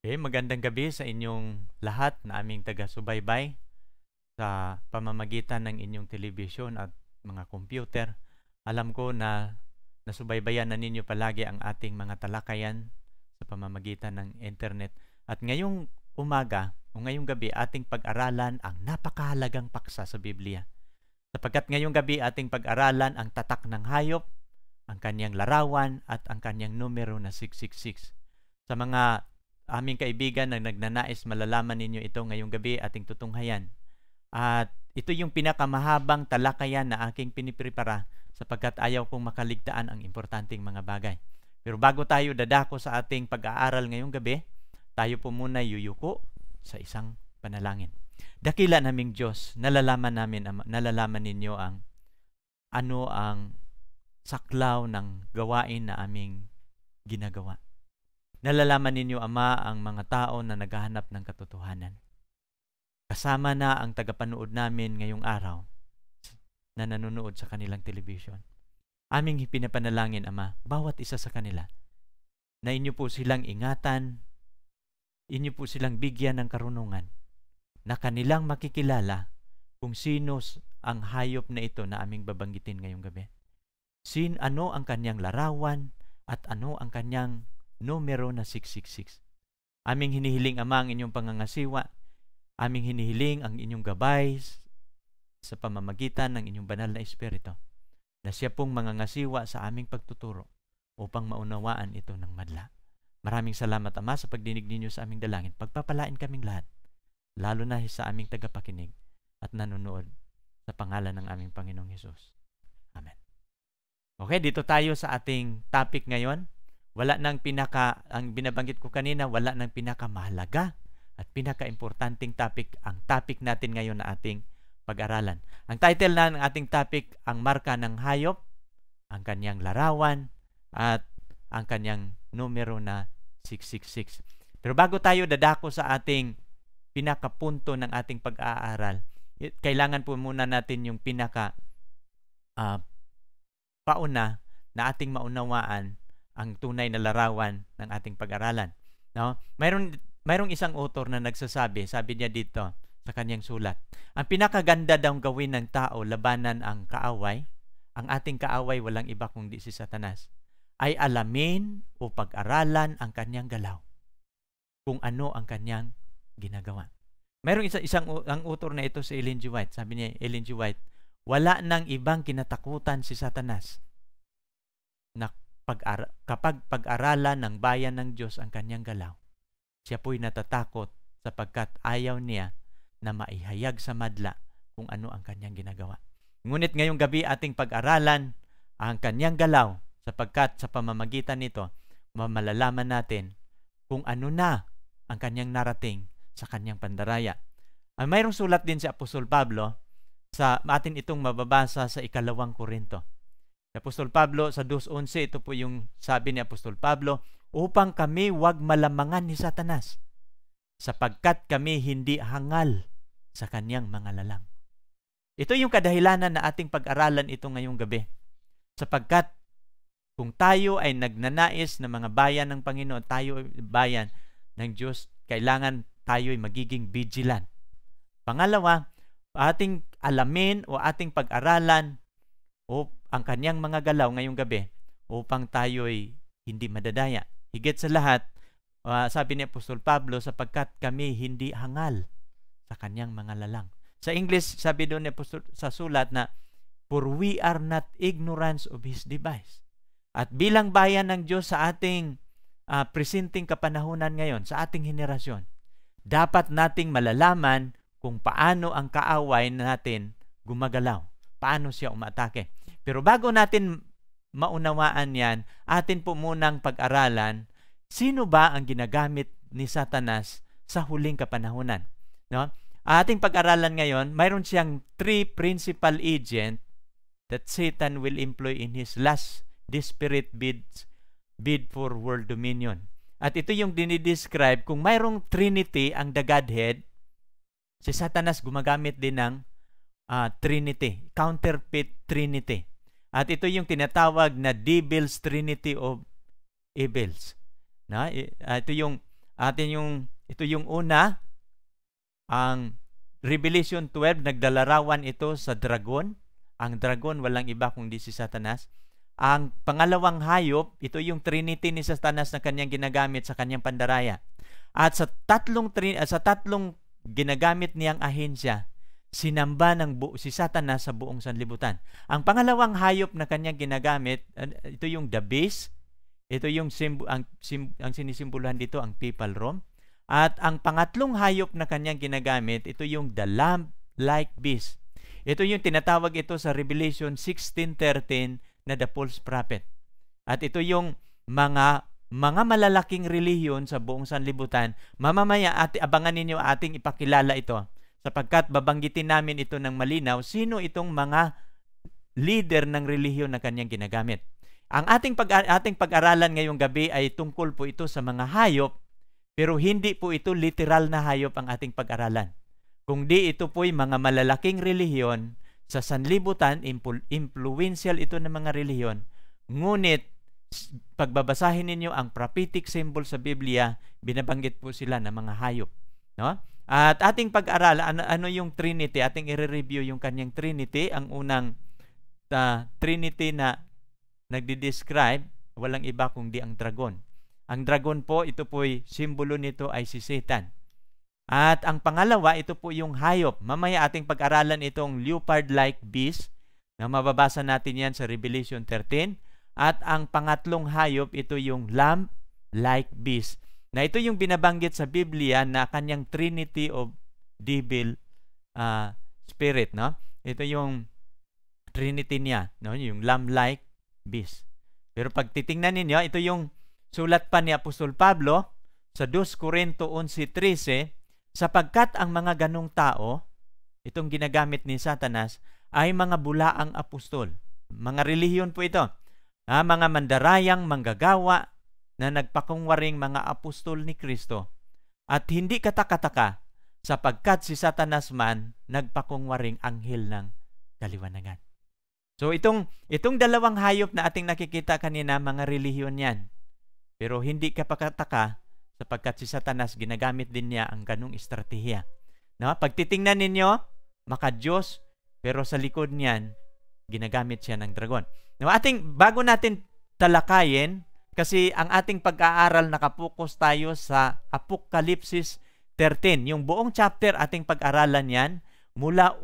Okay, eh, magandang gabi sa inyong lahat na aming taga-subaybay sa pamamagitan ng inyong telebisyon at mga computer. Alam ko na nasubaybayan na ninyo palagi ang ating mga talakayan sa pamamagitan ng internet. At ngayong umaga o ngayong gabi ating pag-aralan ang napakahalagang paksa sa Biblia. Sapagkat ngayong gabi ating pag-aralan ang tatak ng hayop, ang kanyang larawan at ang kanyang numero na 666. Sa mga aming kaibigan na nagnanais malalaman ninyo ito ngayong gabi ating tutunghayan. At ito yung pinakamahabang talakayan na aking piniprepara sapagkat ayaw kong makaligtaan ang importanteng mga bagay. Pero bago tayo dadako sa ating pag-aaral ngayong gabi, tayo po muna yuyuko sa isang panalangin. Dakila naming Diyos, nalalaman namin nalalaman ninyo ang ano ang saklaw ng gawain na aming ginagawa nalalaman ninyo, Ama, ang mga tao na naghahanap ng katotohanan. Kasama na ang tagapanood namin ngayong araw na nanonood sa kanilang television. Aming pinapanalangin, Ama, bawat isa sa kanila, na inyo po silang ingatan, inyo po silang bigyan ng karunungan, na kanilang makikilala kung sino ang hayop na ito na aming babanggitin ngayong gabi. Sin ano ang kanyang larawan at ano ang kanyang numero na 666. Aming hinihiling, Ama, ang inyong pangangasiwa. Aming hinihiling ang inyong gabay sa pamamagitan ng inyong banal na Espiritu na siya pong mangangasiwa sa aming pagtuturo upang maunawaan ito ng madla. Maraming salamat, Ama, sa pagdinig ninyo sa aming dalangin. Pagpapalain kaming lahat, lalo na sa aming tagapakinig at nanonood sa pangalan ng aming Panginoong Hesus. Amen. Okay, dito tayo sa ating topic ngayon. Wala nang pinaka, ang binabanggit ko kanina, wala nang pinakamahalaga at pinakaimportanteng topic, ang topic natin ngayon na ating pag-aralan. Ang title na ng ating topic, ang marka ng hayop, ang kanyang larawan, at ang kanyang numero na 666. Pero bago tayo dadako sa ating pinakapunto ng ating pag-aaral, kailangan po muna natin yung pinaka uh, pauna na ating maunawaan ang tunay na larawan ng ating pag-aralan. No? Mayroon, mayroong isang author na nagsasabi, sabi niya dito sa kanyang sulat, ang pinakaganda daw gawin ng tao, labanan ang kaaway, ang ating kaaway walang iba kundi si Satanas, ay alamin o pag-aralan ang kanyang galaw, kung ano ang kanyang ginagawa. Mayroong isa, isang ang author na ito si Ellen G. White. Sabi niya, Ellen G. White, wala nang ibang kinatakutan si Satanas. Nak, pag-ara- kapag pag-aralan ng bayan ng Diyos ang kanyang galaw. Siya po'y natatakot sapagkat ayaw niya na maihayag sa madla kung ano ang kanyang ginagawa. Ngunit ngayong gabi ating pag-aralan ang kanyang galaw sapagkat sa pamamagitan nito mamalalaman natin kung ano na ang kanyang narating sa kanyang pandaraya. Ay ah, mayroong sulat din si Apostol Pablo sa atin itong mababasa sa ikalawang Korinto Apostol Pablo sa 2.11, ito po yung sabi ni Apostol Pablo, upang kami wag malamangan ni Satanas, sapagkat kami hindi hangal sa kanyang mga lalang. Ito yung kadahilanan na ating pag-aralan ito ngayong gabi, sapagkat kung tayo ay nagnanais na mga bayan ng Panginoon, tayo ay bayan ng Diyos, kailangan tayo ay magiging vigilant. Pangalawa, ating alamin o ating pag-aralan o ang kanyang mga galaw ngayong gabi upang tayo'y hindi madadaya. Higit sa lahat, uh, sabi ni Apostol Pablo, sapagkat kami hindi hangal sa kanyang mga lalang. Sa English, sabi doon ni Apostol sa sulat na, For we are not ignorance of His device. At bilang bayan ng Diyos sa ating uh, ah, presenting kapanahunan ngayon, sa ating henerasyon, dapat nating malalaman kung paano ang kaaway natin gumagalaw, paano siya umatake. Pero bago natin maunawaan yan, atin po munang pag-aralan, sino ba ang ginagamit ni Satanas sa huling kapanahunan? No? Ating pag-aralan ngayon, mayroon siyang three principal agent that Satan will employ in his last desperate bids, bid for world dominion. At ito yung dinidescribe kung mayroong trinity ang the Godhead, si Satanas gumagamit din ng uh, Trinity, counterfeit Trinity. At ito yung tinatawag na Devil's Trinity of Evils. Na, ah, ito yung atin yung ito yung una ang Revelation 12 nagdalarawan ito sa dragon. Ang dragon walang iba kundi si Satanas. Ang pangalawang hayop, ito yung trinity ni Satanas na kanyang ginagamit sa kanyang pandaraya. At sa tatlong ah, sa tatlong ginagamit niyang ahensya, sinamba ng bu- si Satanas sa buong sanlibutan. Ang pangalawang hayop na kanyang ginagamit, ito yung the beast, ito yung simbo, ang, sim, ang sinisimboluhan dito, ang people rom. At ang pangatlong hayop na kanyang ginagamit, ito yung the lamb like beast. Ito yung tinatawag ito sa Revelation 16:13 na the false prophet. At ito yung mga mga malalaking relihiyon sa buong sanlibutan. Mamamaya at abangan ninyo ating ipakilala ito sapagkat babanggitin namin ito ng malinaw sino itong mga leader ng relihiyon na kanyang ginagamit. Ang ating pag ating pag-aralan ngayong gabi ay tungkol po ito sa mga hayop pero hindi po ito literal na hayop ang ating pag-aralan. Kundi ito po'y mga malalaking relihiyon sa sanlibutan, influential ito ng mga relihiyon. Ngunit pagbabasahin ninyo ang prophetic symbol sa Biblia, binabanggit po sila ng mga hayop. No? At ating pag-aralan ano, ano yung Trinity, ating i-review yung kanyang Trinity, ang unang uh, Trinity na nagde describe walang iba kundi ang dragon. Ang dragon po, ito po'y simbolo nito ay si Satan. At ang pangalawa, ito po yung hayop. Mamaya ating pag-aralan itong leopard-like beast na mababasa natin yan sa Revelation 13. At ang pangatlong hayop, ito yung lamb-like beast na ito yung binabanggit sa Biblia na kanyang trinity of devil uh, spirit, no? Ito yung trinity niya, no? Yung lamb-like beast. Pero pag titingnan ninyo, ito yung sulat pa ni Apostol Pablo sa 2 Corinto 11.13, sapagkat ang mga ganong tao, itong ginagamit ni Satanas, ay mga bulaang apostol. Mga relihiyon po ito. Ah, mga mandarayang manggagawa na nagpakungwaring mga apostol ni Kristo. At hindi katakataka sapagkat si Satanas man nagpakungwaring anghel ng kaliwanagan. So itong itong dalawang hayop na ating nakikita kanina mga relihiyon 'yan. Pero hindi kapakataka sapagkat si Satanas ginagamit din niya ang ganung estratehiya. No, pagtitingnan ninyo, maka-Diyos, pero sa likod niyan, ginagamit siya ng dragon. No, ating bago natin talakayin kasi ang ating pag-aaral nakapokus tayo sa Apokalipsis 13. Yung buong chapter ating pag-aralan yan mula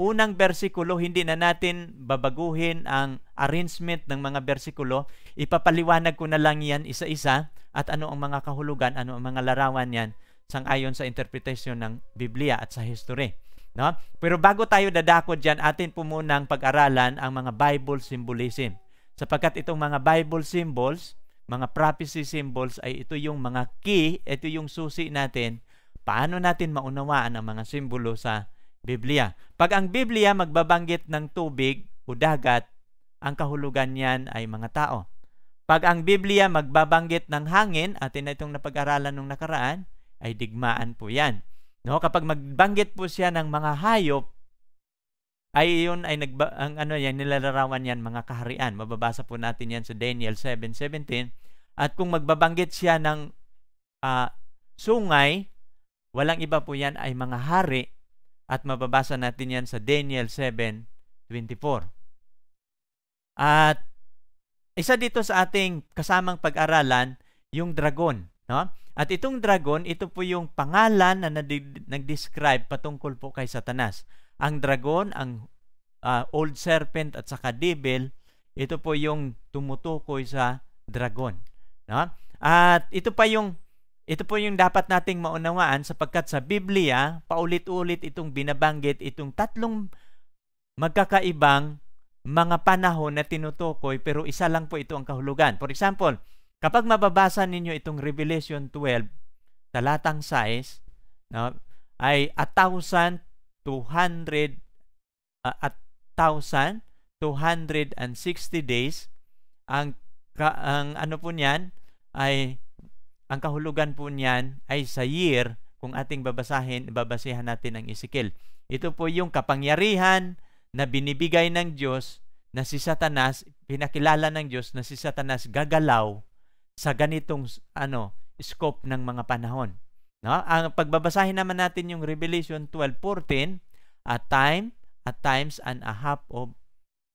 unang bersikulo hindi na natin babaguhin ang arrangement ng mga bersikulo. Ipapaliwanag ko na lang yan isa-isa at ano ang mga kahulugan, ano ang mga larawan yan sangayon sa interpretation ng Biblia at sa history. No? Pero bago tayo dadako dyan, atin po munang pag-aralan ang mga Bible symbolism. Sapagkat itong mga Bible symbols, mga prophecy symbols ay ito yung mga key, ito yung susi natin, paano natin maunawaan ang mga simbolo sa Biblia. Pag ang Biblia magbabanggit ng tubig o dagat, ang kahulugan niyan ay mga tao. Pag ang Biblia magbabanggit ng hangin, atin na itong napag-aralan nung nakaraan, ay digmaan po yan. No, kapag magbanggit po siya ng mga hayop, ay yun ay nagba, ang ano yan nilalarawan yan mga kaharian. Mababasa po natin yan sa Daniel 7:17 at kung magbabanggit siya ng uh, sungay, walang iba po yan ay mga hari at mababasa natin yan sa Daniel 7.24. At isa dito sa ating kasamang pag-aralan, yung dragon. No? At itong dragon, ito po yung pangalan na nag-describe patungkol po kay Satanas. Ang dragon, ang uh, old serpent at saka devil, ito po yung tumutukoy sa dragon. No? At ito pa yung ito po yung dapat nating maunawaan sapagkat sa Biblia, paulit-ulit itong binabanggit itong tatlong magkakaibang mga panahon na tinutukoy pero isa lang po ito ang kahulugan. For example, kapag mababasa ninyo itong Revelation 12, talatang 6, no, ay 1,200 uh, ah, at 1,260 days ang ka, ang ano po niyan ay ang kahulugan po niyan ay sa year kung ating babasahin, babasihan natin ang Ezekiel. Ito po yung kapangyarihan na binibigay ng Diyos na si Satanas, pinakilala ng Diyos na si Satanas gagalaw sa ganitong ano, scope ng mga panahon. No? Ang pagbabasahin naman natin yung Revelation 12:14, a time, at times and a half of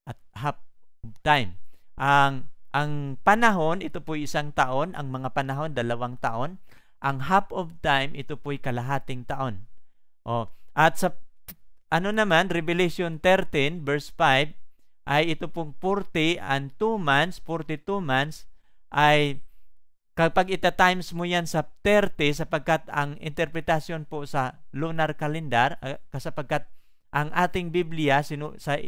at half of time. Ang ang panahon, ito po isang taon. Ang mga panahon, dalawang taon. Ang half of time, ito po'y kalahating taon. O, at sa ano naman, Revelation 13 verse 5 ay ito pong 40 and 2 months, 42 months ay kapag ita-times mo yan sa 30 sapagkat ang interpretasyon po sa lunar calendar uh, ah, sapagkat ang ating Biblia sinu- sa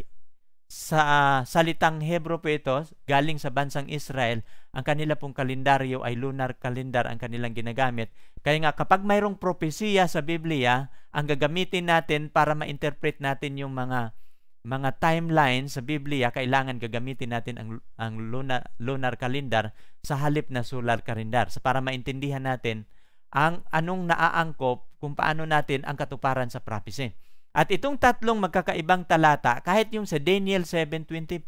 sa salitang Hebro po ito, galing sa bansang Israel, ang kanila pong kalendaryo ay lunar calendar ang kanilang ginagamit. Kaya nga kapag mayroong propesiya sa Biblia, ang gagamitin natin para ma-interpret natin yung mga mga timeline sa Biblia, kailangan gagamitin natin ang, ang lunar, lunar calendar sa halip na solar calendar sa para maintindihan natin ang anong naaangkop kung paano natin ang katuparan sa prophecy. At itong tatlong magkakaibang talata, kahit yung sa Daniel 7.25,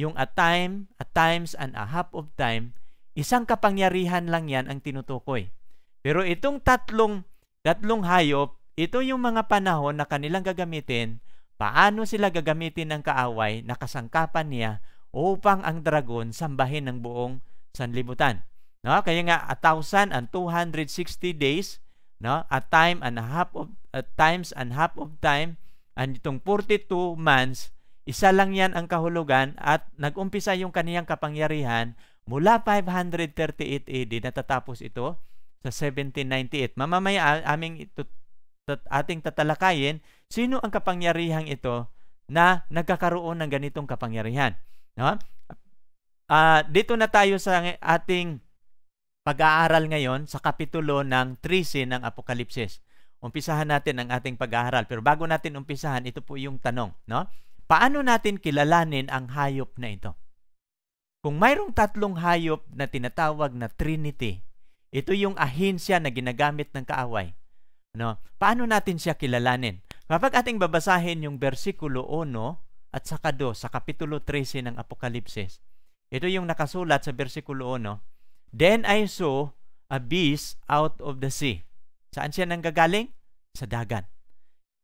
yung a time, a times, and a half of time, isang kapangyarihan lang yan ang tinutukoy. Pero itong tatlong, tatlong hayop, ito yung mga panahon na kanilang gagamitin, paano sila gagamitin ng kaaway na kasangkapan niya upang ang dragon sambahin ng buong sanlibutan. No? Kaya nga, a thousand and 260 days no a time and a half of a times and half of time and itong 42 months isa lang yan ang kahulugan at nagumpisa yung kaniyang kapangyarihan mula 538 AD natatapos ito sa 1798 mamamaya aming ito, ating tatalakayin sino ang kapangyarihang ito na nagkakaroon ng ganitong kapangyarihan no uh, dito na tayo sa ating pag-aaral ngayon sa kapitulo ng 13 ng Apokalipsis. Umpisahan natin ang ating pag-aaral. Pero bago natin umpisahan, ito po yung tanong. No? Paano natin kilalanin ang hayop na ito? Kung mayroong tatlong hayop na tinatawag na Trinity, ito yung ahinsya na ginagamit ng kaaway. No? Paano natin siya kilalanin? Kapag ating babasahin yung versikulo 1 at saka 2 sa kapitulo 13 ng Apokalipsis, ito yung nakasulat sa versikulo 1, Then I saw a beast out of the sea. Saan siya nanggagaling? Sa dagat.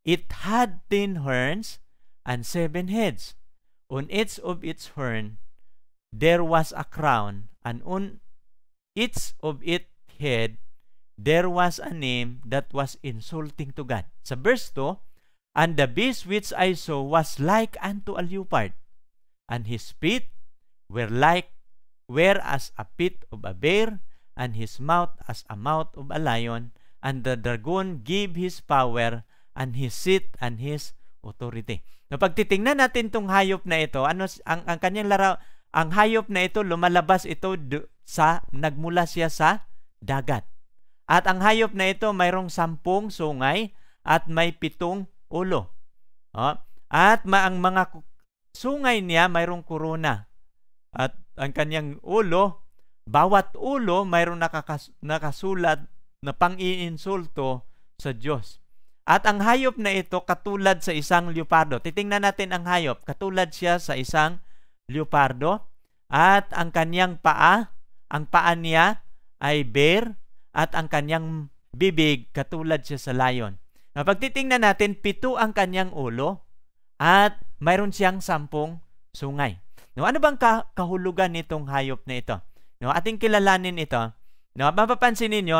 It had ten horns and seven heads. On each of its horn, there was a crown, and on each of its head, there was a name that was insulting to God. Sa verse 2, And the beast which I saw was like unto a leopard, and his feet were like were as a pit of a bear, and his mouth as a mouth of a lion, and the dragon gave his power, and his seat, and his authority. No, pag natin tong hayop na ito, ano ang, ang kanyang larawan, ang hayop na ito, lumalabas ito do, sa, nagmula siya sa dagat. At ang hayop na ito, mayroong sampung sungay at may pitong ulo. Oh, at ma, ang mga sungay niya, mayroong korona. At ang kanyang ulo, bawat ulo mayroong nakakas- nakasulat na pang-iinsulto sa Diyos. At ang hayop na ito katulad sa isang leopardo. Titingnan natin ang hayop. Katulad siya sa isang leopardo. At ang kanyang paa, ang paa niya ay bear at ang kanyang bibig katulad siya sa lion. Kapag titingnan natin, pito ang kanyang ulo at mayroon siyang sampung sungay. No, ano bang ka- kahulugan nitong hayop na ito? No, ating kilalanin ito. No, mapapansin ninyo,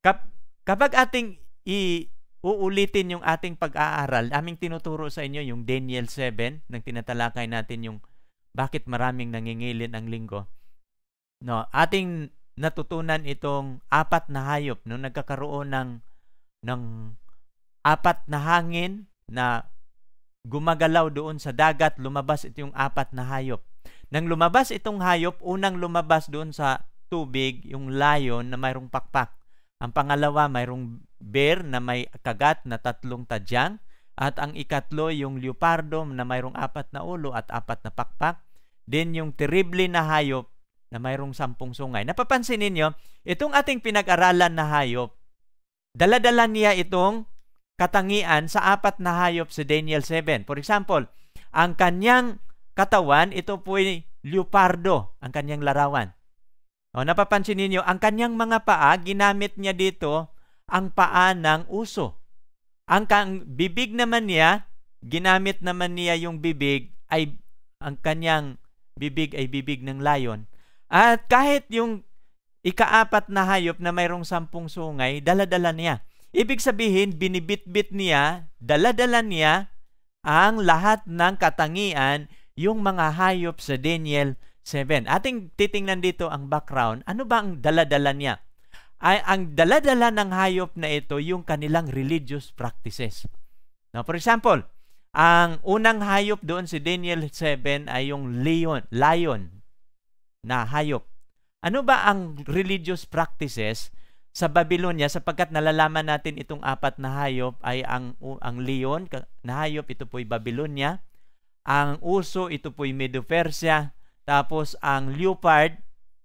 kap- kapag ating i uulitin yung ating pag-aaral, aming tinuturo sa inyo yung Daniel 7, nang tinatalakay natin yung bakit maraming nangingilin ang linggo. No, ating natutunan itong apat na hayop no nagkakaroon ng ng apat na hangin na gumagalaw doon sa dagat, lumabas ito yung apat na hayop. Nang lumabas itong hayop, unang lumabas doon sa tubig yung lion na mayroong pakpak. Ang pangalawa, mayroong bear na may kagat na tatlong tadyang. At ang ikatlo, yung leopardo na mayroong apat na ulo at apat na pakpak. Then yung terrible na hayop na mayroong sampung sungay. Napapansin ninyo, itong ating pinag-aralan na hayop, daladala niya itong katangian sa apat na hayop sa Daniel 7. For example, ang kanyang katawan, ito po ay leopardo, ang kanyang larawan. O, napapansin ninyo, ang kanyang mga paa, ginamit niya dito ang paa ng uso. Ang kang bibig naman niya, ginamit naman niya yung bibig ay ang kanyang bibig ay bibig ng layon. At kahit yung ikaapat na hayop na mayroong sampung sungay, daladala niya. Ibig sabihin, binibitbit niya, daladala niya ang lahat ng katangian yung mga hayop sa Daniel 7. Ating titingnan dito ang background. Ano ba ang daladala niya? Ay, ang daladala ng hayop na ito yung kanilang religious practices. Now, for example, ang unang hayop doon si Daniel 7 ay yung lion, lion na hayop. Ano ba ang religious practices sa Babylonia sapagkat nalalaman natin itong apat na hayop ay ang ang leon na hayop ito po ay Babylonia ang uso, ito po'y Medo Persia. Tapos ang leopard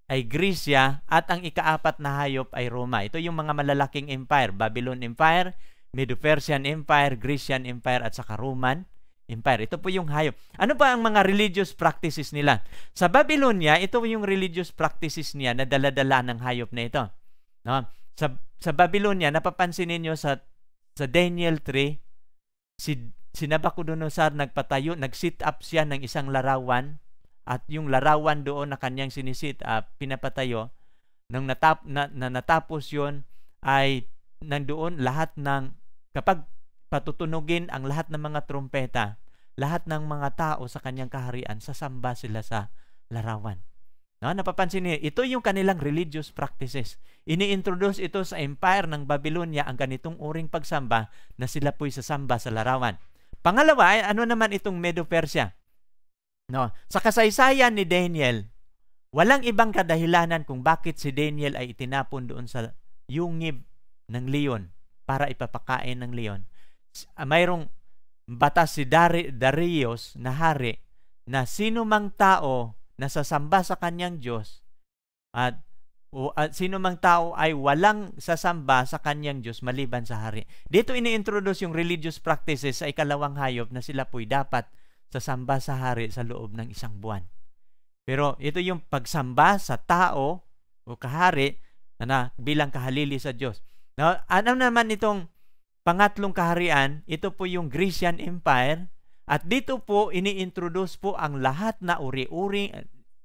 ay Grisya at ang ikaapat na hayop ay Roma. Ito yung mga malalaking empire, Babylon Empire, Medo-Persian Empire, Grecian Empire at saka Roman Empire. Ito po yung hayop. Ano pa ang mga religious practices nila? Sa Babylonia, ito yung religious practices niya na daladala ng hayop na ito. No? Sa, sa Babylonia, napapansin niyo sa, sa Daniel 3, si si Nabucodonosor nagpatayo, nag-sit up siya ng isang larawan at yung larawan doon na kanyang sinisit up, ah, pinapatayo, nang natap, na, na natapos yon ay nandoon lahat ng, kapag patutunugin ang lahat ng mga trumpeta, lahat ng mga tao sa kanyang kaharian, sasamba sila sa larawan. No, napapansin niyo, ito yung kanilang religious practices. Ini-introduce ito sa empire ng Babylonia ang ganitong uring pagsamba na sila po'y sasamba sa larawan. Pangalawa, ano naman itong Medo-Persia? No, sa kasaysayan ni Daniel, walang ibang kadahilanan kung bakit si Daniel ay itinapon doon sa yungib ng leon para ipapakain ng leon. Ah, mayroong batas si Darius na hari na sino mang tao na sasamba sa kanyang Diyos at o uh, sino mang tao ay walang sasamba sa kanyang Diyos maliban sa hari. Dito ini-introduce yung religious practices ay kalawang hayop na sila po'y dapat sasamba sa hari sa loob ng isang buwan. Pero ito yung pagsamba sa tao o kahari na, na bilang kahalili sa Diyos. Now, ano naman itong pangatlong kaharian? Ito po yung Grecian Empire. At dito po, ini-introduce po ang lahat na uri-uri,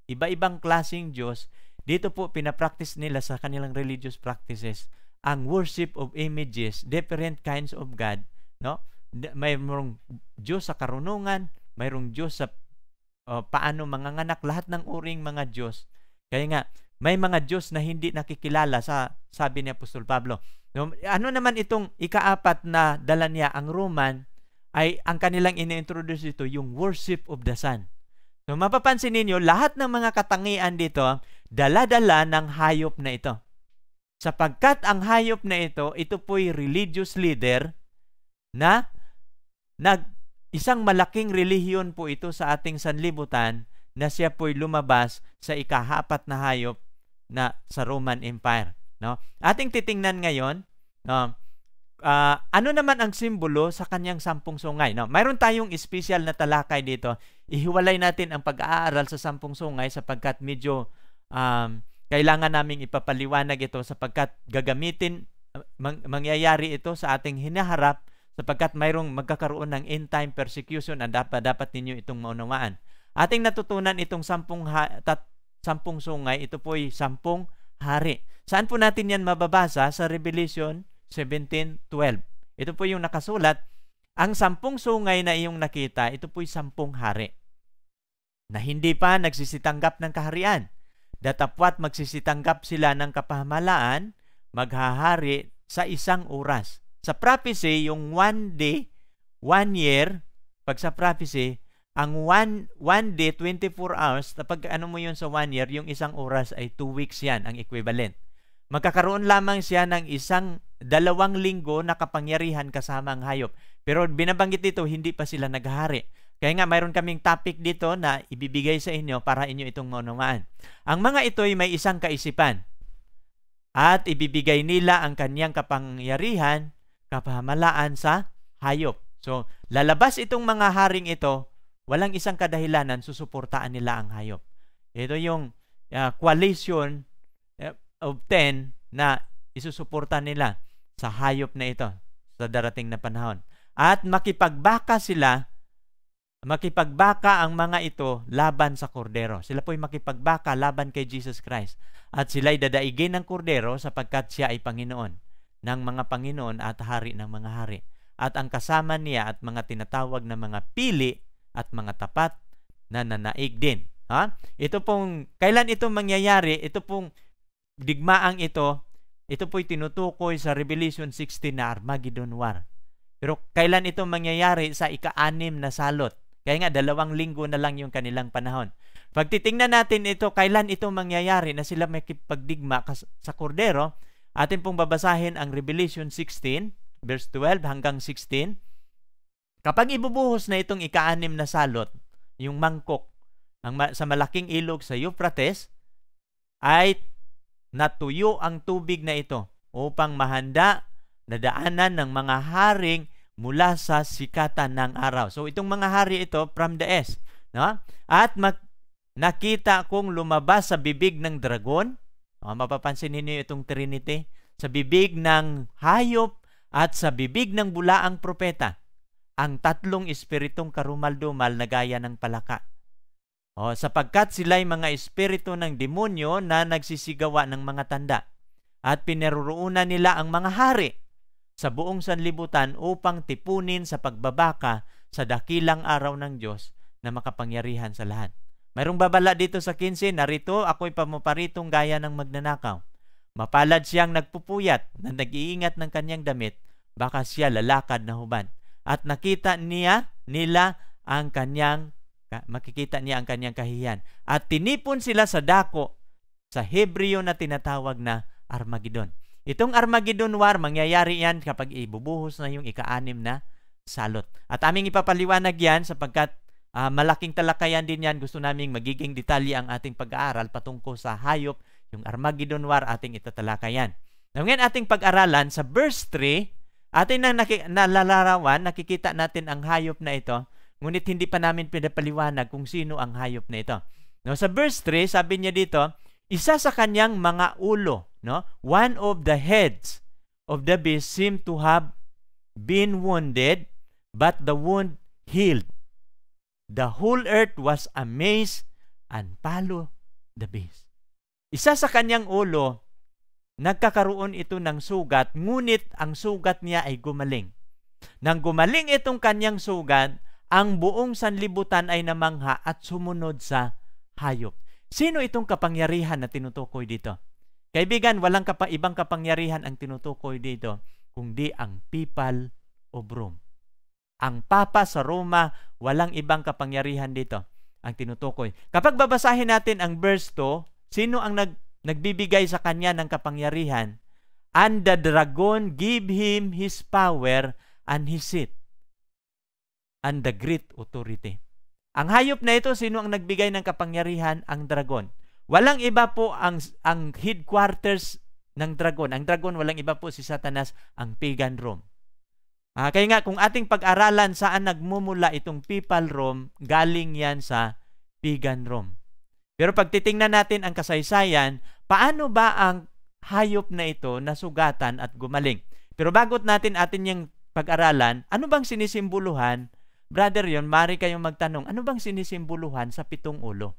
iba-ibang klasing Diyos dito po pinapractice nila sa kanilang religious practices ang worship of images, different kinds of God, no? Mayroong Diyos sa karunungan, mayroong Diyos sa uh, paano manganganak, lahat ng uring mga Diyos. Kaya nga, may mga Diyos na hindi nakikilala sa sabi ni Apostol Pablo. No, ano naman itong ikaapat na dala niya, ang Roman, ay ang kanilang ini-introduce dito, yung worship of the Son. So mapapansin ninyo, lahat ng mga katangian dito, daladala ng hayop na ito. Sapagkat ang hayop na ito, ito po'y religious leader na nag Isang malaking relihiyon po ito sa ating sanlibutan na siya po'y lumabas sa ikahapat na hayop na sa Roman Empire. No? Ating titingnan ngayon, no? uh, ano naman ang simbolo sa kanyang sampung sungay? No? Mayroon tayong special na talakay dito. Ihiwalay natin ang pag-aaral sa sampung sungay sapagkat medyo um, kailangan naming ipapaliwanag ito sapagkat gagamitin, mang- mangyayari ito sa ating hinaharap sapagkat mayroong magkakaroon ng end-time persecution na dapat, dapat ninyo itong maunawaan. Ating natutunan itong sampung, ha- tat- sampung sungay, ito po ay sampung hari. Saan po natin yan mababasa? Sa Revelation 17.12. Ito po yung nakasulat. Ang sampung sungay na iyong nakita, ito po'y sampung hari na hindi pa nagsisitanggap ng kaharian. Datapwat magsisitanggap sila ng kapahamalaan, maghahari sa isang oras. Sa prophecy, yung one day, one year, pag sa prophecy, ang one, one day, 24 hours, kapag ano mo yun sa one year, yung isang oras ay two weeks yan, ang equivalent. Magkakaroon lamang siya ng isang dalawang linggo na kapangyarihan kasama ang hayop. Pero binabanggit dito, hindi pa sila naghahari. Kaya nga, mayroon kaming topic dito na ibibigay sa inyo para inyo itong manumaan. Ang mga ito'y may isang kaisipan at ibibigay nila ang kanyang kapangyarihan, kapahamalaan sa hayop. So, lalabas itong mga haring ito, walang isang kadahilanan, susuportaan nila ang hayop. Ito yung uh, ah, coalition of 10 na isusuporta nila sa hayop na ito sa darating na panahon. At makipagbaka sila, makipagbaka ang mga ito laban sa kordero. Sila po'y makipagbaka laban kay Jesus Christ. At sila'y dadaigin ng kordero sapagkat siya ay Panginoon ng mga Panginoon at hari ng mga hari. At ang kasama niya at mga tinatawag na mga pili at mga tapat na nanaig din. Ha? Ito pong, kailan ito mangyayari? Ito pong digmaang ito, ito po'y tinutukoy sa Revelation 16 na Armageddon War. Pero kailan ito mangyayari sa ika na salot? Kaya nga, dalawang linggo na lang yung kanilang panahon. Pagtitingnan natin ito, kailan ito mangyayari na sila makipagdigma sa kordero, atin pong babasahin ang Revelation 16, verse 12 hanggang 16. Kapag ibubuhos na itong ika na salot, yung mangkok, ang ma- sa malaking ilog sa Euphrates, ay natuyo ang tubig na ito upang mahanda na daanan ng mga haring mula sa sikatan ng araw. So itong mga hari ito from the S, no? At mag, nakita kong lumabas sa bibig ng dragon. No? Mapapansin niyo itong Trinity sa bibig ng hayop at sa bibig ng bulaang propeta ang tatlong espiritong karumal-dumal na gaya ng palaka. Oh, sapagkat sila'y mga espiritu ng demonyo na nagsisigawa ng mga tanda at pinaruruunan nila ang mga hari sa buong sanlibutan upang tipunin sa pagbabaka sa dakilang araw ng Diyos na makapangyarihan sa lahat. Mayroong babala dito sa 15, narito ako'y pamuparitong gaya ng magnanakaw. Mapalad siyang nagpupuyat na nag-iingat ng kanyang damit, baka siya lalakad na huban. At nakita niya nila ang kanyang Makikita niya ang kanyang kahiyan. At tinipon sila sa dako sa Hebreo na tinatawag na Armageddon. Itong Armageddon War, mangyayari yan kapag ibubuhos na yung ika-anim na salot. At aming ipapaliwanag yan sapagkat uh, malaking talakayan din yan. Gusto naming magiging detalye ang ating pag-aaral patungkol sa hayop, yung Armageddon War ating itatalakayan. Now, ngayon ating pag-aralan sa verse 3, ating nang nalalarawan, nakikita natin ang hayop na ito Ngunit hindi pa namin pinapaliwanag kung sino ang hayop na ito. No, sa verse 3, sabi niya dito, isa sa kanyang mga ulo, no? One of the heads of the beast seemed to have been wounded, but the wound healed. The whole earth was amazed and follow the beast. Isa sa kanyang ulo, nagkakaroon ito ng sugat, ngunit ang sugat niya ay gumaling. Nang gumaling itong kanyang sugat, ang buong sanlibutan ay namangha at sumunod sa hayop. Sino itong kapangyarihan na tinutukoy dito? Kaibigan, walang kapa ibang kapangyarihan ang tinutukoy dito kundi ang people of Rome. Ang Papa sa Roma, walang ibang kapangyarihan dito ang tinutukoy. Kapag babasahin natin ang verse 2, sino ang nag, nagbibigay sa kanya ng kapangyarihan? And the dragon give him his power and his seat and the great authority. Ang hayop na ito, sino ang nagbigay ng kapangyarihan? Ang dragon. Walang iba po ang, ang headquarters ng dragon. Ang dragon, walang iba po si Satanas, ang pagan Rome. Ah, kaya nga, kung ating pag-aralan saan nagmumula itong people Rome, galing yan sa pagan Rome. Pero pagtitingnan natin ang kasaysayan, paano ba ang hayop na ito nasugatan at gumaling? Pero bagot natin atin yung pag-aralan, ano bang sinisimbuluhan Brother yon, mari kayong magtanong, ano bang sinisimbuluhan sa pitong ulo?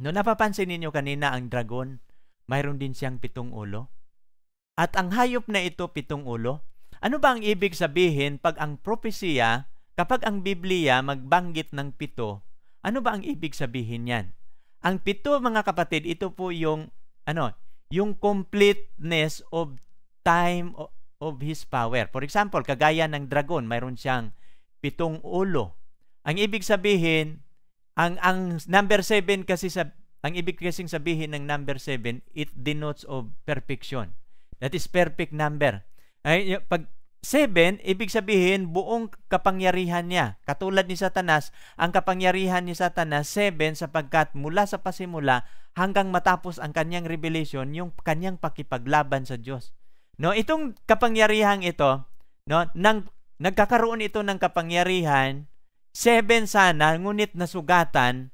No, napapansin ninyo kanina ang dragon, mayroon din siyang pitong ulo. At ang hayop na ito, pitong ulo. Ano ba ang ibig sabihin pag ang propesya, kapag ang Biblia magbanggit ng pito, ano ba ang ibig sabihin niyan? Ang pito, mga kapatid, ito po yung, ano, yung completeness of time of his power. For example, kagaya ng dragon, mayroon siyang pitong ulo. Ang ibig sabihin, ang, ang number 7 kasi sa, ang ibig kasing sabihin ng number 7, it denotes of perfection. That is perfect number. Ay, pag 7, ibig sabihin buong kapangyarihan niya. Katulad ni Satanas, ang kapangyarihan ni Satanas 7 sapagkat mula sa pasimula hanggang matapos ang kanyang revelation, yung kanyang pakipaglaban sa Diyos. No, itong kapangyarihang ito, no, ng nagkakaroon ito ng kapangyarihan, seven sana, ngunit nasugatan,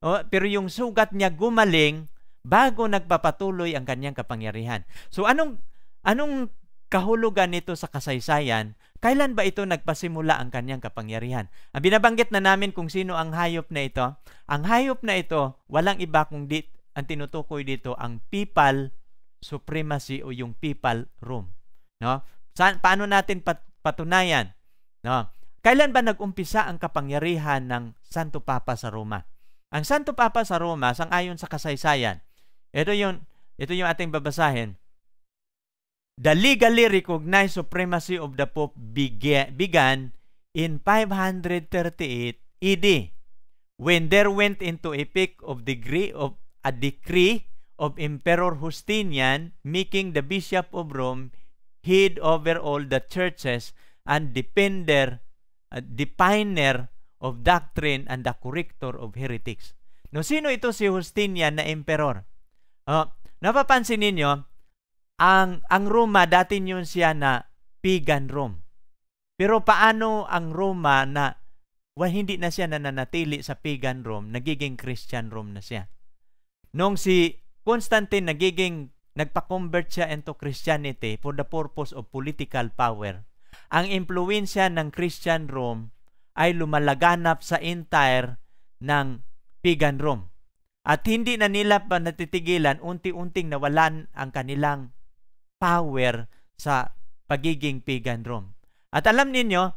oh, pero yung sugat niya gumaling bago nagpapatuloy ang kanyang kapangyarihan. So anong anong kahulugan nito sa kasaysayan? Kailan ba ito nagpasimula ang kanyang kapangyarihan? Ang binabanggit na namin kung sino ang hayop na ito. Ang hayop na ito, walang iba kung di, ang tinutukoy dito ang people supremacy o yung people room. No? Saan, paano natin pat, patunayan. No? Kailan ba nag-umpisa ang kapangyarihan ng Santo Papa sa Roma? Ang Santo Papa sa Roma, sangayon sa kasaysayan, ito yung, ito yung ating babasahin. The legally recognized supremacy of the Pope began in 538 AD e when there went into effect of degree of a decree of Emperor Justinian making the Bishop of Rome head over all the churches and defender, uh, definer of doctrine and the corrector of heretics. No, sino ito si Justinian na emperor? Uh, napapansin ninyo, ang, ang Roma, dati yun siya na pagan Rome. Pero paano ang Roma na well, hindi na siya nananatili sa pagan Rome, nagiging Christian Rome na siya. Nung si Constantine nagiging nagpa-convert siya into Christianity for the purpose of political power. Ang impluensya ng Christian Rome ay lumalaganap sa entire ng pagan Rome. At hindi na nila pa natitigilan, unti-unting nawalan ang kanilang power sa pagiging pagan Rome. At alam ninyo,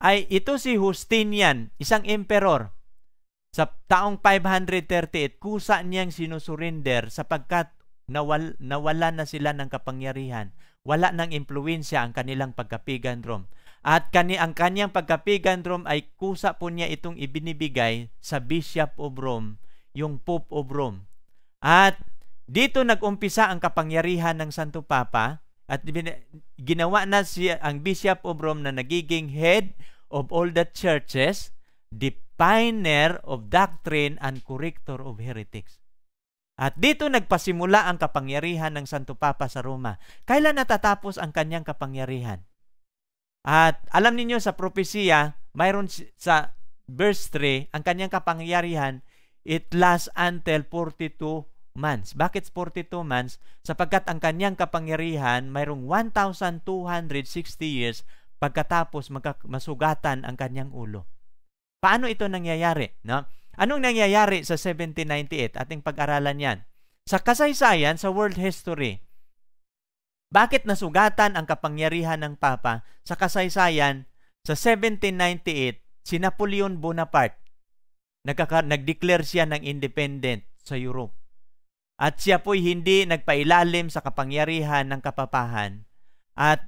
ay ito si Justinian, isang emperor. Sa taong 538, kusa niyang sinusurrender sapagkat nawal, nawala na sila ng kapangyarihan. Wala ng impluensya ang kanilang pagkapigan pagkapigandrom. At kani ang kanyang pagkapigan pagkapigandrom ay kusa po niya itong ibinibigay sa Bishop of Rome, yung Pope of Rome. At dito nagumpisa ang kapangyarihan ng Santo Papa at ginawa na si ang Bishop of Rome na nagiging head of all the churches, definer of doctrine and corrector of heretics. At dito nagpasimula ang kapangyarihan ng Santo Papa sa Roma. Kailan natatapos ang kanyang kapangyarihan? At alam niyo sa propesya, mayroon sa verse 3, ang kanyang kapangyarihan, it lasts until 42 months. Bakit 42 months? Sapagkat ang kanyang kapangyarihan, mayroong 1,260 years pagkatapos masugatan ang kanyang ulo. Paano ito nangyayari? No? Anong nangyayari sa 1798? Ating pag-aralan yan. Sa kasaysayan, sa world history, bakit nasugatan ang kapangyarihan ng Papa sa kasaysayan sa 1798 si Napoleon Bonaparte? Nagkaka- nag-declare siya ng independent sa Europe. At siya po'y hindi nagpailalim sa kapangyarihan ng kapapahan at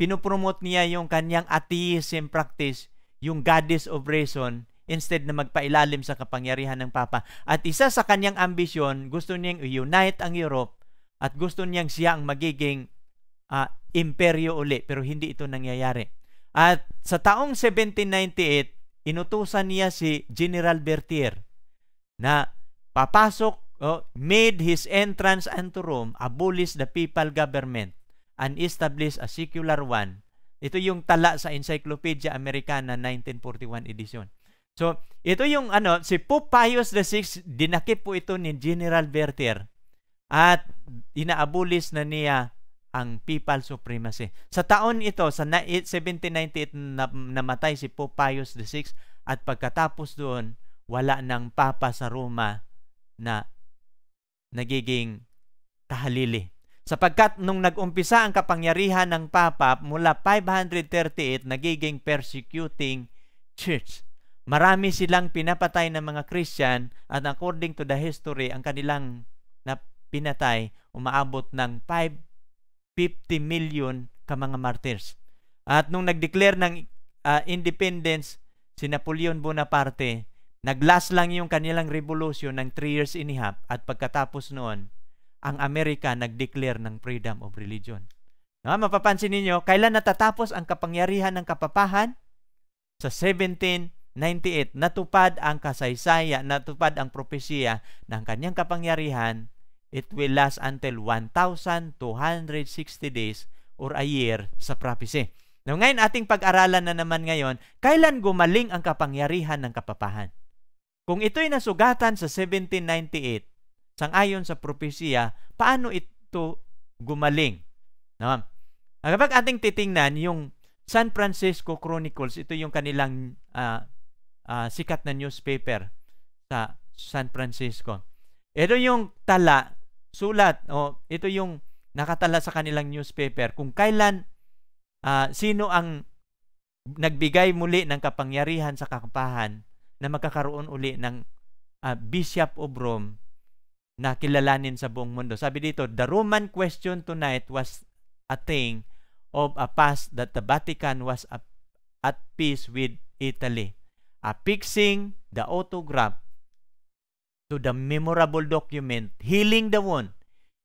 pinopromote niya yung kanyang atheism practice, yung goddess of reason, instead na magpailalim sa kapangyarihan ng Papa. At isa sa kanyang ambisyon, gusto niyang i-unite ang Europe at gusto niyang siya ang magiging uh, imperyo uli pero hindi ito nangyayari. At sa taong 1798, inutusan niya si General Bertier na papasok oh, made his entrance into Rome, abolish the papal government and establish a secular one. Ito yung tala sa Encyclopedia Americana 1941 edition. So, ito yung ano, si Pope Pius VI, dinakip po ito ni General Verter at inaabulis na niya ang papal supremacy. Sa taon ito, sa 1798, namatay si Pope Pius VI at pagkatapos doon, wala nang papa sa Roma na nagiging kahalili. Sapagkat nung nag-umpisa ang kapangyarihan ng papa mula 538, nagiging persecuting church Marami silang pinapatay ng mga Christian at according to the history, ang kanilang na pinatay umaabot ng 550 million ka mga martyrs. At nung nag-declare ng uh, independence si Napoleon Bonaparte, naglas lang yung kanilang revolution ng 3 years and a half at pagkatapos noon, ang Amerika nag-declare ng freedom of religion. No, mapapansin ninyo, kailan natatapos ang kapangyarihan ng kapapahan? Sa 17 98, natupad ang kasaysayan, natupad ang propesiya ng kanyang kapangyarihan, it will last until 1,260 days or a year sa prophecy. Now, ngayon ating pag-aralan na naman ngayon, kailan gumaling ang kapangyarihan ng kapapahan? Kung ito'y nasugatan sa 1798, sangayon sa propesiya, paano ito gumaling? No? Kapag ating titingnan yung San Francisco Chronicles, ito yung kanilang uh, uh, sikat na newspaper sa San Francisco. Ito yung tala, sulat, o ito yung nakatala sa kanilang newspaper kung kailan uh, sino ang nagbigay muli ng kapangyarihan sa kakampahan na magkakaroon uli ng uh, Bishop of Rome na kilalanin sa buong mundo. Sabi dito, the Roman question tonight was a thing of a past that the Vatican was at peace with Italy affixing the autograph to the memorable document, healing the wound,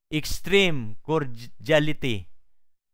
extreme cordiality,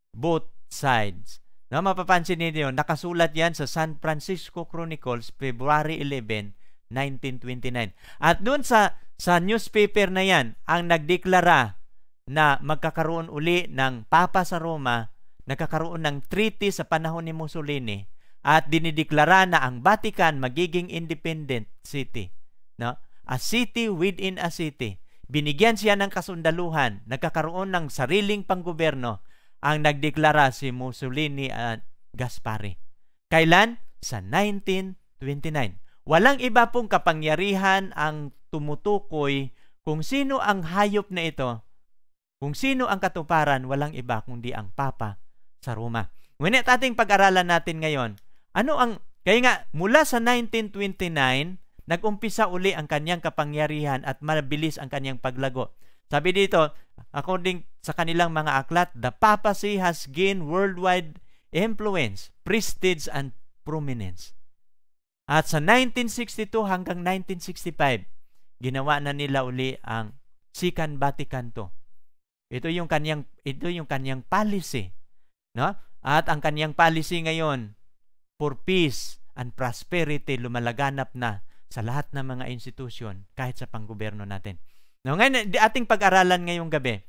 both sides. Na mapapansin niyo, nakasulat yan sa San Francisco Chronicles, February 11, 1929. At doon sa, sa newspaper na yan, ang nagdeklara na magkakaroon uli ng Papa sa Roma, nagkakaroon ng treaty sa panahon ni Mussolini, at dinideklara na ang Vatican magiging independent city. No? A city within a city. Binigyan siya ng kasundaluhan, nagkakaroon ng sariling panggobyerno ang nagdeklara si Mussolini at Gaspari. Kailan? Sa 1929. Walang iba pong kapangyarihan ang tumutukoy kung sino ang hayop na ito, kung sino ang katuparan, walang iba kundi ang Papa sa Roma. Ngunit ating pag-aralan natin ngayon ano ang, kaya nga, mula sa 1929, nagumpisa uli ang kanyang kapangyarihan at mabilis ang kanyang paglago. Sabi dito, according sa kanilang mga aklat, the papacy has gained worldwide influence, prestige, and prominence. At sa 1962 hanggang 1965, ginawa na nila uli ang Second Vatican II. Ito yung kanyang ito yung kanyang policy, no? At ang kanyang policy ngayon for peace and prosperity lumalaganap na sa lahat ng mga institusyon kahit sa panggobyerno natin. No, ngayon, ating pag-aralan ngayong gabi,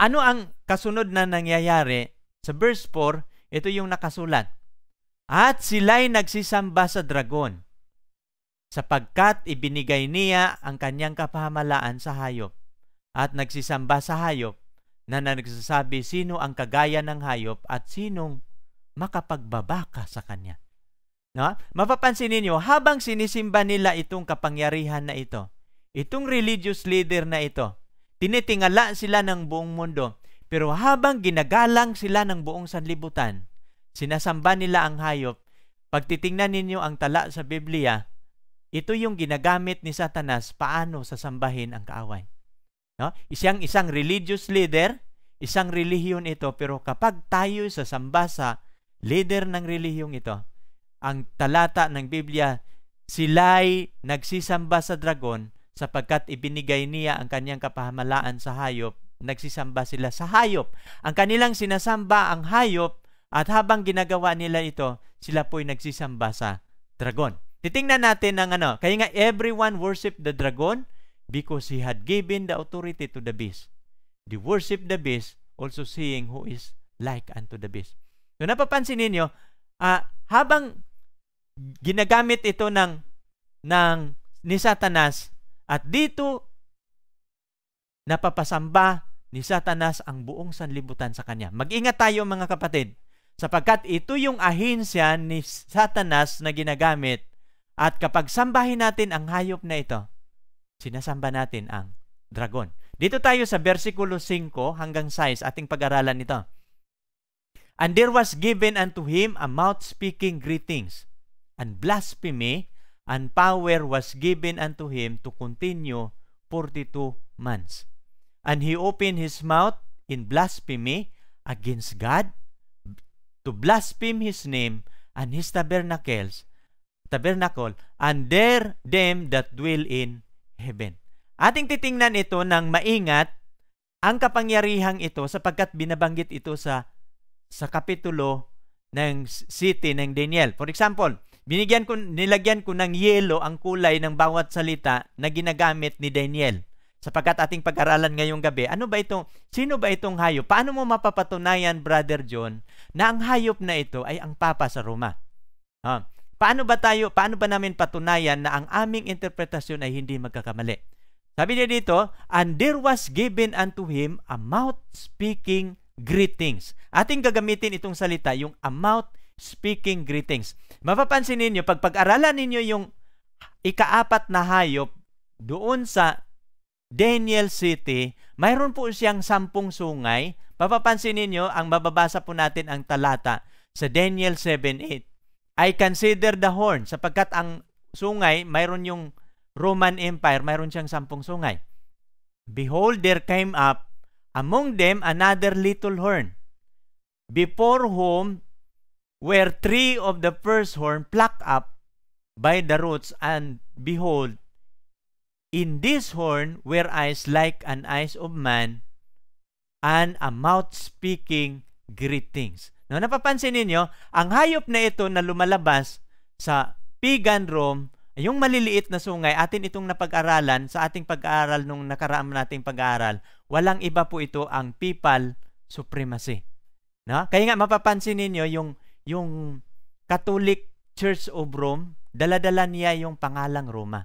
ano ang kasunod na nangyayari sa verse 4, ito yung nakasulat. At sila'y nagsisamba sa dragon, sapagkat ibinigay niya ang kanyang kapahamalaan sa hayop, at nagsisamba sa hayop na nagsasabi sino ang kagaya ng hayop at sinong makapagbabaka sa Kanya. No? Mapapansin ninyo, habang sinisimba nila itong kapangyarihan na ito, itong religious leader na ito, tinitingala sila ng buong mundo. Pero habang ginagalang sila ng buong sanlibutan, sinasamba nila ang hayop, pagtitingnan titingnan ninyo ang tala sa Biblia, ito yung ginagamit ni Satanas paano sasambahin ang kaaway. No? Isang isang religious leader, isang relihiyon ito, pero kapag tayo sasamba sa leader ng relihiyong ito, ang talata ng Biblia, sila'y nagsisamba sa dragon sapagkat ibinigay niya ang kanyang kapahamalaan sa hayop. Nagsisamba sila sa hayop. Ang kanilang sinasamba ang hayop at habang ginagawa nila ito, sila po'y nagsisamba sa dragon. Titingnan natin ang ano, kaya nga everyone worship the dragon because he had given the authority to the beast. They worship the beast also seeing who is like unto the beast. So napapansin ninyo, uh, habang ginagamit ito ng ng ni Satanas at dito napapasamba ni Satanas ang buong sanlibutan sa kanya. Mag-ingat tayo mga kapatid sapagkat ito yung ahinsya ni Satanas na ginagamit at kapag sambahin natin ang hayop na ito, sinasamba natin ang dragon. Dito tayo sa versikulo 5 hanggang 6 ating pag-aralan nito. And there was given unto him a mouth speaking greetings, and blasphemy, and power was given unto him to continue 42 months. And he opened his mouth in blasphemy against God to blaspheme his name and his tabernacles, tabernacle, and there them that dwell in heaven. Ating titingnan ito ng maingat ang kapangyarihang ito sapagkat binabanggit ito sa sa kapitulo ng city ng Daniel. For example, binigyan ko, nilagyan ko ng yellow ang kulay ng bawat salita na ginagamit ni Daniel. Sapagkat ating pag-aralan ngayong gabi, ano ba itong, sino ba itong hayop? Paano mo mapapatunayan, Brother John, na ang hayop na ito ay ang Papa sa Roma? Ah, paano ba tayo, paano ba namin patunayan na ang aming interpretasyon ay hindi magkakamali? Sabi niya dito, and there was given unto him a mouth speaking greetings. Ating gagamitin itong salita, yung amount speaking greetings. Mapapansin ninyo, pag pag-aralan ninyo yung ikaapat na hayop doon sa Daniel City, mayroon po siyang sampung sungay. Mapapansin ninyo, ang mababasa po natin ang talata sa Daniel 7.8. I consider the horn, sapagkat ang sungay, mayroon yung Roman Empire, mayroon siyang sampung sungay. Behold, there came up Among them, another little horn, before whom were three of the first horn plucked up by the roots, and behold, in this horn were eyes like an eyes of man, and a mouth speaking greetings. Now, napapansin ninyo, ang hayop na ito na lumalabas sa pagan Rome yung maliliit na sungay, atin itong napag-aralan sa ating pag-aaral nung nakaraang nating pag-aaral, walang iba po ito ang people supremacy. No? Kaya nga mapapansin ninyo yung yung Catholic Church of Rome, daladala niya yung pangalang Roma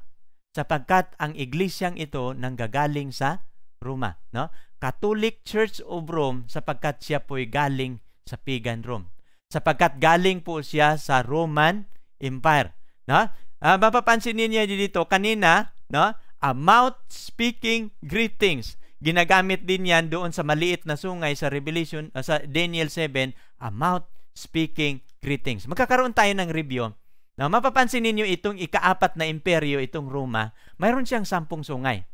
sapagkat ang iglesyang ito nanggagaling sa Roma, no? Catholic Church of Rome sapagkat siya po'y galing sa pagan Rome. Sapagkat galing po siya sa Roman Empire, no? Uh, ah, mapapansin niya dito kanina, no? A ah, mouth speaking greetings. Ginagamit din 'yan doon sa maliit na sungay sa Revelation uh, sa Daniel 7, a mouth speaking greetings. Magkakaroon tayo ng review. Now, mapapansin ninyo itong ikaapat na imperyo, itong Roma, mayroon siyang sampung sungay.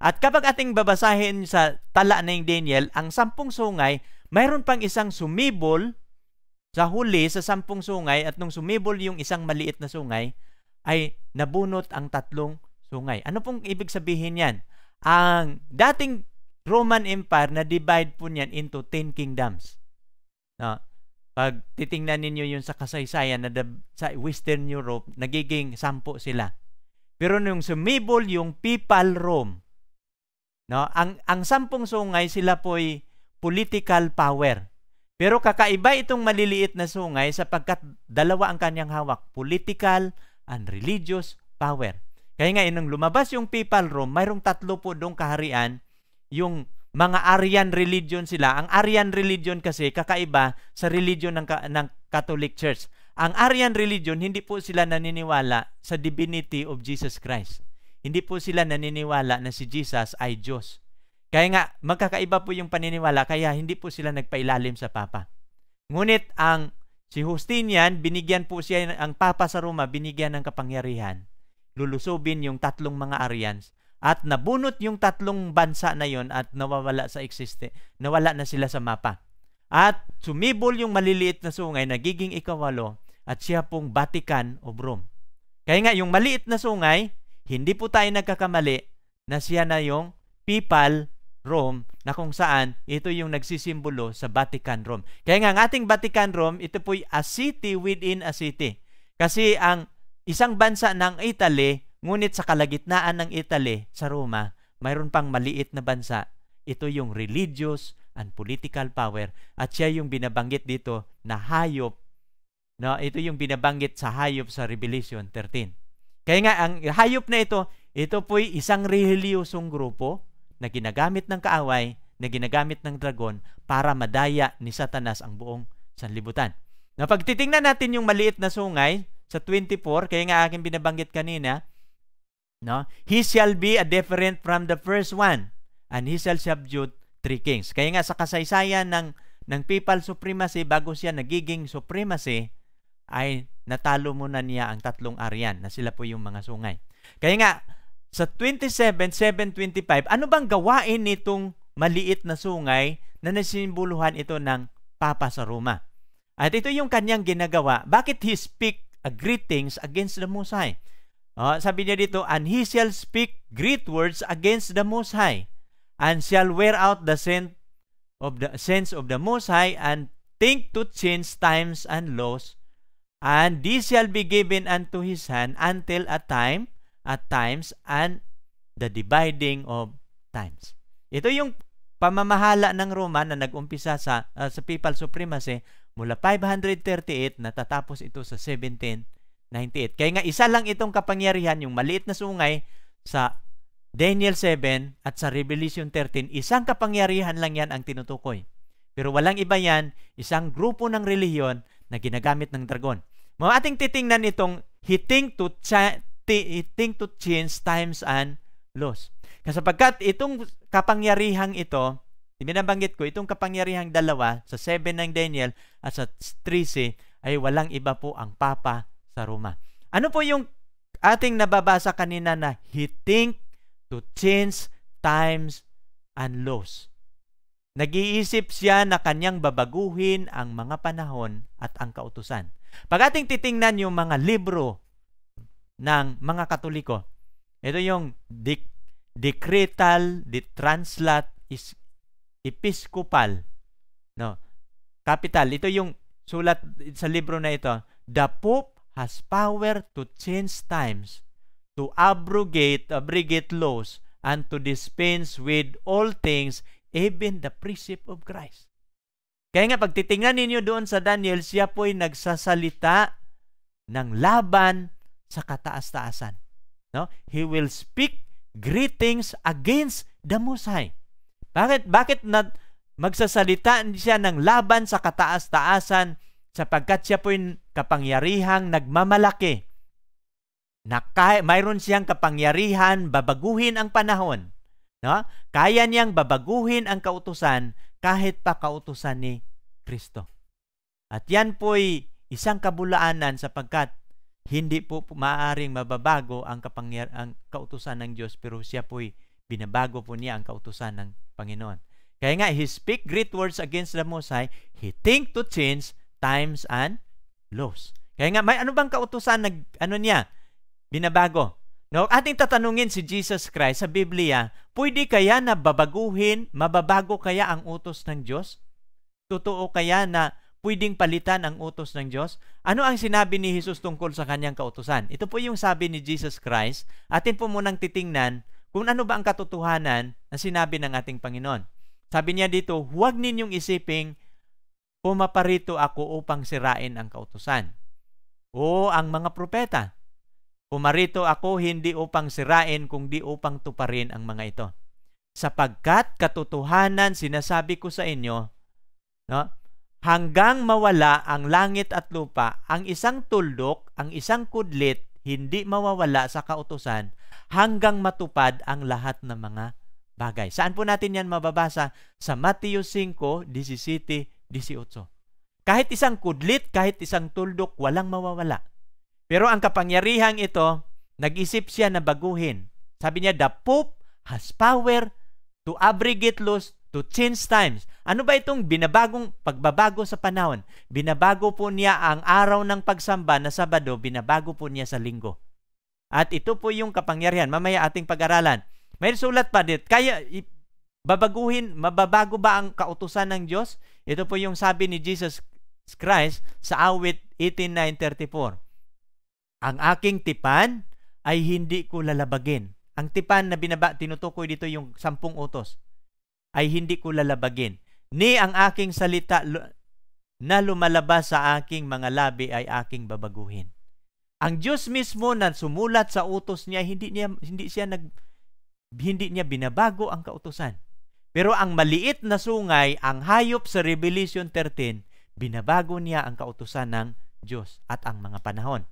At kapag ating babasahin sa tala na ng Daniel, ang sampung sungay, mayroon pang isang sumibol sa huli sa sampung sungay at nung sumibol yung isang maliit na sungay, ay nabunot ang tatlong sungay. Ano pong ibig sabihin yan? Ang dating Roman Empire na divide po niyan into 10 kingdoms. No? Pag titingnan ninyo yun sa kasaysayan na the, sa Western Europe, nagiging sampo sila. Pero nung sumibol yung Papal Rome, no? ang, ang sampung sungay sila po'y political power. Pero kakaiba itong maliliit na sungay sapagkat dalawa ang kanyang hawak, political power unreligious power. Kaya nga, nung lumabas yung papal Rome, mayroong tatlo po doong kaharian, yung mga Aryan religion sila. Ang Aryan religion kasi kakaiba sa religion ng, ng Catholic Church. Ang Aryan religion, hindi po sila naniniwala sa divinity of Jesus Christ. Hindi po sila naniniwala na si Jesus ay Diyos. Kaya nga, magkakaiba po yung paniniwala, kaya hindi po sila nagpailalim sa Papa. Ngunit ang Si Justinian, binigyan po siya, ang Papa sa Roma, binigyan ng kapangyarihan. Lulusubin yung tatlong mga Arians. At nabunot yung tatlong bansa na yon at nawawala sa existe, nawala na sila sa mapa. At sumibol yung maliliit na sungay, nagiging ikawalo, at siya pong Vatican of Rome. Kaya nga, yung maliit na sungay, hindi po tayo nagkakamali na siya na yung papal Rome na kung saan ito yung nagsisimbolo sa Vatican Rome. Kaya nga ang ating Vatican Rome, ito po'y a city within a city. Kasi ang isang bansa ng Italy, ngunit sa kalagitnaan ng Italy, sa Roma, mayroon pang maliit na bansa. Ito yung religious and political power. At siya yung binabanggit dito na hayop. No, ito yung binabanggit sa hayop sa Revelation 13. Kaya nga, ang hayop na ito, ito po'y isang reliyosong grupo na ginagamit ng kaaway, na ginagamit ng dragon para madaya ni Satanas ang buong sanlibutan. Na pagtitingnan natin yung maliit na sungay sa 24, kaya nga akin binabanggit kanina, no? He shall be a different from the first one, and he shall subdue three kings. Kaya nga sa kasaysayan ng ng papal supremacy bago siya nagiging supremacy ay natalo muna niya ang tatlong aryan na sila po yung mga sungay. Kaya nga sa 27.725, ano bang gawain nitong maliit na sungay na nasimbuluhan ito ng Papa sa Roma? At ito yung kanyang ginagawa. Bakit he speak a greetings against the Most High? Uh, sabi niya dito, And he shall speak great words against the Most High, and shall wear out the scent of the sense of the Most High, and think to change times and laws, and these shall be given unto his hand until a time at times and the dividing of times. Ito yung pamamahala ng Roma na nag-umpisa sa uh, sa papal supremacy mula 538 natatapos ito sa 1798. Kaya nga isa lang itong kapangyarihan yung maliit na sungay sa Daniel 7 at sa Revelation 13, isang kapangyarihan lang yan ang tinutukoy. Pero walang iba yan, isang grupo ng reliyon na ginagamit ng dragon. Mga ating titingnan itong hiting to, cha- think to change times and laws. Kasi pagkat itong kapangyarihang ito, binabanggit ko, itong kapangyarihang dalawa sa 7 ng Daniel at sa 13 ay walang iba po ang Papa sa Roma. Ano po yung ating nababasa kanina na he think to change times and laws. Nag-iisip siya na kanyang babaguhin ang mga panahon at ang kautusan. Pag ating titingnan yung mga libro ng mga Katoliko. Ito yung dec- decretal, the translat is episcopal. No. Capital. Ito yung sulat sa libro na ito. The Pope has power to change times, to abrogate, abrogate laws, and to dispense with all things, even the precept of Christ. Kaya nga, pagtitingnan titingnan ninyo doon sa Daniel, siya po'y nagsasalita ng laban sa kataas-taasan. No? He will speak greetings against the Most High. Bakit bakit na magsasalita siya ng laban sa kataas-taasan sapagkat siya po'y kapangyarihang nagmamalaki. Na kay, mayroon siyang kapangyarihan babaguhin ang panahon. No? Kaya niyang babaguhin ang kautusan kahit pa kautusan ni Kristo. At yan po'y isang kabulaanan sapagkat hindi po maaring mababago ang, kapangyar- ang kautusan ng Diyos pero siya po'y binabago po niya ang kautusan ng Panginoon. Kaya nga, he speak great words against the Most High. He think to change times and laws. Kaya nga, may ano bang kautusan nag, ano niya, binabago? No, ating tatanungin si Jesus Christ sa Biblia, pwede kaya na babaguhin, mababago kaya ang utos ng Diyos? Totoo kaya na pwedeng palitan ang utos ng Diyos? Ano ang sinabi ni Jesus tungkol sa kanyang kautusan? Ito po yung sabi ni Jesus Christ. Atin po munang titingnan kung ano ba ang katotohanan na sinabi ng ating Panginoon. Sabi niya dito, huwag ninyong isiping, pumaparito ako upang sirain ang kautusan. O ang mga propeta, pumarito ako hindi upang sirain kundi upang tuparin ang mga ito. Sapagkat katotohanan sinasabi ko sa inyo, no, hanggang mawala ang langit at lupa, ang isang tuldok, ang isang kudlit, hindi mawawala sa kautusan hanggang matupad ang lahat ng mga bagay. Saan po natin yan mababasa? Sa Matthew 517 18. Kahit isang kudlit, kahit isang tuldok, walang mawawala. Pero ang kapangyarihang ito, nag-isip siya na baguhin. Sabi niya, the Pope has power to abrogate laws to change times ano ba itong binabagong pagbabago sa panahon? Binabago po niya ang araw ng pagsamba na Sabado, binabago po niya sa linggo. At ito po yung kapangyarihan. Mamaya ating pag-aralan. May sulat pa dit. Kaya babaguhin, mababago ba ang kautusan ng Diyos? Ito po yung sabi ni Jesus Christ sa awit 18.9.34. Ang aking tipan ay hindi ko lalabagin. Ang tipan na binaba, tinutukoy dito yung sampung utos, ay hindi ko lalabagin. Ni ang aking salita na lumalabas sa aking mga labi ay aking babaguhin. Ang Diyos mismo na sumulat sa utos niya, hindi niya hindi siya nag hindi niya binabago ang kautusan. Pero ang maliit na sungay, ang hayop sa Revelation 13, binabago niya ang kautusan ng Diyos at ang mga panahon.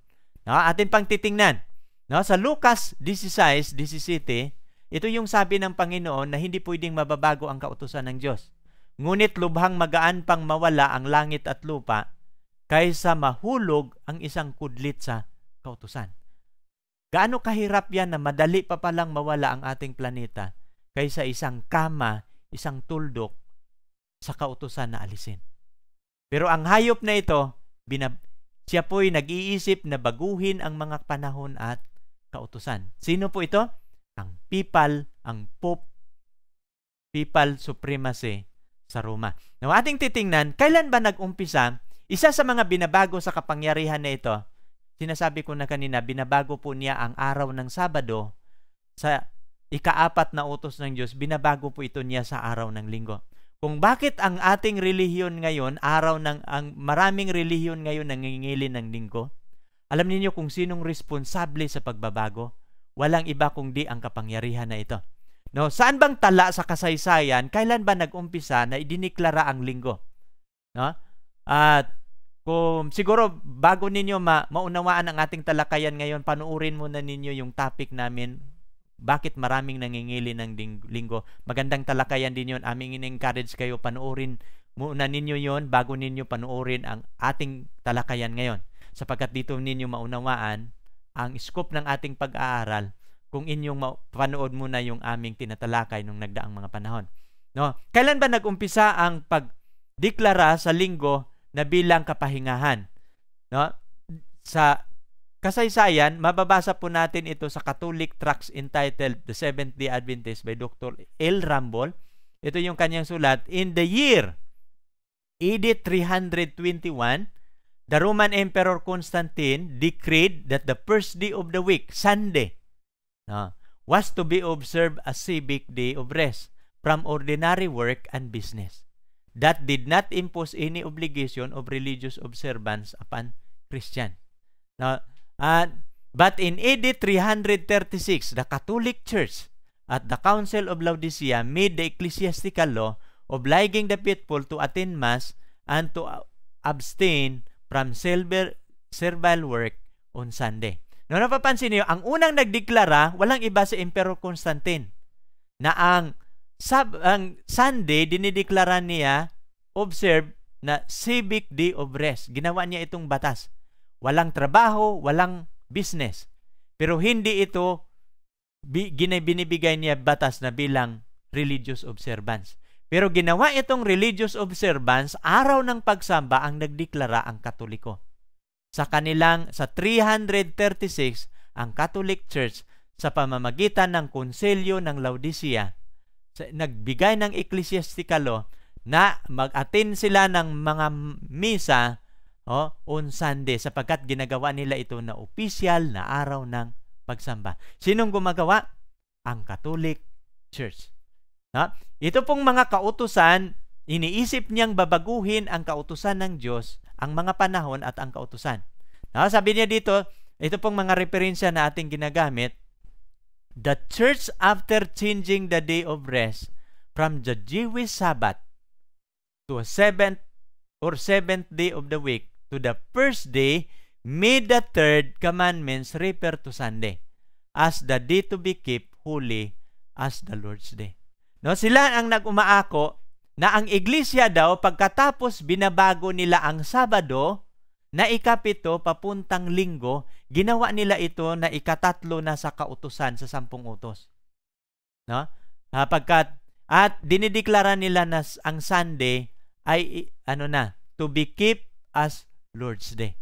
No, atin pang titingnan. No, sa Lucas 16, 17, ito yung sabi ng Panginoon na hindi pwedeng mababago ang kautusan ng Diyos. Ngunit lubhang magaan pang mawala ang langit at lupa kaysa mahulog ang isang kudlit sa kautusan. Gaano kahirap yan na madali pa palang mawala ang ating planeta kaysa isang kama, isang tuldok sa kautusan na alisin. Pero ang hayop na ito, binab- siya po'y nag-iisip na baguhin ang mga panahon at kautusan. Sino po ito? Ang people, ang Pope, people supremacy sa Roma. Now, ating titingnan, kailan ba nag-umpisa? Isa sa mga binabago sa kapangyarihan na ito, sinasabi ko na kanina, binabago po niya ang araw ng Sabado sa ikaapat na utos ng Diyos, binabago po ito niya sa araw ng linggo. Kung bakit ang ating relihiyon ngayon, araw ng ang maraming relihiyon ngayon nangingilin ng linggo, alam niyo kung sinong responsable sa pagbabago? Walang iba kundi ang kapangyarihan na ito. No, saan bang tala sa kasaysayan kailan ba nag-umpisa na idiniklara ang linggo? No? At kung siguro bago ninyo ma- maunawaan ang ating talakayan ngayon, panuurin muna ninyo yung topic namin bakit maraming nangingili ng linggo. Magandang talakayan din yun. Aming in-encourage kayo panuorin muna ninyo yon bago ninyo panuorin ang ating talakayan ngayon. Sapagkat dito ninyo maunawaan ang scope ng ating pag-aaral kung inyong mapanood muna yung aming tinatalakay nung nagdaang mga panahon. No? Kailan ba nagumpisa ang pagdeklara sa linggo na bilang kapahingahan? No? Sa kasaysayan, mababasa po natin ito sa Catholic tracts entitled The Seventh-day Adventist by Dr. L. Rumble. Ito yung kanyang sulat. In the year AD 321, the Roman Emperor Constantine decreed that the first day of the week, Sunday, no, was to be observed a civic day of rest from ordinary work and business that did not impose any obligation of religious observance upon Christian. Now, uh, but in AD 336, the Catholic Church at the Council of Laodicea made the ecclesiastical law obliging the people to attend Mass and to abstain from servile work on Sunday. No, napapansin niyo, ang unang nagdeklara, walang iba si Emperor Constantine na ang, sab, ang Sunday, dinideklara niya, observe, na civic day of rest. Ginawa niya itong batas. Walang trabaho, walang business. Pero hindi ito binibigay niya batas na bilang religious observance. Pero ginawa itong religious observance, araw ng pagsamba ang nagdeklara ang Katoliko sa kanilang sa 336 ang Catholic Church sa pamamagitan ng Konselyo ng Laodicea nagbigay ng ecclesiasticalo na mag-attend sila ng mga misa oh, on Sunday sapagkat ginagawa nila ito na official na araw ng pagsamba. Sinong gumagawa? Ang Catholic Church. Ha? Ito pong mga kautusan, iniisip niyang babaguhin ang kautusan ng Diyos ang mga panahon at ang kautusan. Now, sabi niya dito, ito pong mga referensya na ating ginagamit, The church after changing the day of rest from the Jewish Sabbath to a seventh or seventh day of the week to the first day made the third commandments refer to Sunday as the day to be kept holy as the Lord's day. No, sila ang nag-umaako na ang iglesia daw pagkatapos binabago nila ang Sabado na ikapito papuntang linggo, ginawa nila ito na ikatatlo na sa kautusan sa sampung utos. No? Ha, ah, pagkat, at dinideklara nila na ang Sunday ay ano na, to be kept as Lord's Day.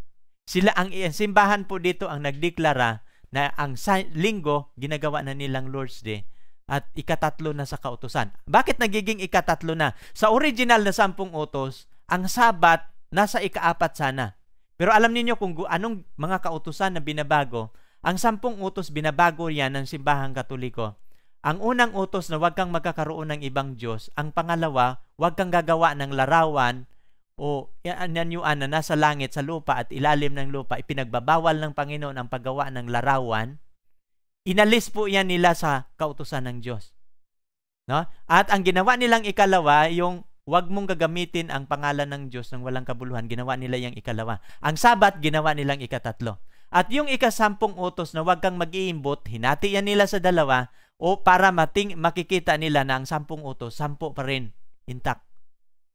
Sila ang simbahan po dito ang nagdeklara na ang linggo ginagawa na nilang Lord's Day at ikatatlo na sa kautusan. Bakit nagiging ikatatlo na? Sa original na sampung utos, ang sabat nasa ikaapat sana. Pero alam niyo kung anong mga kautusan na binabago, ang sampung utos binabago yan ng simbahang katoliko. Ang unang utos na huwag kang magkakaroon ng ibang Diyos. Ang pangalawa, huwag kang gagawa ng larawan o anyanyuan na nasa langit, sa lupa at ilalim ng lupa. Ipinagbabawal ng Panginoon ang paggawa ng larawan. Inalis po yan nila sa kautusan ng Diyos. No? At ang ginawa nilang ikalawa, yung huwag mong gagamitin ang pangalan ng Diyos ng walang kabuluhan, ginawa nila yung ikalawa. Ang sabat, ginawa nilang ikatatlo. At yung ikasampung utos na huwag kang mag-iimbot, hinati yan nila sa dalawa o para mating makikita nila na ang sampung utos, sampu pa rin, intact.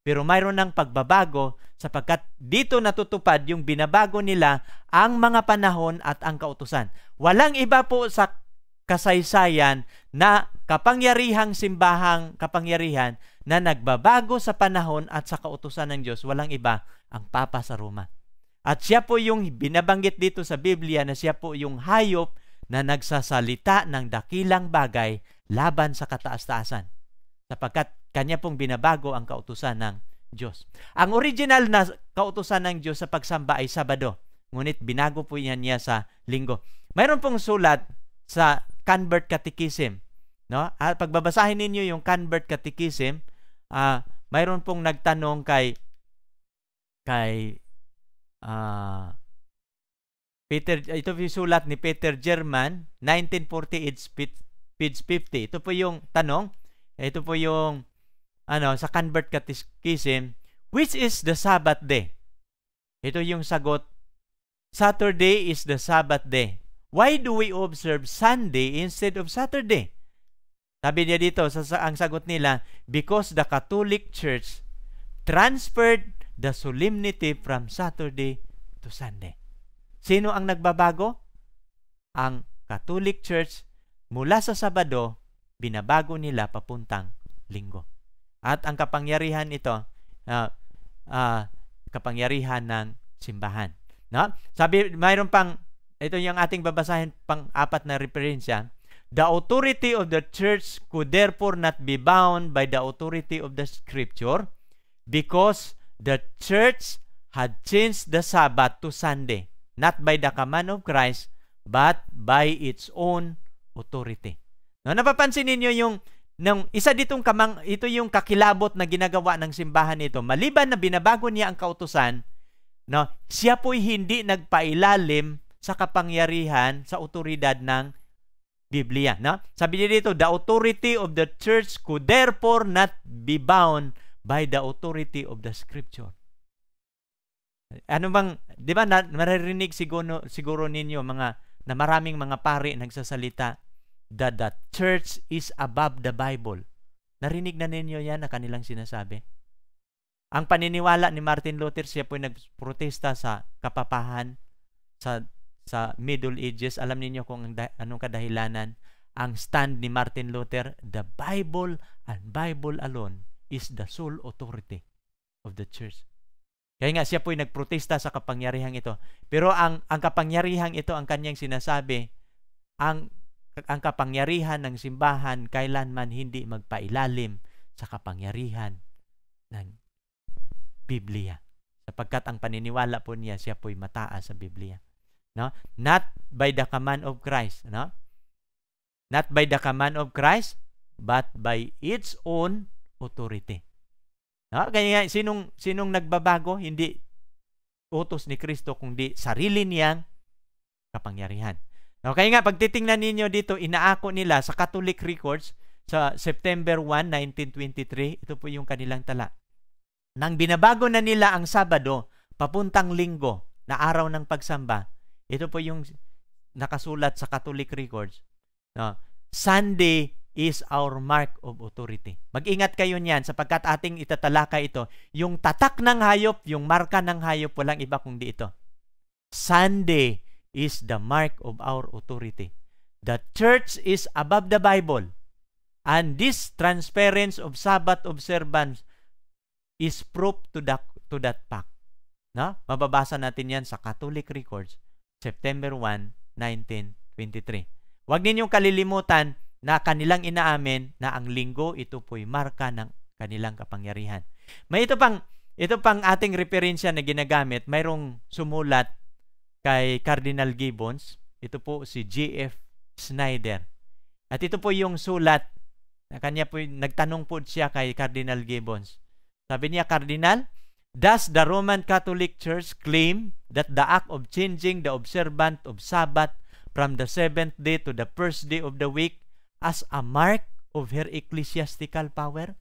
Pero mayroon ng pagbabago sapagkat dito natutupad yung binabago nila ang mga panahon at ang kautusan. Walang iba po sa kasaysayan na kapangyarihang simbahang kapangyarihan na nagbabago sa panahon at sa kautusan ng Diyos, walang iba ang Papa sa Roma. At siya po yung binabanggit dito sa Biblia na siya po yung hayop na nagsasalita ng dakilang bagay laban sa kataas-taasan sapagkat kanya pong binabago ang kautusan ng Diyos. Ang original na kautusan ng Diyos sa pagsamba ay Sabado, ngunit binago po yan niya sa linggo. Mayroon pong sulat sa Convert Catechism. No? At pagbabasahin ninyo yung Convert Catechism, uh, mayroon pong nagtanong kay kay uh, Peter ito sulat ni Peter German 1948 page 50 ito po yung tanong ito po yung ano sa convert catechism which is the Sabbath day ito yung sagot Saturday is the Sabbath day why do we observe Sunday instead of Saturday? Sabi niya dito, sa, ang sagot nila, because the Catholic Church transferred the solemnity from Saturday to Sunday. Sino ang nagbabago? Ang Catholic Church mula sa Sabado, binabago nila papuntang linggo. At ang kapangyarihan ito, uh, ah, uh, kapangyarihan ng simbahan. No? Sabi, mayroon pang ito yung ating babasahin pang-apat na referensya. The authority of the church could therefore not be bound by the authority of the scripture because the church had changed the Sabbath to Sunday, not by the command of Christ, but by its own authority. No, napapansin ninyo yung ng isa ditong kamang ito yung kakilabot na ginagawa ng simbahan nito. Maliban na binabago niya ang kautusan, no, siya po'y hindi nagpailalim sa kapangyarihan, sa otoridad ng Biblia. No? Sabi dito, the authority of the church could therefore not be bound by the authority of the scripture. Ano bang, di ba, naririnig siguro, siguro ninyo mga, na maraming mga pari nagsasalita that the church is above the Bible. Narinig na ninyo yan na kanilang sinasabi? Ang paniniwala ni Martin Luther, siya po nagprotesta sa kapapahan, sa sa Middle Ages. Alam niyo kung anong kadahilanan ang stand ni Martin Luther, the Bible and Bible alone is the sole authority of the church. Kaya nga siya po'y nagprotesta sa kapangyarihang ito. Pero ang ang kapangyarihang ito ang kanyang sinasabi, ang ang kapangyarihan ng simbahan kailanman hindi magpailalim sa kapangyarihan ng Biblia. Sapagkat ang paniniwala po niya, siya po'y mataas sa Biblia. No? Not by the command of Christ. No? Not by the command of Christ, but by its own authority. No? Kaya nga, sinong, sinong nagbabago? Hindi utos ni Kristo, kundi sarili niyang kapangyarihan. No, kaya nga, pagtitingnan ninyo dito, inaako nila sa Catholic records sa September 1, 1923, ito po yung kanilang tala. Nang binabago na nila ang Sabado, papuntang linggo na araw ng pagsamba, ito po yung nakasulat sa Catholic records. No? Sunday is our mark of authority. Mag-ingat kayo niyan sapagkat ating itatalaka ito. Yung tatak ng hayop, yung marka ng hayop, walang iba kundi ito. Sunday is the mark of our authority. The church is above the Bible. And this transference of Sabbath observance is proof to, the, to that fact. No? Mababasa natin yan sa Catholic records September 1, 1923. Huwag ninyong kalilimutan na kanilang inaamin na ang linggo ito po'y marka ng kanilang kapangyarihan. May ito pang ito pang ating referensya na ginagamit, mayroong sumulat kay Cardinal Gibbons. Ito po si G.F. Snyder. At ito po yung sulat na kanya po nagtanong po siya kay Cardinal Gibbons. Sabi niya, Cardinal, Does the Roman Catholic Church claim that the act of changing the observant of Sabbath from the seventh day to the first day of the week as a mark of her ecclesiastical power?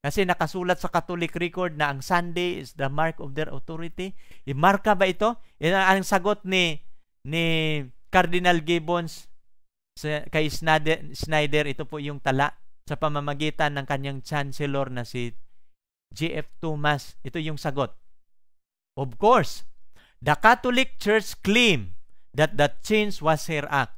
Kasi nakasulat sa Catholic record na ang Sunday is the mark of their authority. Imarka eh, ba ito? Yan eh, ang sagot ni ni Cardinal Gibbons sa, kay Snyder, Schneider, ito po yung tala sa pamamagitan ng kanyang chancellor na si J.F. Thomas. Ito yung sagot. Of course, the Catholic Church claim that that change was her act.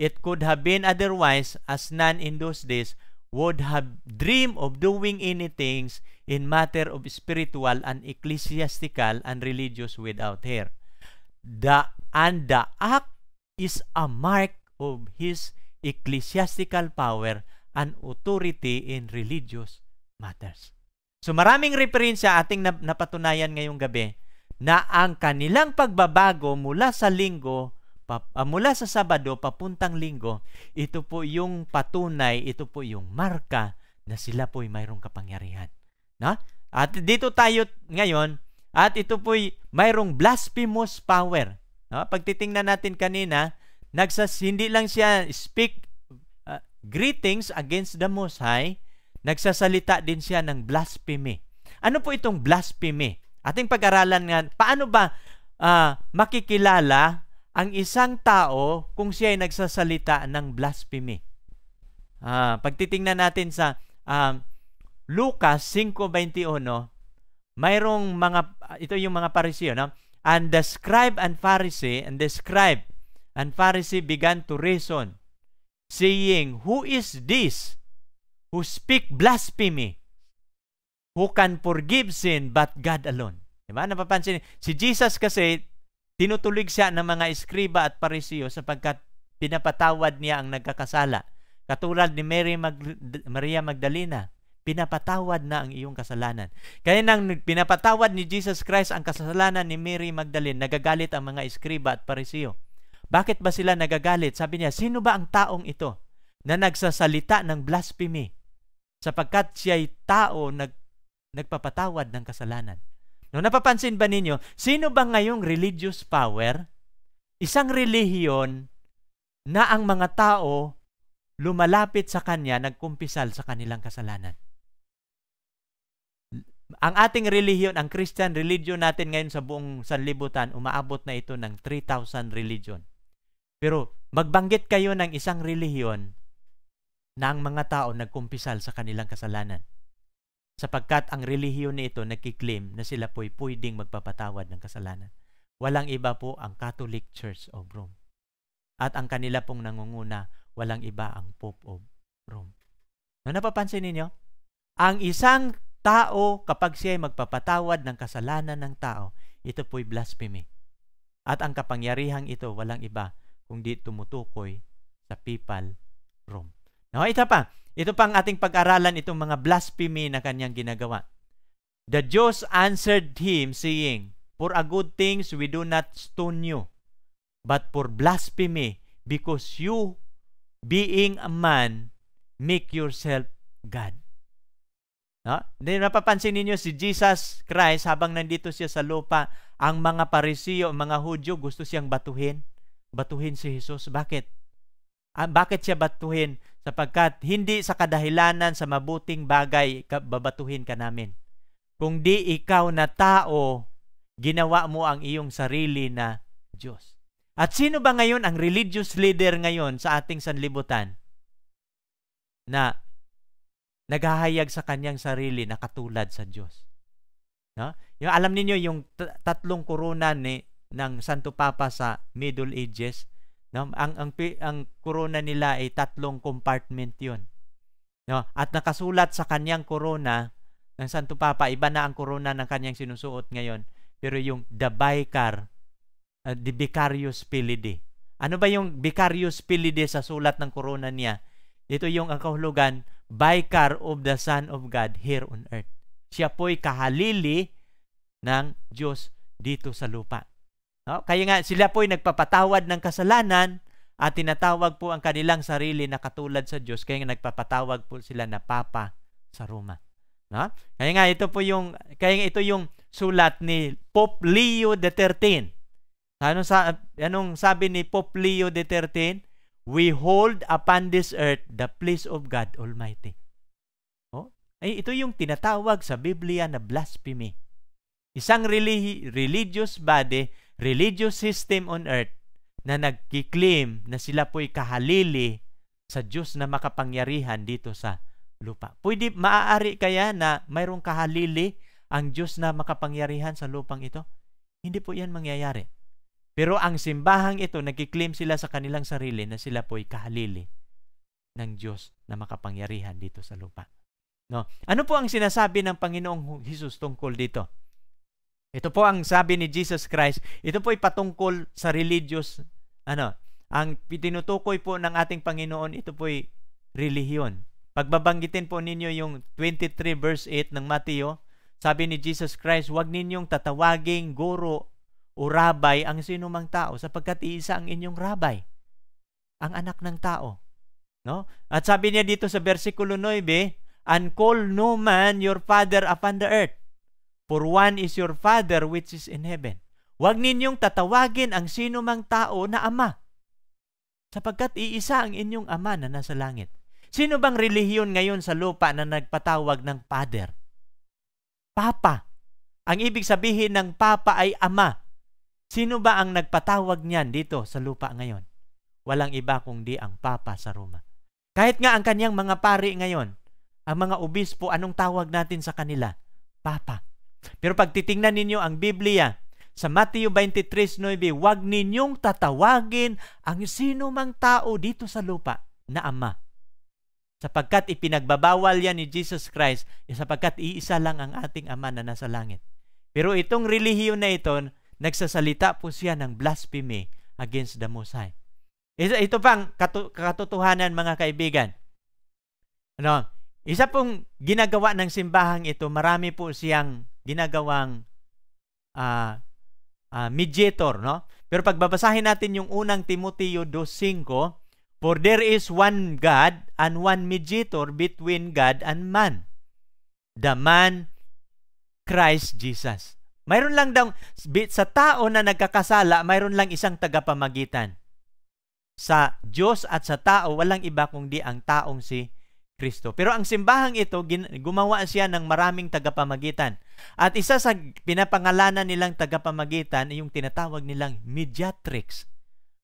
It could have been otherwise as none in those days would have dreamed of doing any things in matter of spiritual and ecclesiastical and religious without her. The, and the act is a mark of his ecclesiastical power and authority in religious matters. So maraming referensya ating napatunayan ngayong gabi na ang kanilang pagbabago mula sa linggo ah, mula sa Sabado papuntang linggo, ito po yung patunay, ito po yung marka na sila po ay mayroong kapangyarihan. Na? At dito tayo ngayon at ito po ay mayroong blasphemous power. No? Pagtitingnan natin kanina, nagsas hindi lang siya speak uh, greetings against the Most High, Nagsasalita din siya ng blasphemy. Ano po itong blasphemy? Ating pag-aralan nga, paano ba uh, makikilala ang isang tao kung siya ay nagsasalita ng blasphemy? Uh, pagtitingnan natin sa um, Lucas 5.21, mayroong mga, ito yung mga parisiyo, no? And the scribe and Pharisee, and the scribe and Pharisee began to reason, saying, Who is this who speak blasphemy, who can forgive sin but God alone. Diba? Napapansin, si Jesus kasi, tinutulig siya ng mga eskriba at pariseo sapagkat pinapatawad niya ang nagkakasala. Katulad ni Mary Mag- Maria Magdalena, pinapatawad na ang iyong kasalanan. Kaya nang pinapatawad ni Jesus Christ ang kasalanan ni Mary Magdalene, nagagalit ang mga eskriba at pariseo. Bakit ba sila nagagalit? Sabi niya, sino ba ang taong ito na nagsasalita ng blasphemy? sapagkat siya'y tao nag, nagpapatawad ng kasalanan. No, napapansin ba ninyo, sino ba ngayong religious power? Isang relihiyon na ang mga tao lumalapit sa kanya, nagkumpisal sa kanilang kasalanan. Ang ating relihiyon, ang Christian religion natin ngayon sa buong sanlibutan, umaabot na ito ng 3,000 religion. Pero magbanggit kayo ng isang relihiyon na ang mga tao nagkumpisal sa kanilang kasalanan. Sapagkat ang relihiyon na ito nagkiklaim na sila po'y pwedeng magpapatawad ng kasalanan. Walang iba po ang Catholic Church of Rome. At ang kanila pong nangunguna, walang iba ang Pope of Rome. No, napapansin ninyo? Ang isang tao, kapag siya ay magpapatawad ng kasalanan ng tao, ito po'y blasphemy. At ang kapangyarihang ito, walang iba, kundi tumutukoy sa people Rome. No, ito pa. Ito pang ating pag-aralan itong mga blasphemy na kanyang ginagawa. The Jews answered him saying, For a good things we do not stone you, but for blasphemy, because you, being a man, make yourself God. No? Then napapansin ninyo si Jesus Christ habang nandito siya sa lupa, ang mga parisiyo, mga Hudyo gusto siyang batuhin. Batuhin si Jesus. Bakit? Ah, bakit siya batuhin? sapagkat hindi sa kadahilanan sa mabuting bagay babatuhin ka namin. Kung di ikaw na tao, ginawa mo ang iyong sarili na Diyos. At sino ba ngayon ang religious leader ngayon sa ating sanlibutan na naghahayag sa kanyang sarili na katulad sa Diyos? No? Yung alam ninyo yung tatlong kuruna ni ng Santo Papa sa Middle Ages, No? Ang, ang, ang corona nila ay tatlong compartment yun. No? At nakasulat sa kanyang corona, ng Santo Papa, iba na ang corona ng kanyang sinusuot ngayon. Pero yung the vicar, uh, the vicarius pilidi. Ano ba yung vicarius pilidi sa sulat ng corona niya? Ito yung ang kahulugan, vicar of the Son of God here on earth. Siya po'y kahalili ng Diyos dito sa lupa. No? Kaya nga sila po ay nagpapatawad ng kasalanan at tinatawag po ang kanilang sarili na katulad sa Diyos kaya nga nagpapatawag po sila na Papa sa Roma. No? Kaya nga ito po yung kaya nga ito yung sulat ni Pope Leo XIII. Ano sa anong sabi ni Pope Leo XIII? We hold upon this earth the place of God Almighty. Oh, ay ito yung tinatawag sa Biblia na blasphemy. Isang religious body religious system on earth na nagkiklaim na sila po'y kahalili sa Diyos na makapangyarihan dito sa lupa. Pwede, maaari kaya na mayroong kahalili ang Diyos na makapangyarihan sa lupang ito? Hindi po yan mangyayari. Pero ang simbahang ito, nagkiklaim sila sa kanilang sarili na sila po'y kahalili ng Diyos na makapangyarihan dito sa lupa. No? Ano po ang sinasabi ng Panginoong Hesus tungkol dito? Ito po ang sabi ni Jesus Christ. Ito po ay patungkol sa religious ano, ang tinutukoy po ng ating Panginoon, ito po ay relihiyon. Pagbabanggitin po ninyo yung 23 verse 8 ng Mateo, sabi ni Jesus Christ, huwag ninyong tatawaging guro o rabay ang sinumang tao sapagkat iisa ang inyong rabay, ang anak ng tao. No? At sabi niya dito sa versikulo 9, and call no man your father upon the earth For one is your Father which is in heaven. Huwag ninyong tatawagin ang sino mang tao na ama. Sapagkat iisa ang inyong ama na nasa langit. Sino bang relihiyon ngayon sa lupa na nagpatawag ng Father? Papa. Ang ibig sabihin ng Papa ay Ama. Sino ba ang nagpatawag niyan dito sa lupa ngayon? Walang iba kundi ang Papa sa Roma. Kahit nga ang kanyang mga pari ngayon, ang mga obispo, anong tawag natin sa kanila? Papa. Pero pagtitingnan ninyo ang Biblia, sa Matthew 23:9, huwag ninyong tatawagin ang sino mang tao dito sa lupa na ama. Sapagkat ipinagbabawal yan ni Jesus Christ, eh, sapagkat iisa lang ang ating ama na nasa langit. Pero itong relihiyon na ito, nagsasalita po siya ng blasphemy against the Most High. Ito pang katotohanan mga kaibigan. Ano? Isa pong ginagawa ng simbahang ito, marami po siyang ginagawang uh, uh, mediator, no? Pero pagbabasahin natin yung unang Timoteo 2.5, For there is one God and one mediator between God and man, the man Christ Jesus. Mayroon lang daw, sa tao na nagkakasala, mayroon lang isang tagapamagitan. Sa Diyos at sa tao, walang iba kundi ang taong si Kristo. Pero ang simbahang ito, gumawa siya ng maraming tagapamagitan. At isa sa pinapangalanan nilang tagapamagitan ay yung tinatawag nilang mediatrix.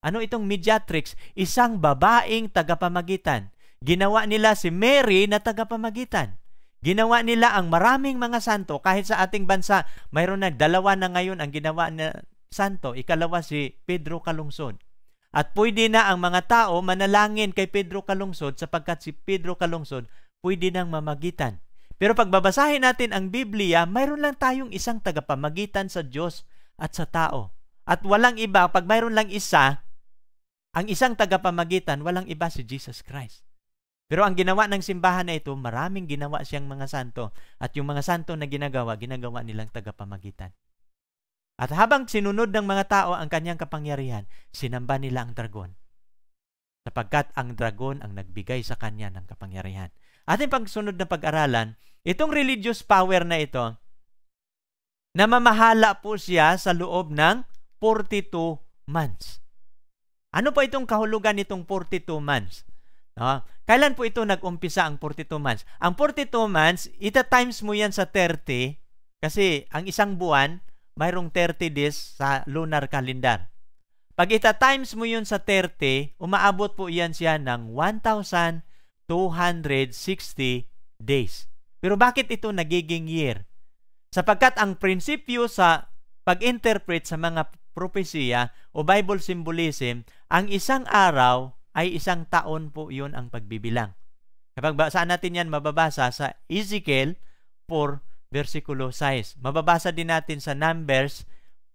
Ano itong mediatrix? Isang babaeng tagapamagitan. Ginawa nila si Mary na tagapamagitan. Ginawa nila ang maraming mga santo. Kahit sa ating bansa, mayroon na dalawa na ngayon ang ginawa na santo. Ikalawa si Pedro Kalungsod. At pwede na ang mga tao manalangin kay Pedro Kalungsod sapagkat si Pedro Kalungsod pwede nang mamagitan. Pero pagbabasahin natin ang Biblia, mayroon lang tayong isang tagapamagitan sa Diyos at sa tao. At walang iba, pag mayroon lang isa, ang isang tagapamagitan, walang iba si Jesus Christ. Pero ang ginawa ng simbahan na ito, maraming ginawa siyang mga santo. At yung mga santo na ginagawa, ginagawa nilang tagapamagitan. At habang sinunod ng mga tao ang kanyang kapangyarihan, sinamba nila ang dragon. Sapagkat ang dragon ang nagbigay sa kanya ng kapangyarihan. Ating pagsunod na pag-aralan, itong religious power na ito, namamahala po siya sa loob ng 42 months. Ano po itong kahulugan nitong 42 months? No? Kailan po ito nag-umpisa ang 42 months? Ang 42 months, ita times mo yan sa 30 kasi ang isang buwan mayroong 30 days sa lunar calendar. Pag ita-times mo yun sa 30, umaabot po iyan siya ng 1,260 days. Pero bakit ito nagiging year? Sapagkat ang prinsipyo sa pag-interpret sa mga propesya o Bible symbolism, ang isang araw ay isang taon po yun ang pagbibilang. Kapag basaan natin yan, mababasa sa Ezekiel 4, versikulo 6. Mababasa din natin sa Numbers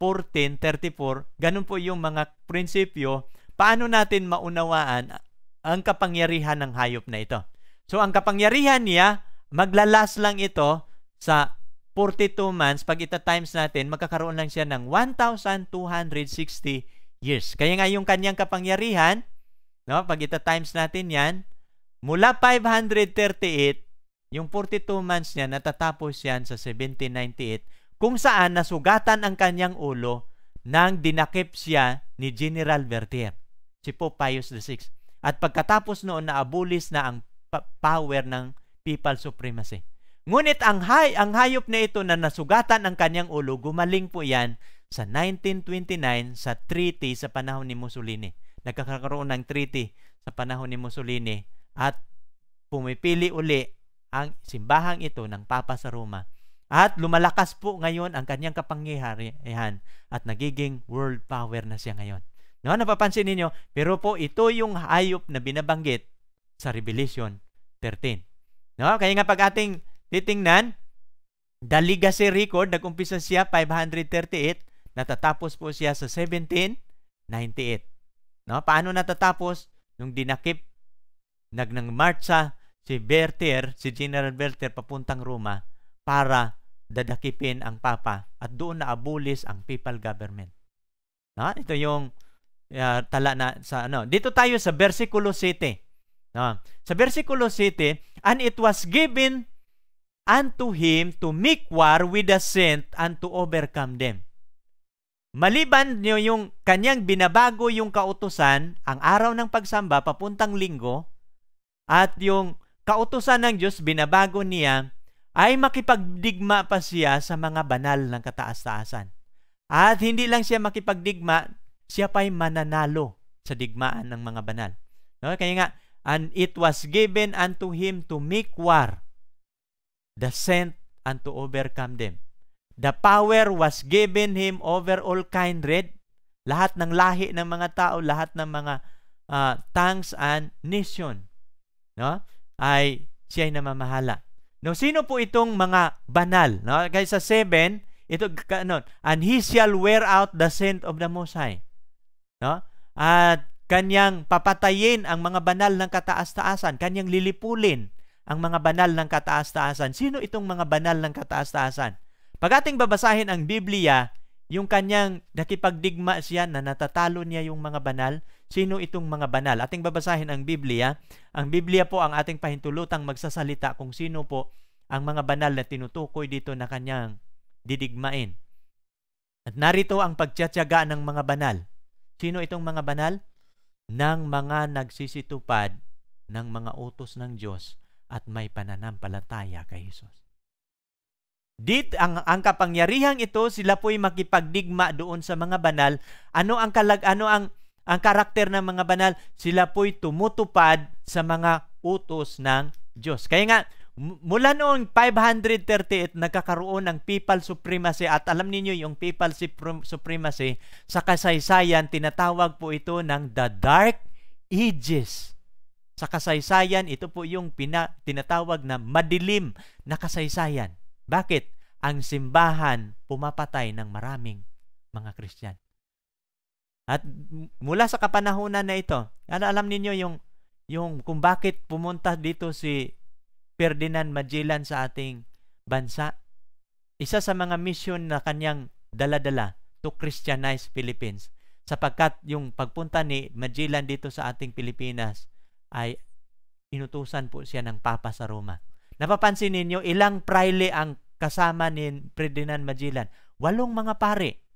14:34. Ganun po yung mga prinsipyo paano natin maunawaan ang kapangyarihan ng hayop na ito. So ang kapangyarihan niya, maglalas lang ito sa 42 months, pag ita times natin, magkakaroon lang siya ng 1,260 years. Kaya nga yung kanyang kapangyarihan, no, pag ita times natin yan, mula 538 yung 42 months niya, natatapos yan sa 1798 kung saan nasugatan ang kanyang ulo nang dinakip siya ni General Vertier, si Pope Pius VI. At pagkatapos noon, naabulis na ang power ng papal supremacy. Ngunit ang, hay ang hayop na ito na nasugatan ang kanyang ulo, gumaling po yan sa 1929 sa treaty sa panahon ni Mussolini. Nagkakaroon ng treaty sa panahon ni Mussolini at pumipili uli ang simbahang ito ng Papa sa Roma. At lumalakas po ngayon ang kanyang kapangyarihan at nagiging world power na siya ngayon. No, napapansin ninyo, pero po ito yung hayop na binabanggit sa Revelation 13. No, kaya nga pag ating titingnan, the legacy record, nagumpisa siya 538, natatapos po siya sa 1798. No, paano natatapos? Nung dinakip, nagnang marcha si Berter, si General Berter papuntang Roma para dadakipin ang Papa at doon na abulis ang papal government. No? Ito yung uh, tala na sa ano. Dito tayo sa versikulo 7. No? Sa versikulo 7, and it was given unto him to make war with the saint and to overcome them. Maliban nyo yung kanyang binabago yung kautusan, ang araw ng pagsamba papuntang linggo, at yung kautusan ng Diyos, binabago niya, ay makipagdigma pa siya sa mga banal ng kataas-taasan. At hindi lang siya makipagdigma, siya pa'y mananalo sa digmaan ng mga banal. No? Kaya nga, and it was given unto him to make war, the sent and to overcome them. The power was given him over all kindred, lahat ng lahi ng mga tao, lahat ng mga uh, tongues and nation. No? ay siya ay namamahala. No, sino po itong mga banal? No? Kaya sa 7, ito kanon, and he shall wear out the scent of the Most High. No? At kanyang papatayin ang mga banal ng kataas-taasan, kanyang lilipulin ang mga banal ng kataas-taasan. Sino itong mga banal ng kataas-taasan? Pag ating babasahin ang Biblia, yung kanyang nakipagdigma siya na natatalo niya yung mga banal, Sino itong mga banal? Ating babasahin ang Biblia. Ang Biblia po ang ating pahintulutang magsasalita kung sino po ang mga banal na tinutukoy dito na kanyang didigmain. At narito ang pagtsatsaga ng mga banal. Sino itong mga banal? Nang mga nagsisitupad ng mga utos ng Diyos at may pananampalataya kay Jesus. Dit ang ang kapangyarihang ito sila po'y makipagdigma doon sa mga banal. Ano ang kalag ano ang ang karakter ng mga banal, sila po'y tumutupad sa mga utos ng Diyos. Kaya nga, mula noong 538, nagkakaroon ng papal supremacy at alam niyo yung papal supremacy sa kasaysayan, tinatawag po ito ng the Dark Ages. Sa kasaysayan, ito po yung pina, tinatawag na madilim na kasaysayan. Bakit? Ang simbahan pumapatay ng maraming mga Kristiyan. At mula sa kapanahunan na ito, ano alam ninyo yung yung kung bakit pumunta dito si Ferdinand Magellan sa ating bansa? Isa sa mga mission na kanyang daladala to Christianize Philippines sapagkat yung pagpunta ni Magellan dito sa ating Pilipinas ay inutusan po siya ng Papa sa Roma. Napapansin ninyo, ilang praile ang kasama ni Ferdinand Magellan? Walong mga pare.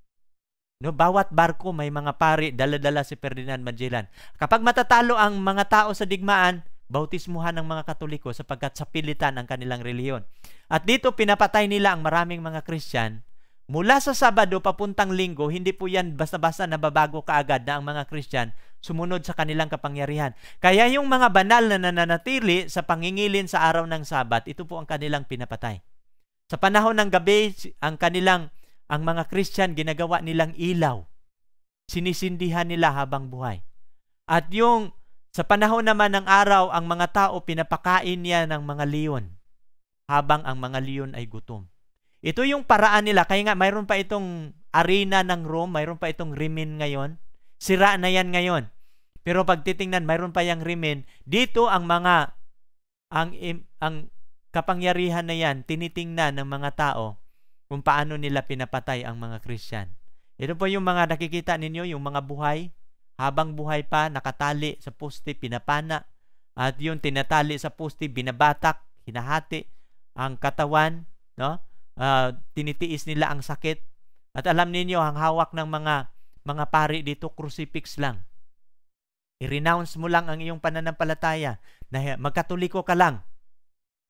No, bawat barko may mga pari, daladala si Ferdinand Magellan. Kapag matatalo ang mga tao sa digmaan, bautismuhan ng mga Katoliko sapagkat sapilitan ang kanilang reliyon. At dito pinapatay nila ang maraming mga Christian. Mula sa Sabado papuntang Linggo, hindi po yan basta-basta nababago kaagad na ang mga Christian sumunod sa kanilang kapangyarihan. Kaya yung mga banal na nananatili sa pangingilin sa araw ng Sabat, ito po ang kanilang pinapatay. Sa panahon ng gabi, ang kanilang ang mga Christian ginagawa nilang ilaw. Sinisindihan nila habang buhay. At yung sa panahon naman ng araw, ang mga tao pinapakain niya ng mga leon habang ang mga leon ay gutom. Ito yung paraan nila. Kaya nga, mayroon pa itong arena ng Rome, mayroon pa itong rimin ngayon. Sira na yan ngayon. Pero pag titingnan, mayroon pa yung rimin. Dito ang mga, ang, ang kapangyarihan na yan, tinitingnan ng mga tao kung paano nila pinapatay ang mga Christian. Ito po yung mga nakikita ninyo, yung mga buhay, habang buhay pa, nakatali sa poste, pinapana, at yung tinatali sa poste, binabatak, hinahati ang katawan, no? Uh, tinitiis nila ang sakit. At alam ninyo, ang hawak ng mga mga pari dito, crucifix lang. I-renounce mo lang ang iyong pananampalataya na magkatuliko ka lang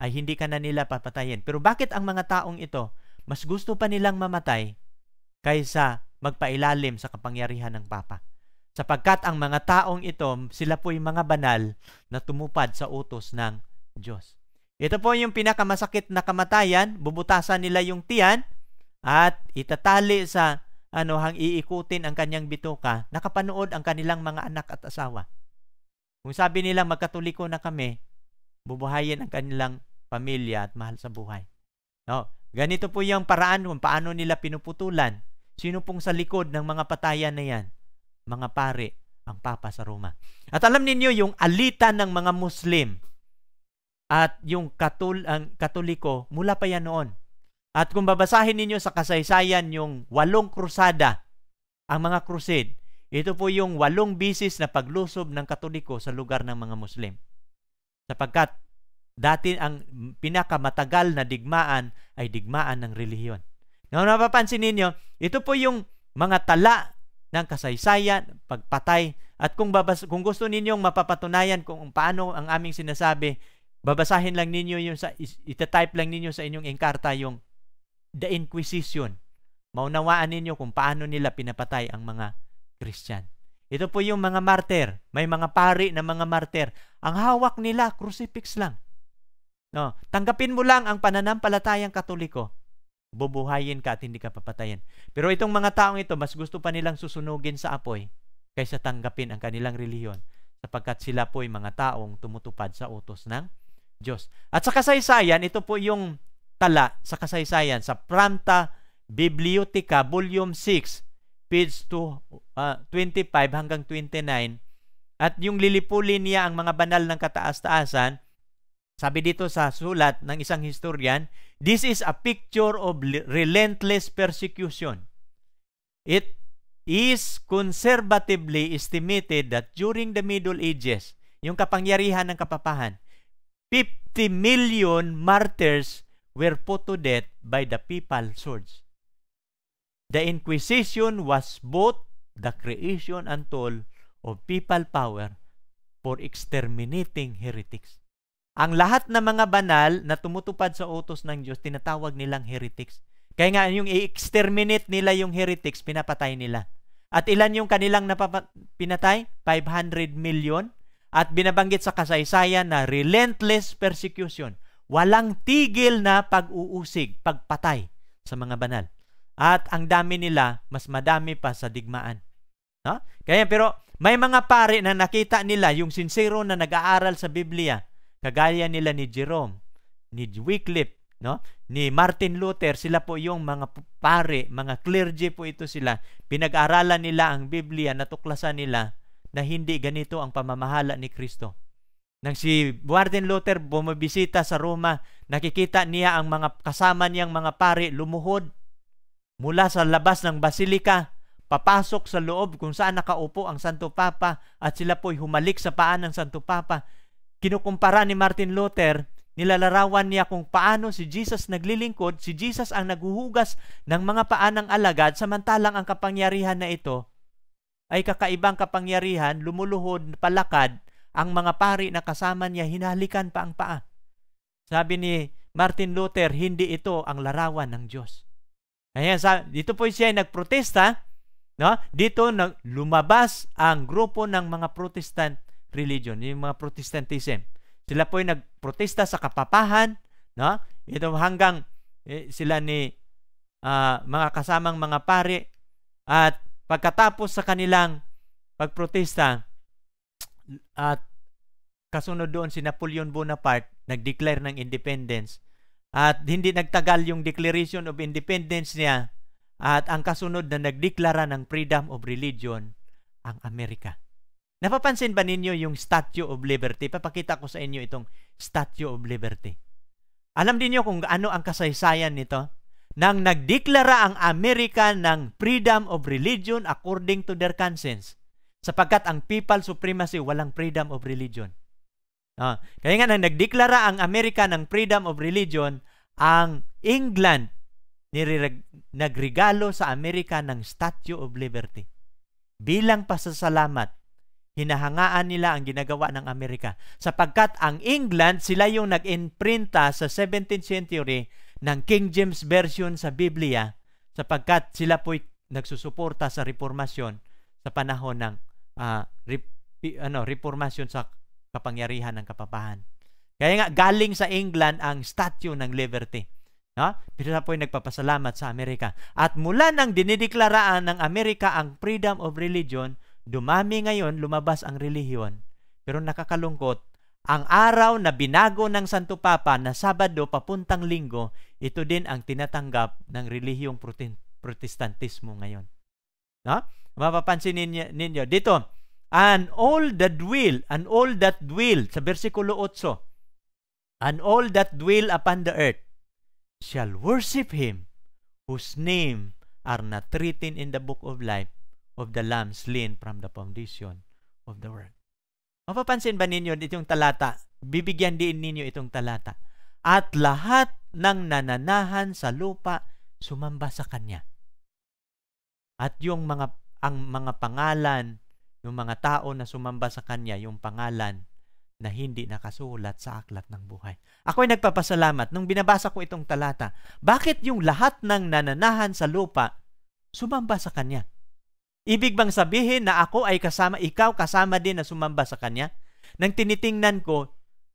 ay hindi ka na nila papatayin. Pero bakit ang mga taong ito mas gusto pa nilang mamatay kaysa magpailalim sa kapangyarihan ng Papa. Sapagkat ang mga taong ito, sila po'y mga banal na tumupad sa utos ng Diyos. Ito po yung pinakamasakit na kamatayan, bubutasan nila yung tiyan at itatali sa ano hang iikutin ang kanyang bituka, nakapanood ang kanilang mga anak at asawa. Kung sabi nila magkatuliko na kami, bubuhayin ang kanilang pamilya at mahal sa buhay. No, Ganito po yung paraan kung paano nila pinuputulan. Sino pong sa likod ng mga patayan na yan? Mga pare, ang Papa sa Roma. At alam ninyo yung alitan ng mga Muslim at yung katul ang Katoliko mula pa yan noon. At kung babasahin ninyo sa kasaysayan yung walong krusada, ang mga crusade, ito po yung walong bisis na paglusob ng Katoliko sa lugar ng mga Muslim. Sapagkat dati ang pinakamatagal na digmaan ay digmaan ng relihiyon. Ngayon mapapansin ninyo, ito po yung mga tala ng kasaysayan, pagpatay, at kung, babas, kung gusto ninyong mapapatunayan kung paano ang aming sinasabi, babasahin lang ninyo yung sa, itatype lang ninyo sa inyong engkarta yung The Inquisition. Maunawaan ninyo kung paano nila pinapatay ang mga Christian. Ito po yung mga martyr. May mga pari na mga martyr. Ang hawak nila, crucifix lang. No, tanggapin mo lang ang pananampalatayang Katoliko. Bubuhayin ka at hindi ka papatayin. Pero itong mga taong ito, mas gusto pa nilang susunugin sa apoy kaysa tanggapin ang kanilang reliyon sapagkat sila po ay mga taong tumutupad sa utos ng Diyos. At sa kasaysayan, ito po yung tala sa kasaysayan sa Pranta Bibliotheca Volume 6 page 2, uh, 25 hanggang 29 at yung lilipulin niya ang mga banal ng kataas-taasan sabi dito sa sulat ng isang historian, this is a picture of relentless persecution. It is conservatively estimated that during the Middle Ages, yung kapangyarihan ng kapapahan, 50 million martyrs were put to death by the papal swords. The Inquisition was both the creation and tool of papal power for exterminating heretics. Ang lahat ng mga banal na tumutupad sa utos ng Diyos, tinatawag nilang heretics. Kaya nga, yung i-exterminate nila yung heretics, pinapatay nila. At ilan yung kanilang pinatay? 500 million. At binabanggit sa kasaysayan na relentless persecution. Walang tigil na pag-uusig, pagpatay sa mga banal. At ang dami nila, mas madami pa sa digmaan. No? Kaya pero may mga pare na nakita nila yung sincero na nag-aaral sa Biblia, Kagaya nila ni Jerome, ni Wycliffe, no? ni Martin Luther, sila po yung mga pare, mga clergy po ito sila. Pinag-aralan nila ang Biblia, natuklasan nila na hindi ganito ang pamamahala ni Kristo. Nang si Martin Luther bumibisita sa Roma, nakikita niya ang mga kasama niyang mga pare lumuhod mula sa labas ng basilika, papasok sa loob kung saan nakaupo ang Santo Papa at sila po'y humalik sa paan ng Santo Papa kinukumpara ni Martin Luther, nilalarawan niya kung paano si Jesus naglilingkod, si Jesus ang naghuhugas ng mga paa ng alagad, samantalang ang kapangyarihan na ito ay kakaibang kapangyarihan, lumuluhod, palakad, ang mga pari na kasama niya, hinalikan pa ang paa. Sabi ni Martin Luther, hindi ito ang larawan ng Diyos. Ayan, sa, dito po siya ay nagprotesta, no? dito nag, lumabas ang grupo ng mga protestant religion, yung mga Protestantism. Sila po ay nagprotesta sa kapapahan, no? Ito hanggang eh, sila ni uh, mga kasamang mga pare at pagkatapos sa kanilang pagprotesta at kasunod doon si Napoleon Bonaparte nag-declare ng independence at hindi nagtagal yung Declaration of Independence niya at ang kasunod na nagdeklara ng freedom of religion ang Amerika. Napapansin ba ninyo yung Statue of Liberty? Papakita ko sa inyo itong Statue of Liberty. Alam din niyo kung ano ang kasaysayan nito? Nang nagdeklara ang Amerika ng freedom of religion according to their conscience. Sapagkat ang people supremacy, walang freedom of religion. Ah, kaya nga nang nagdeklara ang Amerika ng freedom of religion, ang England nireg- nagregalo sa Amerika ng Statue of Liberty bilang pasasalamat Hinahangaan nila ang ginagawa ng Amerika sapagkat ang England sila yung nag-imprinta sa 17th century ng King James Version sa Biblia sapagkat sila po'y nagsusuporta sa reformasyon sa panahon ng uh, rep, ano reformasyon sa kapangyarihan ng kapapahan. Kaya nga galing sa England ang Statue ng Liberty. No? Pero na po'y nagpapasalamat sa Amerika. At mula nang dinideklaraan ng Amerika ang freedom of religion, Dumami ngayon, lumabas ang relihiyon. Pero nakakalungkot, ang araw na binago ng Santo Papa na Sabado papuntang Linggo, ito din ang tinatanggap ng relihiyong protestantismo ngayon. No? Mapapansin ninyo, ninyo dito, and all that dwell, and all that dwell, sa bersikulo 8, and all that dwell upon the earth shall worship Him whose name are not written in the book of life of the lamb slain from the foundation of the world. Mapapansin ba ninyo itong talata? Bibigyan din ninyo itong talata. At lahat ng nananahan sa lupa sumamba sa kanya. At yung mga ang mga pangalan, ng mga tao na sumamba sa kanya, yung pangalan na hindi nakasulat sa aklat ng buhay. Ako ay nagpapasalamat nung binabasa ko itong talata. Bakit yung lahat ng nananahan sa lupa sumamba sa kanya? Ibig bang sabihin na ako ay kasama, ikaw kasama din na sumamba sa Kanya? Nang tinitingnan ko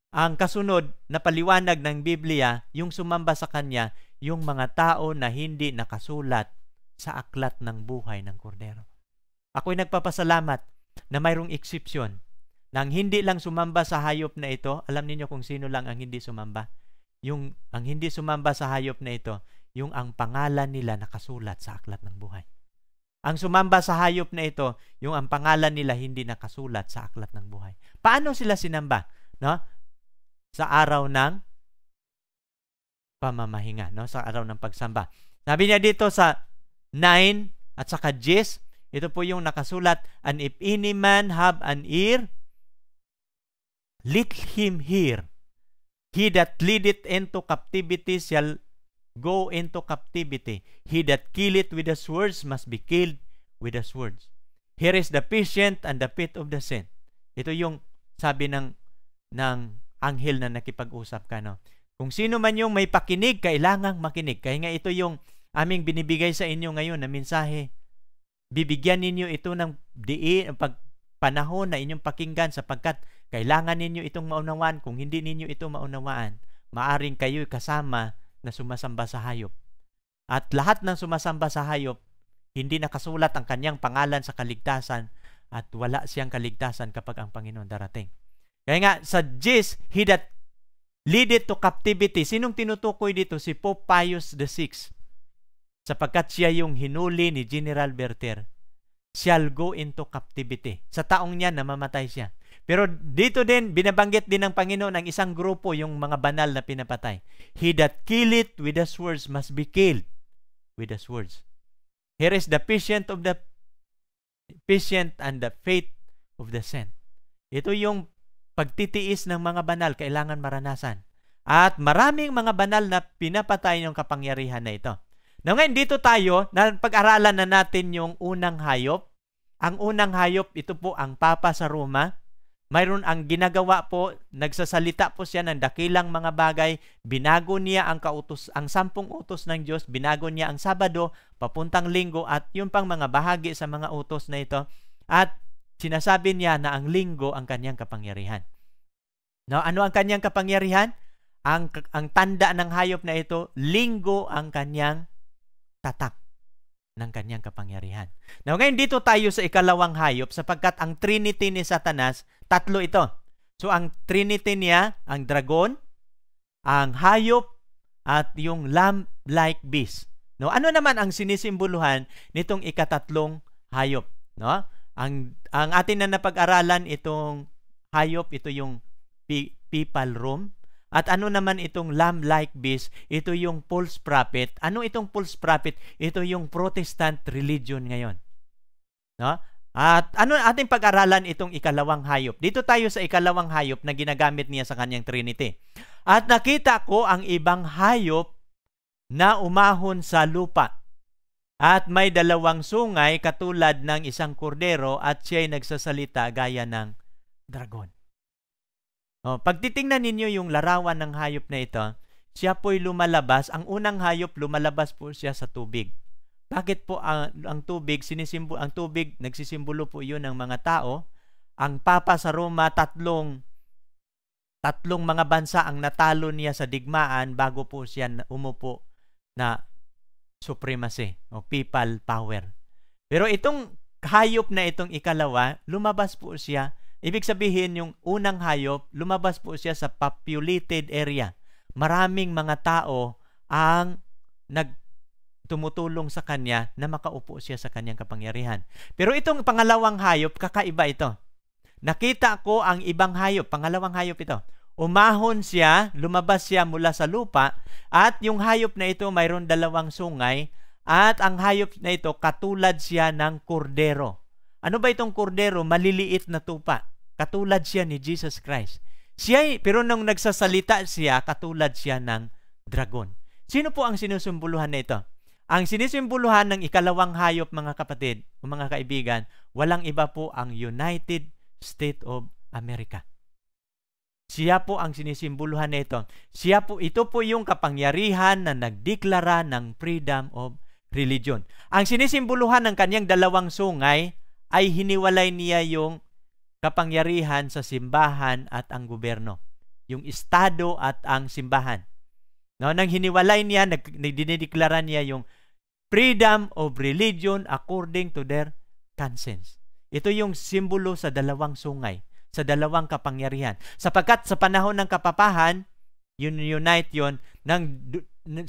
ang kasunod na paliwanag ng Biblia, yung sumamba sa Kanya, yung mga tao na hindi nakasulat sa aklat ng buhay ng kordero. Ako'y nagpapasalamat na mayroong exception nang hindi lang sumamba sa hayop na ito, alam niyo kung sino lang ang hindi sumamba. Yung ang hindi sumamba sa hayop na ito, yung ang pangalan nila nakasulat sa aklat ng buhay. Ang sumamba sa hayop na ito, yung ang pangalan nila hindi nakasulat sa aklat ng buhay. Paano sila sinamba? No? Sa araw ng pamamahinga, no? Sa araw ng pagsamba. Sabi niya dito sa 9 at saka 10, ito po yung nakasulat, and if any man have an ear, let him hear. He that leadeth into captivity shall go into captivity. He that killeth with his words must be killed with his words. Here is the patient and the pit of the sin. Ito yung sabi ng ng anghel na nakipag-usap ka no. Kung sino man yung may pakinig, kailangang makinig. Kaya nga ito yung aming binibigay sa inyo ngayon na mensahe. Bibigyan ninyo ito ng diin, pag panahon na inyong pakinggan sapagkat kailangan ninyo itong maunawaan. Kung hindi ninyo ito maunawaan, maaring kayo kasama na sumasamba sa hayop. At lahat ng sumasamba sa hayop, hindi nakasulat ang kanyang pangalan sa kaligtasan at wala siyang kaligtasan kapag ang Panginoon darating. Kaya nga, sa Jis, he that leadeth to captivity. Sinong tinutukoy dito? Si Pope Pius VI. Sapagkat siya yung hinuli ni General Berter shall go into captivity. Sa taong niya, namamatay siya. Pero dito din, binabanggit din ng Panginoon ang isang grupo, yung mga banal na pinapatay. He that kill it with the swords must be killed with the swords. Here is the patient of the patient and the faith of the saint. Ito yung pagtitiis ng mga banal, kailangan maranasan. At maraming mga banal na pinapatay ng kapangyarihan na ito. Now ngayon, dito tayo, na pag-aralan na natin yung unang hayop. Ang unang hayop, ito po ang Papa sa Roma mayroon ang ginagawa po, nagsasalita po siya ng dakilang mga bagay, binago niya ang kautos, ang sampung utos ng Diyos, binago niya ang Sabado, papuntang linggo at yung pang mga bahagi sa mga utos na ito. At sinasabi niya na ang linggo ang kanyang kapangyarihan. No, ano ang kanyang kapangyarihan? Ang, ang tanda ng hayop na ito, linggo ang kanyang tatak ng kanyang kapangyarihan. Now ngayon dito tayo sa ikalawang hayop sapagkat ang trinity ni Satanas, tatlo ito. So ang trinity niya, ang dragon, ang hayop, at yung lamb-like beast. No, ano naman ang sinisimboluhan nitong ikatatlong hayop, no? Ang ang atin na napag-aralan itong hayop, ito yung people room, at ano naman itong lamb like beast? Ito yung false prophet. Ano itong false prophet? Ito yung Protestant religion ngayon. No? At ano ating pag-aralan itong ikalawang hayop? Dito tayo sa ikalawang hayop na ginagamit niya sa kanyang Trinity. At nakita ko ang ibang hayop na umahon sa lupa. At may dalawang sungay katulad ng isang kordero at siya ay nagsasalita gaya ng dragon. Oh, pagtitingnan ninyo yung larawan ng hayop na ito, siya po'y lumalabas. Ang unang hayop, lumalabas po siya sa tubig. Bakit po ang, ah, ang tubig, sinisimbo, ang tubig, nagsisimbolo po yun ng mga tao. Ang Papa sa Roma, tatlong, tatlong mga bansa ang natalo niya sa digmaan bago po siya umupo na supremacy o people power. Pero itong hayop na itong ikalawa, lumabas po siya Ibig sabihin, yung unang hayop, lumabas po siya sa populated area. Maraming mga tao ang nag tumutulong sa kanya na makaupo siya sa kanyang kapangyarihan. Pero itong pangalawang hayop, kakaiba ito. Nakita ko ang ibang hayop, pangalawang hayop ito. Umahon siya, lumabas siya mula sa lupa at yung hayop na ito mayroon dalawang sungay at ang hayop na ito katulad siya ng kordero. Ano ba itong kordero? Maliliit na tupa. Katulad siya ni Jesus Christ. Siya, pero nung nagsasalita siya, katulad siya ng dragon. Sino po ang sinusumbuluhan na ito? Ang sinisimbuluhan ng ikalawang hayop, mga kapatid o mga kaibigan, walang iba po ang United State of America. Siya po ang sinisimbuluhan nito. Siya po, ito po yung kapangyarihan na nagdeklara ng freedom of religion. Ang sinisimbuluhan ng kanyang dalawang sungay ay hiniwalay niya yung kapangyarihan sa simbahan at ang gobyerno. Yung estado at ang simbahan. No, nang hiniwalay niya, nagdinideklara niya yung freedom of religion according to their conscience. Ito yung simbolo sa dalawang sungay, sa dalawang kapangyarihan. Sapagkat sa panahon ng kapapahan, yun unite yon nang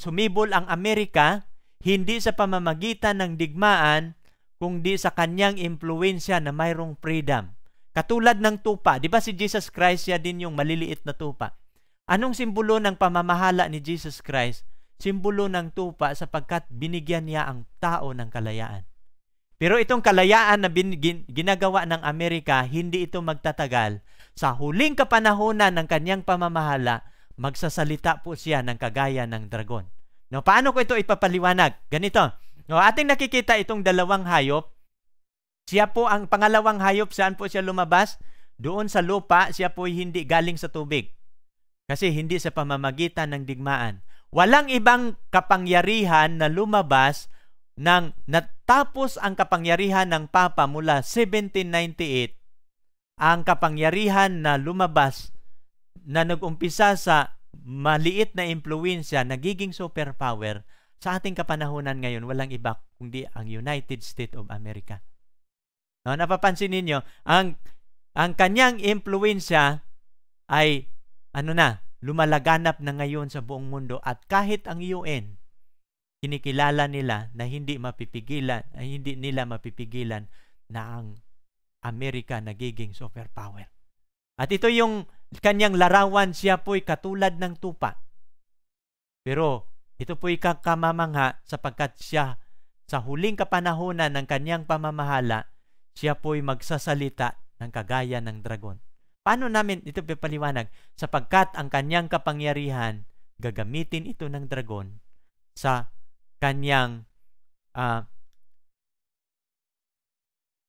sumibol ang Amerika hindi sa pamamagitan ng digmaan kundi sa kanyang impluensya na mayroong freedom. Katulad ng tupa, di ba si Jesus Christ siya din yung maliliit na tupa? Anong simbolo ng pamamahala ni Jesus Christ? Simbolo ng tupa sapagkat binigyan niya ang tao ng kalayaan. Pero itong kalayaan na bin, gin, ginagawa ng Amerika, hindi ito magtatagal. Sa huling kapanahonan ng kanyang pamamahala, magsasalita po siya ng kagaya ng dragon. No, paano ko ito ipapaliwanag? Ganito, No, ating nakikita itong dalawang hayop. Siya po ang pangalawang hayop saan po siya lumabas? Doon sa lupa, siya po hindi galing sa tubig. Kasi hindi sa pamamagitan ng digmaan. Walang ibang kapangyarihan na lumabas nang natapos ang kapangyarihan ng Papa mula 1798 ang kapangyarihan na lumabas na nagumpisa sa maliit na impluensya nagiging superpower sa ating kapanahunan ngayon, walang iba kundi ang United States of America. No, napapansin ninyo, ang, ang kanyang impluensya ay ano na, lumalaganap na ngayon sa buong mundo at kahit ang UN, kinikilala nila na hindi mapipigilan, ay hindi nila mapipigilan na ang Amerika nagiging superpower. At ito yung kanyang larawan siya po'y katulad ng tupa. Pero ito po'y kakamamangha sapagkat siya sa huling kapanahunan ng kanyang pamamahala, siya po'y magsasalita ng kagaya ng dragon. Paano namin ito pipaliwanag? Sapagkat ang kanyang kapangyarihan, gagamitin ito ng dragon sa kanyang uh, ah,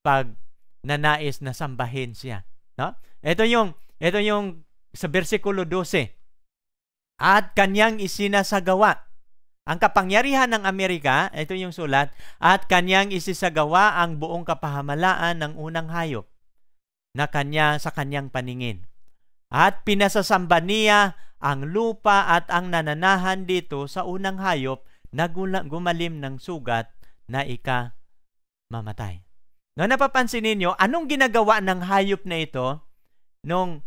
pag nanais na sambahin siya. No? Ito yung ito yung sa bersikulo 12. At kanyang isinasagawa ang kapangyarihan ng Amerika, ito yung sulat, at kanyang isisagawa ang buong kapahamalaan ng unang hayop na kanya sa kanyang paningin. At pinasasamba niya ang lupa at ang nananahan dito sa unang hayop na gumalim ng sugat na ika mamatay. No, napapansin ninyo, anong ginagawa ng hayop na ito nung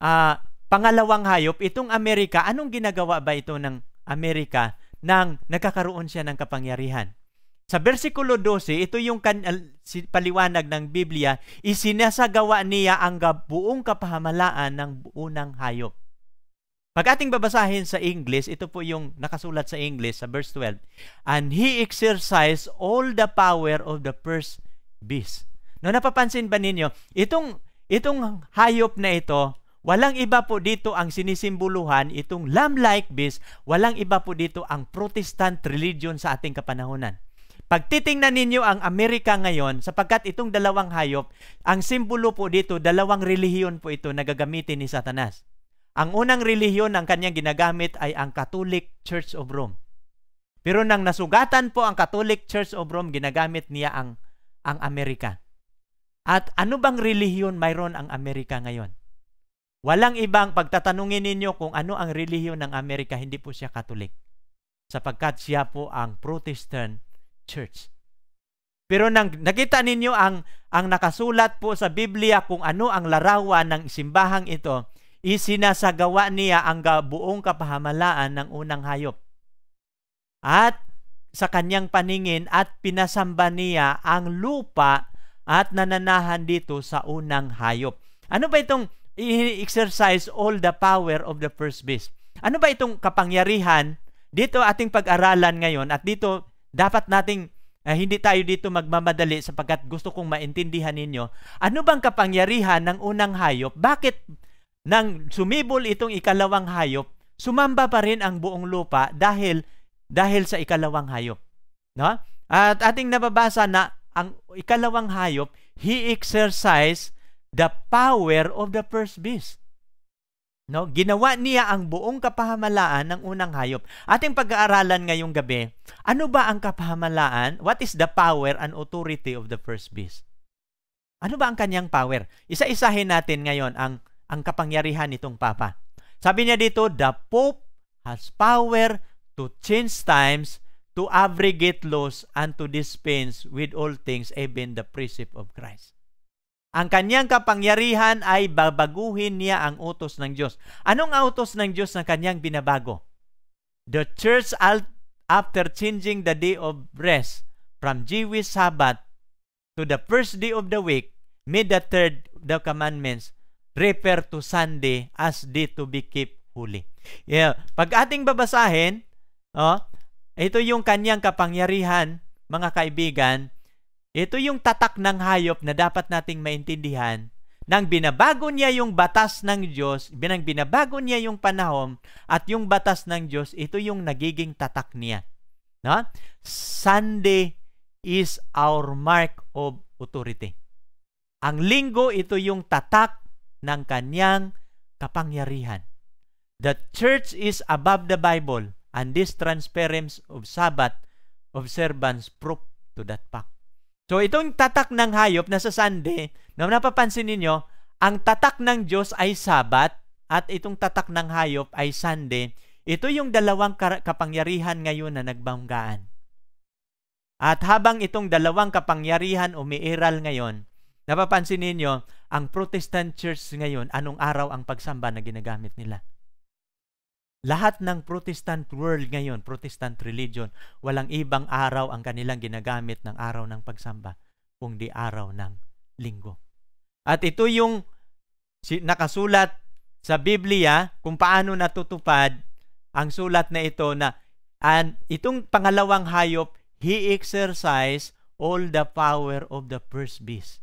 uh, pangalawang hayop, itong Amerika, anong ginagawa ba ito ng Amerika nang nagkakaroon siya ng kapangyarihan. Sa versikulo 12, ito yung kan- paliwanag ng Biblia, isinasagawa niya ang buong kapahamalaan ng unang hayop. Pag ating babasahin sa English, ito po yung nakasulat sa English sa verse 12. And he exercised all the power of the first beast. No napapansin ba ninyo, itong itong hayop na ito Walang iba po dito ang sinisimboluhan itong lamb like beast, walang iba po dito ang Protestant religion sa ating kapanahonan. Pag titingnan ninyo ang Amerika ngayon, sapagkat itong dalawang hayop, ang simbolo po dito, dalawang relihiyon po ito na gagamitin ni Satanas. Ang unang relihiyon ang kanyang ginagamit ay ang Catholic Church of Rome. Pero nang nasugatan po ang Catholic Church of Rome, ginagamit niya ang, ang Amerika. At ano bang relihiyon mayroon ang Amerika ngayon? Walang ibang pagtatanungin ninyo kung ano ang relihiyon ng Amerika, hindi po siya Katolik. Sapagkat siya po ang Protestant Church. Pero nang nakita ninyo ang, ang nakasulat po sa Biblia kung ano ang larawan ng simbahang ito, isinasagawa niya ang buong kapahamalaan ng unang hayop. At sa kanyang paningin at pinasamba niya ang lupa at nananahan dito sa unang hayop. Ano ba itong i-exercise all the power of the first beast. Ano ba itong kapangyarihan? Dito ating pag-aralan ngayon at dito dapat nating uh, hindi tayo dito magmamadali sapagkat gusto kong maintindihan ninyo. Ano bang kapangyarihan ng unang hayop? Bakit nang sumibol itong ikalawang hayop, sumamba pa rin ang buong lupa dahil dahil sa ikalawang hayop? No? At ating nababasa na ang ikalawang hayop, he exercised the power of the first beast. No, ginawa niya ang buong kapahamalaan ng unang hayop. Ating pag-aaralan ngayong gabi, ano ba ang kapahamalaan? What is the power and authority of the first beast? Ano ba ang kanyang power? Isa-isahin natin ngayon ang ang kapangyarihan nitong papa. Sabi niya dito, the pope has power to change times, to abrogate laws, and to dispense with all things, even the precept of Christ. Ang kanyang kapangyarihan ay babaguhin niya ang utos ng Diyos. Anong utos ng Diyos na kanyang binabago? The church after changing the day of rest from Jewish Sabbath to the first day of the week made the third the commandments refer to Sunday as day to be kept holy. Yeah. Pag ating babasahin, oh, ito yung kanyang kapangyarihan, mga kaibigan, ito yung tatak ng hayop na dapat nating maintindihan nang binabago niya yung batas ng Diyos, binang binabago niya yung panahon at yung batas ng Diyos, ito yung nagiging tatak niya. No? Sunday is our mark of authority. Ang linggo, ito yung tatak ng kanyang kapangyarihan. The church is above the Bible and this transference of Sabbath observance proof to that fact. So itong tatak ng hayop na sa Sunday, na napapansin ninyo, ang tatak ng Diyos ay Sabat at itong tatak ng hayop ay Sunday. Ito yung dalawang kapangyarihan ngayon na nagbanggaan. At habang itong dalawang kapangyarihan umiiral ngayon, napapansin ninyo, ang Protestant Church ngayon, anong araw ang pagsamba na ginagamit nila? Lahat ng Protestant world ngayon, Protestant religion, walang ibang araw ang kanilang ginagamit ng araw ng pagsamba, kundi araw ng linggo. At ito yung nakasulat sa Biblia kung paano natutupad ang sulat na ito na and itong pangalawang hayop, he exercise all the power of the first beast.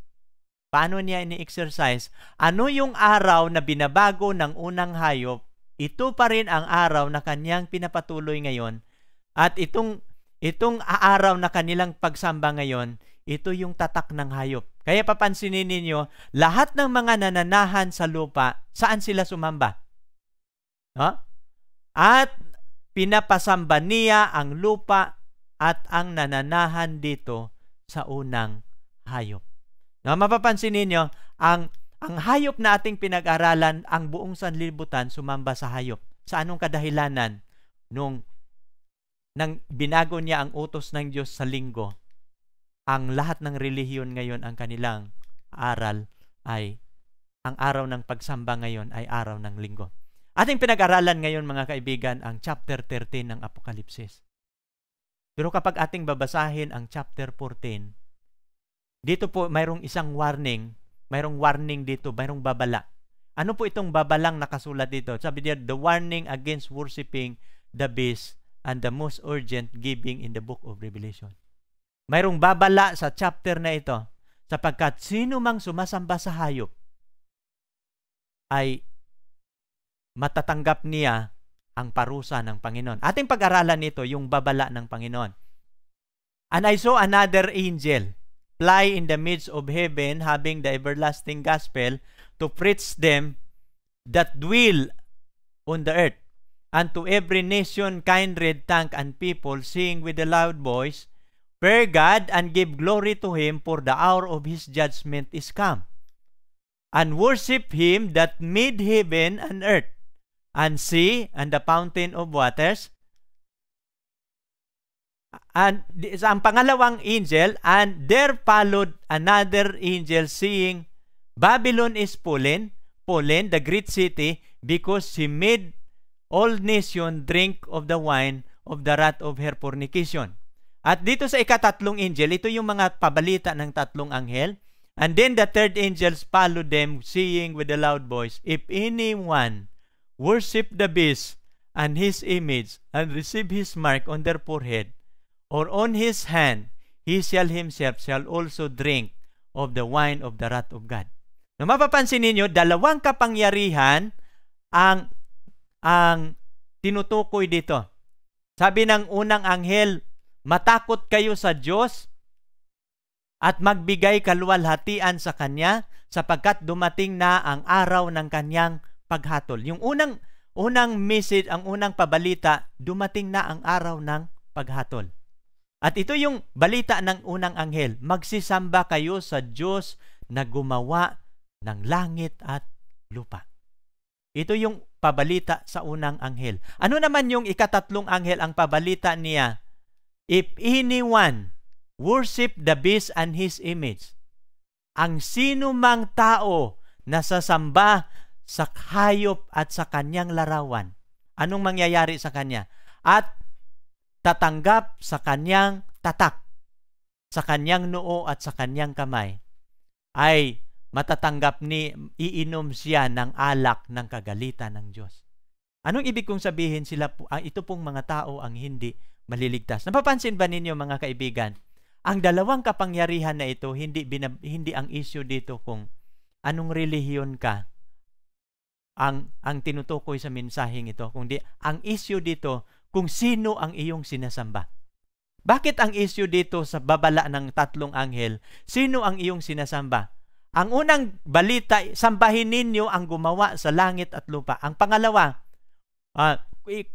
Paano niya ini-exercise? Ano yung araw na binabago ng unang hayop ito pa rin ang araw na kanyang pinapatuloy ngayon at itong itong araw na kanilang pagsamba ngayon, ito yung tatak ng hayop. Kaya papansinin ninyo, lahat ng mga nananahan sa lupa, saan sila sumamba? No? At pinapasamba niya ang lupa at ang nananahan dito sa unang hayop. No, mapapansin ninyo, ang ang hmm. hayop nating pinag-aralan, ang buong sanlibutan sumamba sa hayop. Sa anong kadahilanan? Nung nang binago niya ang utos ng Diyos sa linggo, ang lahat ng relihiyon ngayon ang kanilang aral ay ang araw ng pagsamba ngayon ay araw ng linggo. Ating pinag-aralan ngayon mga kaibigan ang chapter 13 ng Apokalipsis. Pero kapag ating babasahin ang chapter 14, dito po mayroong isang warning Mayroong warning dito, mayroong babala. Ano po itong babalang nakasulat dito? Sabi niya, the warning against worshiping the beast and the most urgent giving in the book of Revelation. Mayroong babala sa chapter na ito sapagkat sino mang sumasamba sa hayop ay matatanggap niya ang parusa ng Panginoon. Ating pag-aralan nito yung babala ng Panginoon. And I saw another angel fly in the midst of heaven, having the everlasting gospel, to preach them that dwell on the earth, and to every nation, kindred, tongue, and people, sing with a loud voice, Fear God and give glory to Him, for the hour of His judgment is come. And worship Him that made heaven and earth, and sea, and the fountain of waters, And ang pangalawang angel, and there followed another angel seeing Babylon is fallen, fallen, the great city, because she made all nation drink of the wine of the wrath of her fornication. At dito sa ikatatlong angel, ito yung mga pabalita ng tatlong anghel. And then the third angel followed them, seeing with a loud voice, If anyone worship the beast and his image and receive his mark on their forehead or on his hand, he shall himself shall also drink of the wine of the wrath of God. Na mapapansin ninyo, dalawang kapangyarihan ang ang tinutukoy dito. Sabi ng unang anghel, matakot kayo sa Diyos at magbigay kaluwalhatian sa Kanya sapagkat dumating na ang araw ng Kanyang paghatol. Yung unang unang message, ang unang pabalita, dumating na ang araw ng paghatol. At ito yung balita ng unang anghel. Magsisamba kayo sa Diyos na gumawa ng langit at lupa. Ito yung pabalita sa unang anghel. Ano naman yung ikatatlong anghel ang pabalita niya? If anyone worship the beast and his image, ang sino mang tao na sasamba sa hayop at sa kanyang larawan, anong mangyayari sa kanya? At tatanggap sa kanyang tatak, sa kanyang noo at sa kanyang kamay, ay matatanggap ni iinom siya ng alak ng kagalitan ng Diyos. Anong ibig kong sabihin sila po, ang ah, ito pong mga tao ang hindi maliligtas. Napapansin ba ninyo mga kaibigan, ang dalawang kapangyarihan na ito hindi binab- hindi ang issue dito kung anong relihiyon ka ang ang tinutukoy sa mensaheng ito kundi ang issue dito kung sino ang iyong sinasamba. Bakit ang issue dito sa babala ng tatlong anghel? Sino ang iyong sinasamba? Ang unang balita, sambahin ninyo ang gumawa sa langit at lupa. Ang pangalawa, uh,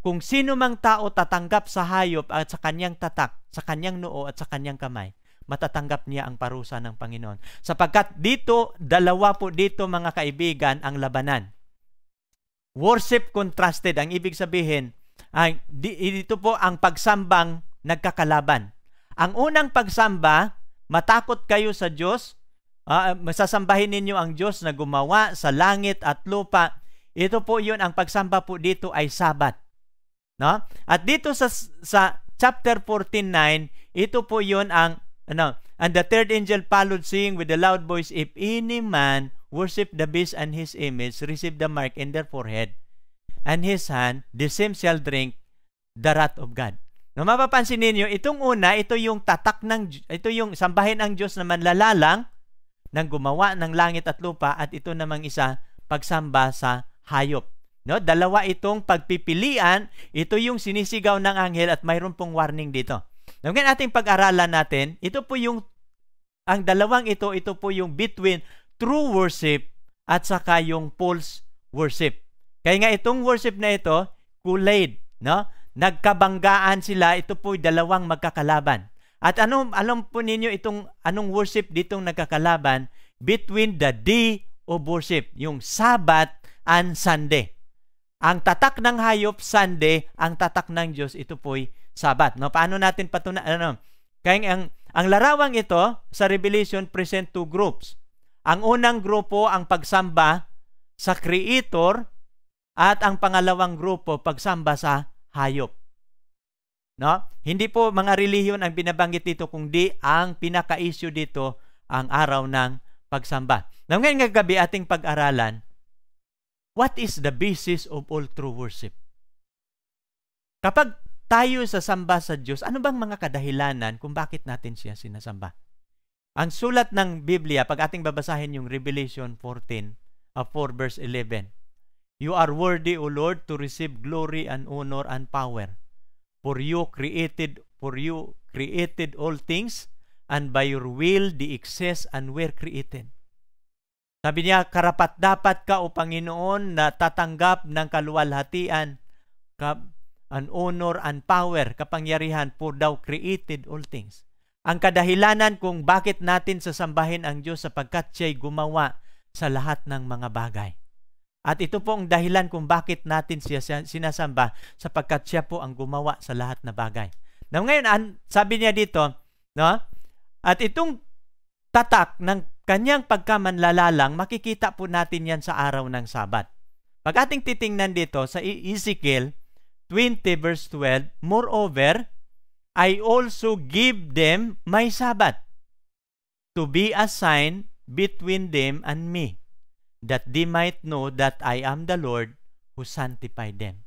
kung sino mang tao tatanggap sa hayop at sa kanyang tatak, sa kanyang noo at sa kanyang kamay, matatanggap niya ang parusa ng Panginoon. Sapagkat dito, dalawa po dito mga kaibigan ang labanan. Worship contrasted, ang ibig sabihin, ay, dito po ang pagsambang nagkakalaban. Ang unang pagsamba, matakot kayo sa Diyos. Uh, masasambahin ninyo ang Diyos na gumawa sa langit at lupa. Ito po yun, ang pagsamba po dito ay sabat. No? At dito sa, sa chapter 14.9, ito po yun ang, ano, And the third angel followed, seeing with a loud voice, If any man worship the beast and his image, receive the mark in their forehead and his hand, the same shall drink the wrath of God. No, mapapansin ninyo, itong una, ito yung tatak ng, ito yung sambahin ang Diyos na manlalalang ng gumawa ng langit at lupa at ito namang isa, pagsamba sa hayop. No, dalawa itong pagpipilian, ito yung sinisigaw ng anghel at mayroon pong warning dito. Ngayon ating pag-aralan natin, ito po yung, ang dalawang ito, ito po yung between true worship at saka yung false worship. Kaya nga itong worship na ito, kool no? Nagkabanggaan sila, ito po'y dalawang magkakalaban. At ano, alam po ninyo itong anong worship ditong nagkakalaban between the day of worship, yung Sabat and Sunday. Ang tatak ng hayop Sunday, ang tatak ng Diyos ito po'y Sabat. No, paano natin patunayan ano? Kaya ang ang larawang ito sa Revelation present two groups. Ang unang grupo ang pagsamba sa Creator at ang pangalawang grupo, pagsamba sa hayop. No? Hindi po mga relihiyon ang binabanggit dito, kundi ang pinaka-issue dito, ang araw ng pagsamba. Now, ngayong gabi ating pag-aralan, what is the basis of all true worship? Kapag tayo sa samba sa Diyos, ano bang mga kadahilanan kung bakit natin siya sinasamba? Ang sulat ng Biblia, pag ating babasahin yung Revelation 14, uh, 4 verse 11, You are worthy, O Lord, to receive glory and honor and power. For you created, for you created all things, and by your will the excess and were created. Sabi niya, karapat dapat ka o Panginoon na tatanggap ng kaluwalhatian ka, an honor and power, kapangyarihan, for thou created all things. Ang kadahilanan kung bakit natin sasambahin ang Diyos sapagkat siya'y gumawa sa lahat ng mga bagay. At ito po ang dahilan kung bakit natin siya sinasamba sapagkat siya po ang gumawa sa lahat na bagay. Now ngayon, sabi niya dito, no? At itong tatak ng kanyang pagkamanlalalang, makikita po natin yan sa araw ng Sabat. Pag ating titingnan dito sa e-, Ezekiel 20 verse 12, Moreover, I also give them my Sabbath to be a sign between them and me that they might know that I am the Lord who sanctified them.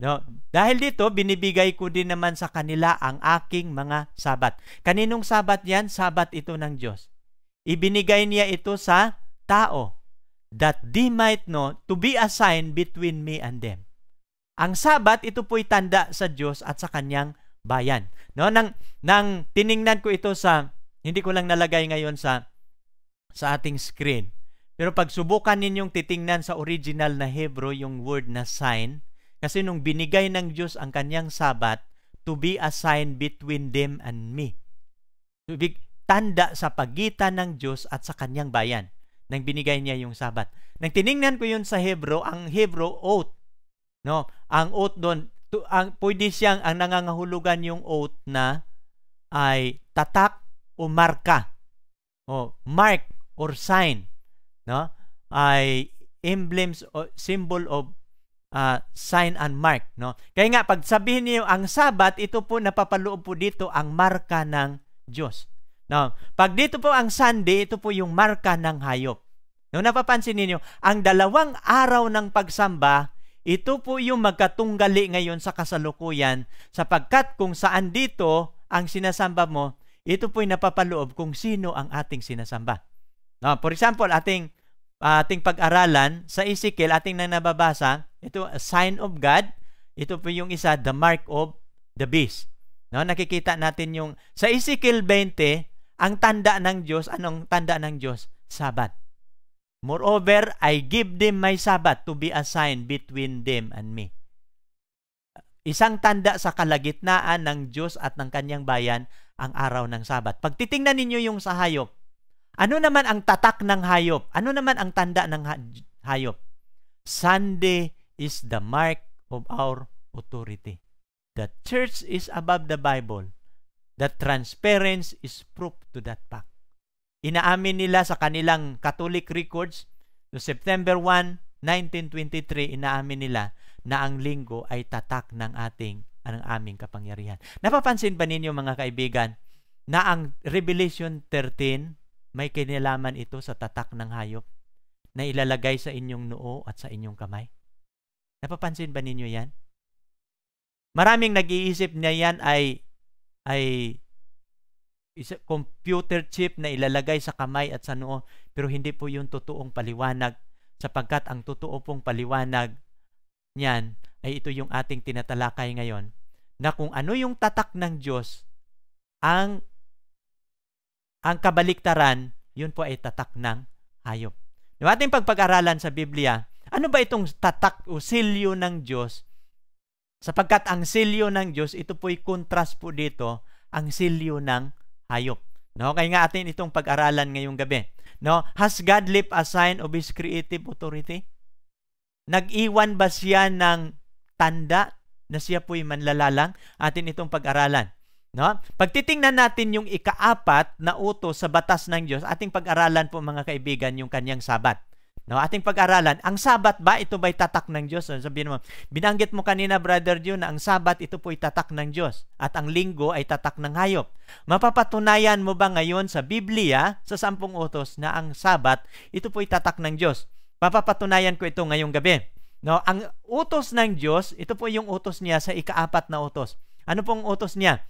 No, dahil dito binibigay ko din naman sa kanila ang aking mga sabat. Kaninong sabat 'yan? Sabat ito ng Diyos. Ibinigay niya ito sa tao that they might know to be a sign between me and them. Ang sabat ito po'y tanda sa Diyos at sa kanyang bayan. No, nang nang tiningnan ko ito sa hindi ko lang nalagay ngayon sa sa ating screen. Pero pag subukan ninyong titingnan sa original na Hebrew yung word na sign, kasi nung binigay ng Diyos ang kanyang sabat, to be a sign between them and me. So, ibig, tanda sa pagitan ng Diyos at sa kanyang bayan nang binigay niya yung sabat. Nang tiningnan ko yun sa Hebrew, ang Hebrew oath, no? Ang oath doon, to, ang pwede siyang ang nangangahulugan yung oath na ay tatak o marka. O mark or sign no, ay emblems or symbol of uh, sign and mark, no? Kaya nga pag sabihin niyo ang Sabat, ito po napapaloob po dito ang marka ng Diyos. No, pag dito po ang Sunday, ito po yung marka ng hayop. No, napapansin niyo, ang dalawang araw ng pagsamba, ito po yung magkatunggali ngayon sa kasalukuyan sapagkat kung saan dito ang sinasamba mo, ito po yung napapaloob kung sino ang ating sinasamba. No, for example, ating ating pag-aralan sa Ezekiel ating nang nababasa, ito a sign of God, ito po yung isa the mark of the beast. No, nakikita natin yung sa Ezekiel 20, ang tanda ng Diyos, anong tanda ng Diyos? Sabat. Moreover, I give them my Sabbath to be a sign between them and me. Isang tanda sa kalagitnaan ng Diyos at ng kanyang bayan ang araw ng Sabat. Pagtitingnan ninyo yung sa hayop, ano naman ang tatak ng hayop? Ano naman ang tanda ng hayop? Sunday is the mark of our authority. The church is above the Bible. The transparency is proof to that fact. Inaamin nila sa kanilang Catholic records no September 1, 1923, inaamin nila na ang linggo ay tatak ng ating ang aming kapangyarihan. Napapansin ba ninyo mga kaibigan na ang Revelation 13 may kinilaman ito sa tatak ng hayop na ilalagay sa inyong noo at sa inyong kamay. Napapansin ba ninyo yan? Maraming nag-iisip na yan ay, ay isa, computer chip na ilalagay sa kamay at sa noo pero hindi po yung totoong paliwanag sapagkat ang totoo pong paliwanag niyan ay ito yung ating tinatalakay ngayon na kung ano yung tatak ng Diyos ang ang kabaliktaran, yun po ay tatak ng hayop. Yung ating pagpag-aralan sa Biblia, ano ba itong tatak o silyo ng Diyos? Sapagkat ang silyo ng Diyos, ito po'y contrast po dito, ang silyo ng hayop. No, kaya nga atin itong pag-aralan ngayong gabi. No, has God left a sign of his creative authority? Nag-iwan ba siya ng tanda na siya po'y manlalalang? Atin itong pag-aralan. No? Pagtitingnan natin yung ikaapat na utos sa batas ng Diyos, ating pag-aralan po mga kaibigan yung kanyang sabat. No? Ating pag-aralan, ang sabat ba ito ba'y tatak ng Diyos? So, sabihin mo, binanggit mo kanina Brother June na ang sabat ito po'y tatak ng Diyos at ang linggo ay tatak ng hayop. Mapapatunayan mo ba ngayon sa Biblia, sa sampung utos, na ang sabat ito po'y tatak ng Diyos? Papapatunayan ko ito ngayong gabi. No, ang utos ng Diyos, ito po yung utos niya sa ikaapat na utos. Ano pong utos niya?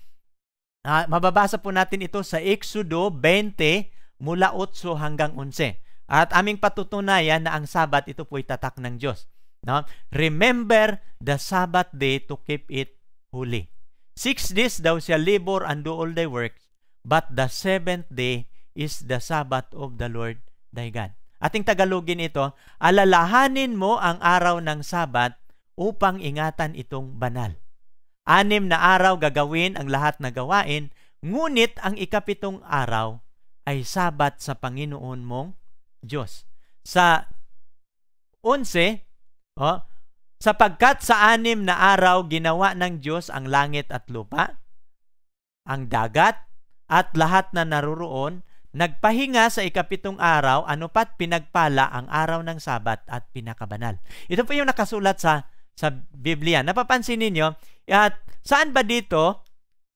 Uh, mababasa po natin ito sa Exodo 20 mula 8 hanggang 11. At aming patutunayan na ang Sabat ito po itatak ng Diyos. No? Remember the Sabbath day to keep it holy. Six days thou shalt labor and do all thy works, but the seventh day is the Sabbath of the Lord thy God. Ating Tagalogin ito, alalahanin mo ang araw ng Sabat upang ingatan itong banal. Anim na araw gagawin ang lahat na gawain, ngunit ang ikapitong araw ay sabat sa Panginoon mong Diyos. Sa 11, oh, sapagkat sa anim na araw ginawa ng Diyos ang langit at lupa, ang dagat, at lahat na naroroon, Nagpahinga sa ikapitong araw, ano pat pinagpala ang araw ng sabat at pinakabanal. Ito po yung nakasulat sa sa Biblia. Napapansin ninyo, at saan ba dito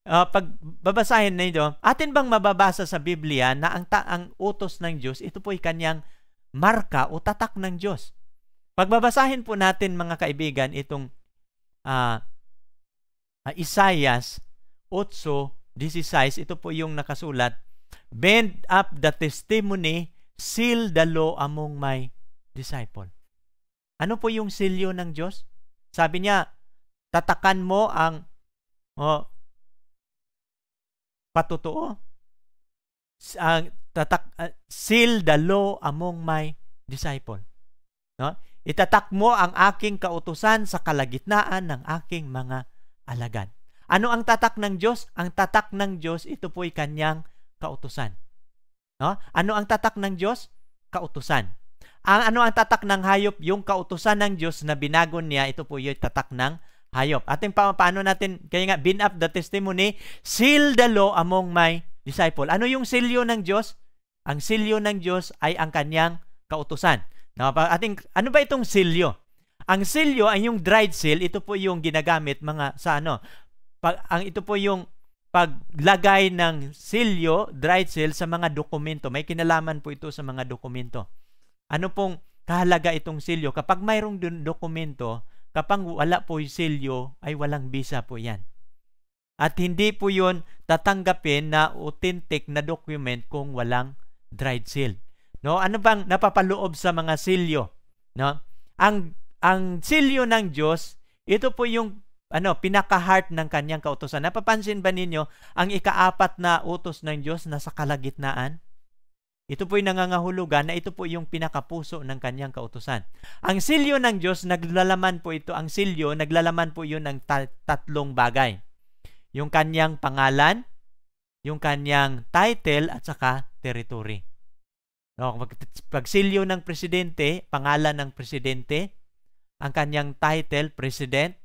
uh, ah, pag babasahin ninyo, atin bang mababasa sa Biblia na ang, ta- ang utos ng Diyos, ito po'y kanyang marka o tatak ng Diyos. Pagbabasahin po natin mga kaibigan itong uh, uh, Isaias 8:16, ito po yung nakasulat, Bend up the testimony, seal the law among my disciple. Ano po yung selyo ng Diyos? Sabi niya, tatakan mo ang oh, patotoo. Ang tatak uh, seal the law among my disciple. No? Itatak mo ang aking kautusan sa kalagitnaan ng aking mga alagad. Ano ang tatak ng Diyos? Ang tatak ng Diyos ito po'y kanyang kautusan. No? Ano ang tatak ng Diyos? Kautusan. Ang ano ang tatak ng hayop? Yung kautusan ng Diyos na binago niya, ito po yung tatak ng hayop. Atin pa, paano natin, kaya nga, bin up the testimony, seal the law among my disciple. Ano yung silyo ng Diyos? Ang silyo ng Diyos ay ang kanyang kautusan. No, ating, ano ba itong silyo? Ang silyo ay yung dried seal, ito po yung ginagamit mga sa ano. Pag, ang ito po yung paglagay ng silyo, dried seal, sa mga dokumento. May kinalaman po ito sa mga dokumento. Ano pong kahalaga itong selyo Kapag mayroong dokumento, kapag wala po yung selyo ay walang visa po yan. At hindi po yun tatanggapin na authentic na document kung walang dried seal. No, ano bang napapaloob sa mga selyo No? Ang ang selyo ng Diyos, ito po yung ano, pinaka-heart ng kanyang kautosan. Napapansin ba ninyo ang ikaapat na utos ng Diyos na sa kalagitnaan? Ito po'y nangangahulugan na ito po yung pinakapuso ng kanyang kautusan. Ang silyo ng Diyos, naglalaman po ito, ang silyo, naglalaman po yun ng ta- tatlong bagay. Yung kanyang pangalan, yung kanyang title, at saka territory. No, pag, pag silyo ng presidente, pangalan ng presidente, ang kanyang title, president,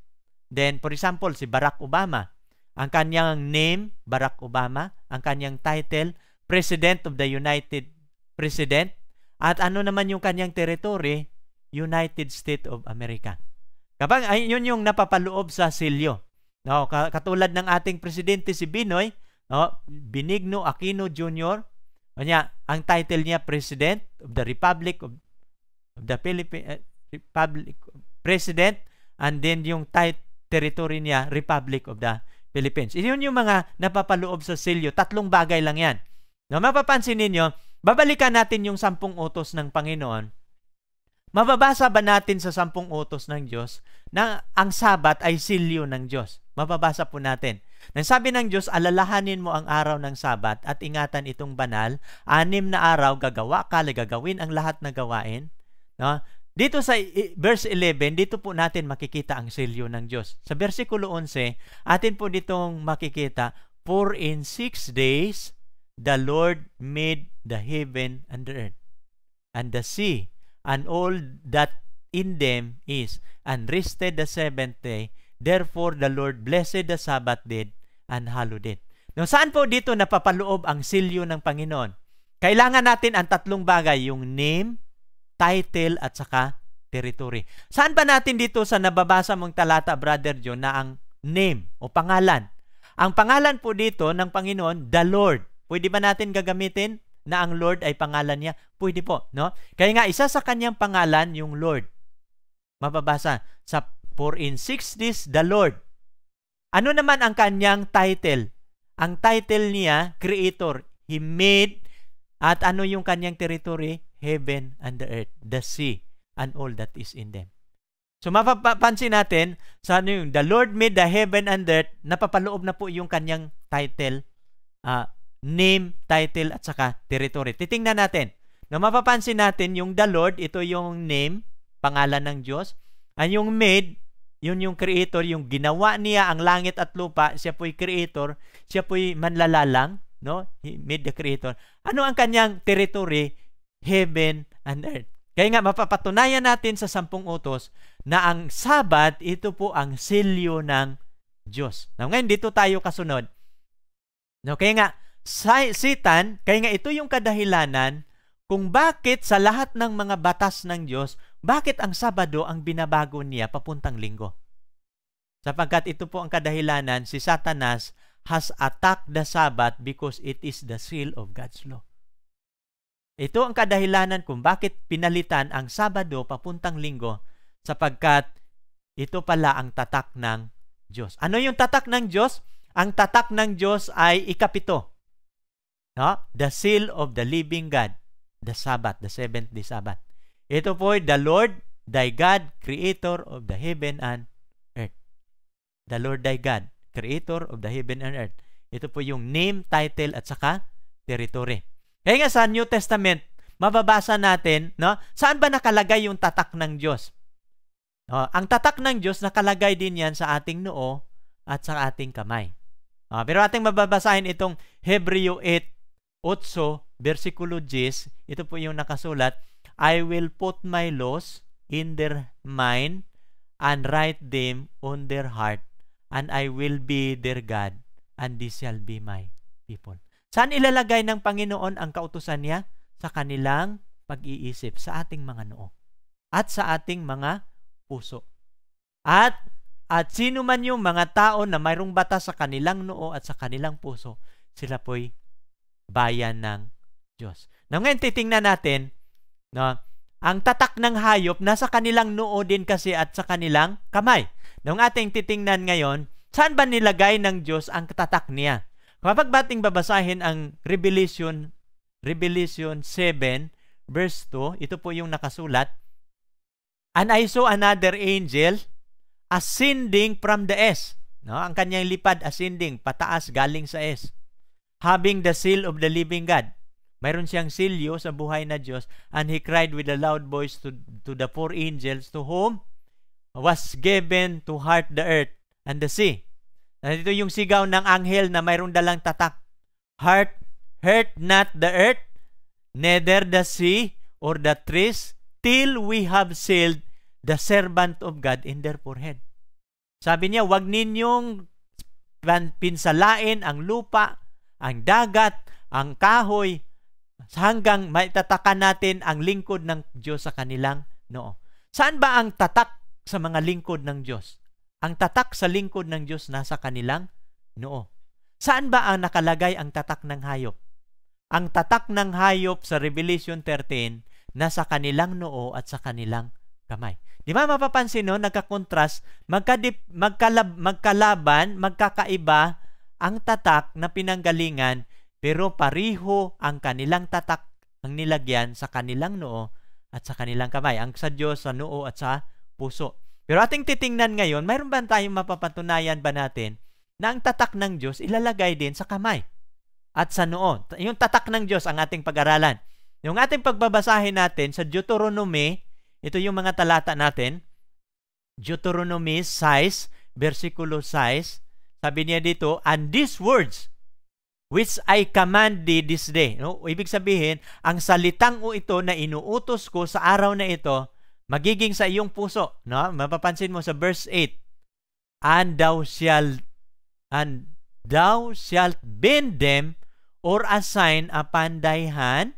then for example, si Barack Obama, ang kanyang name, Barack Obama, ang kanyang title, President of the United President at ano naman yung kanyang territory? United States of America. Kapag ayun yung napapaloob sa silyo. No, katulad ng ating presidente si Binoy, no, Benigno Aquino Jr. O ang title niya President of the Republic of, of the Philippine uh, Republic President and then yung title territory niya Republic of the Philippines. Iyon yung mga napapaloob sa silyo. Tatlong bagay lang yan. No, mapapansin ninyo, babalikan natin yung sampung utos ng Panginoon. Mababasa ba natin sa sampung utos ng Diyos na ang sabat ay silyo ng Diyos? Mababasa po natin. Nang sabi ng Diyos, alalahanin mo ang araw ng sabat at ingatan itong banal. Anim na araw, gagawa ka, gagawin ang lahat na gawain. No? Dito sa verse 11, dito po natin makikita ang silyo ng Diyos. Sa versikulo 11, atin po ditong makikita, For in six days the Lord made the heaven and the earth, and the sea, and all that in them is, and rested the seventh day. Therefore, the Lord blessed the Sabbath day and hallowed it. No, saan po dito napapaloob ang silyo ng Panginoon? Kailangan natin ang tatlong bagay, yung name, title, at saka territory. Saan ba natin dito sa nababasa mong talata, Brother John, na ang name o pangalan? Ang pangalan po dito ng Panginoon, the Lord. Pwede ba natin gagamitin na ang Lord ay pangalan niya? Pwede po, no? Kaya nga, isa sa kanyang pangalan, yung Lord. Mababasa sa For in six days the Lord. Ano naman ang kanyang title? Ang title niya, Creator. He made, at ano yung kanyang territory? Heaven and the earth, the sea, and all that is in them. So mapapansin natin sa ano yung the Lord made the heaven and the earth, napapaloob na po yung kanyang title uh, name, title, at saka territory. Titingnan natin. Na mapapansin natin yung the Lord, ito yung name, pangalan ng Diyos. At yung made, yun yung creator, yung ginawa niya ang langit at lupa, siya po'y creator, siya po'y manlalalang, no? He made the creator. Ano ang kanyang territory? Heaven and earth. Kaya nga, mapapatunayan natin sa sampung utos na ang sabat, ito po ang silyo ng Diyos. Now, ngayon, dito tayo kasunod. No, kaya nga, Satan, kaya nga ito yung kadahilanan kung bakit sa lahat ng mga batas ng Diyos, bakit ang Sabado ang binabago niya papuntang linggo? Sapagkat ito po ang kadahilanan, si Satanas has attacked the Sabbath because it is the seal of God's law. Ito ang kadahilanan kung bakit pinalitan ang Sabado papuntang linggo sapagkat ito pala ang tatak ng Diyos. Ano yung tatak ng Diyos? Ang tatak ng Diyos ay ikapito. No? The seal of the living God. The Sabbath, the seventh day Sabbath. Ito po the Lord thy God, creator of the heaven and earth. The Lord thy God, creator of the heaven and earth. Ito po yung name, title, at saka territory. Kaya nga sa New Testament, mababasa natin, no? Saan ba nakalagay yung tatak ng Diyos? No? ang tatak ng Diyos nakalagay din 'yan sa ating noo at sa ating kamay. Uh, pero ating mababasahin itong Hebreo 8 8, versikulo 10, ito po yung nakasulat, I will put my laws in their mind and write them on their heart and I will be their God and they shall be my people. Saan ilalagay ng Panginoon ang kautusan niya? Sa kanilang pag-iisip, sa ating mga noo at sa ating mga puso. At at sino man yung mga tao na mayroong bata sa kanilang noo at sa kanilang puso, sila po'y bayan ng Diyos. Now ngayon titingnan natin no, ang tatak ng hayop nasa kanilang noo din kasi at sa kanilang kamay. Nung ating titingnan ngayon, saan ba nilagay ng Diyos ang tatak niya? Kapag bating babasahin ang Revelation Revelation 7 verse 2, ito po yung nakasulat. And I saw another angel ascending from the east. No, ang kanyang lipad ascending, pataas galing sa east having the seal of the living God. Mayroon siyang silyo sa buhay na Diyos and he cried with a loud voice to, to the four angels to whom was given to heart the earth and the sea. Nandito yung sigaw ng anghel na mayroon dalang tatak. Heart, hurt not the earth, neither the sea or the trees, till we have sealed the servant of God in their forehead. Sabi niya, wag ninyong pinsalain ang lupa ang dagat, ang kahoy, hanggang maitataka natin ang lingkod ng Diyos sa kanilang noo. Saan ba ang tatak sa mga lingkod ng Diyos? Ang tatak sa lingkod ng Diyos nasa kanilang noo. Saan ba ang nakalagay ang tatak ng hayop? Ang tatak ng hayop sa Revelation 13 nasa kanilang noo at sa kanilang kamay. Di ba mapapansin no, nagka-contrast, magkalab, magkalaban, magkakaiba ang tatak na pinanggalingan pero pariho ang kanilang tatak ang nilagyan sa kanilang noo at sa kanilang kamay. Ang sa Diyos, sa noo at sa puso. Pero ating titingnan ngayon, mayroon ba tayong mapapatunayan ba natin na ang tatak ng Diyos ilalagay din sa kamay at sa noo? Yung tatak ng Diyos ang ating pag-aralan. Yung ating pagbabasahin natin sa Deuteronomy, ito yung mga talata natin, Deuteronomy 6, versikulo 6, sabi niya dito, and these words which I command thee this day. No? Ibig sabihin, ang salitang o ito na inuutos ko sa araw na ito, magiging sa iyong puso. No? Mapapansin mo sa verse 8, And thou shalt, and thou shalt bend them or a sign upon thy hand,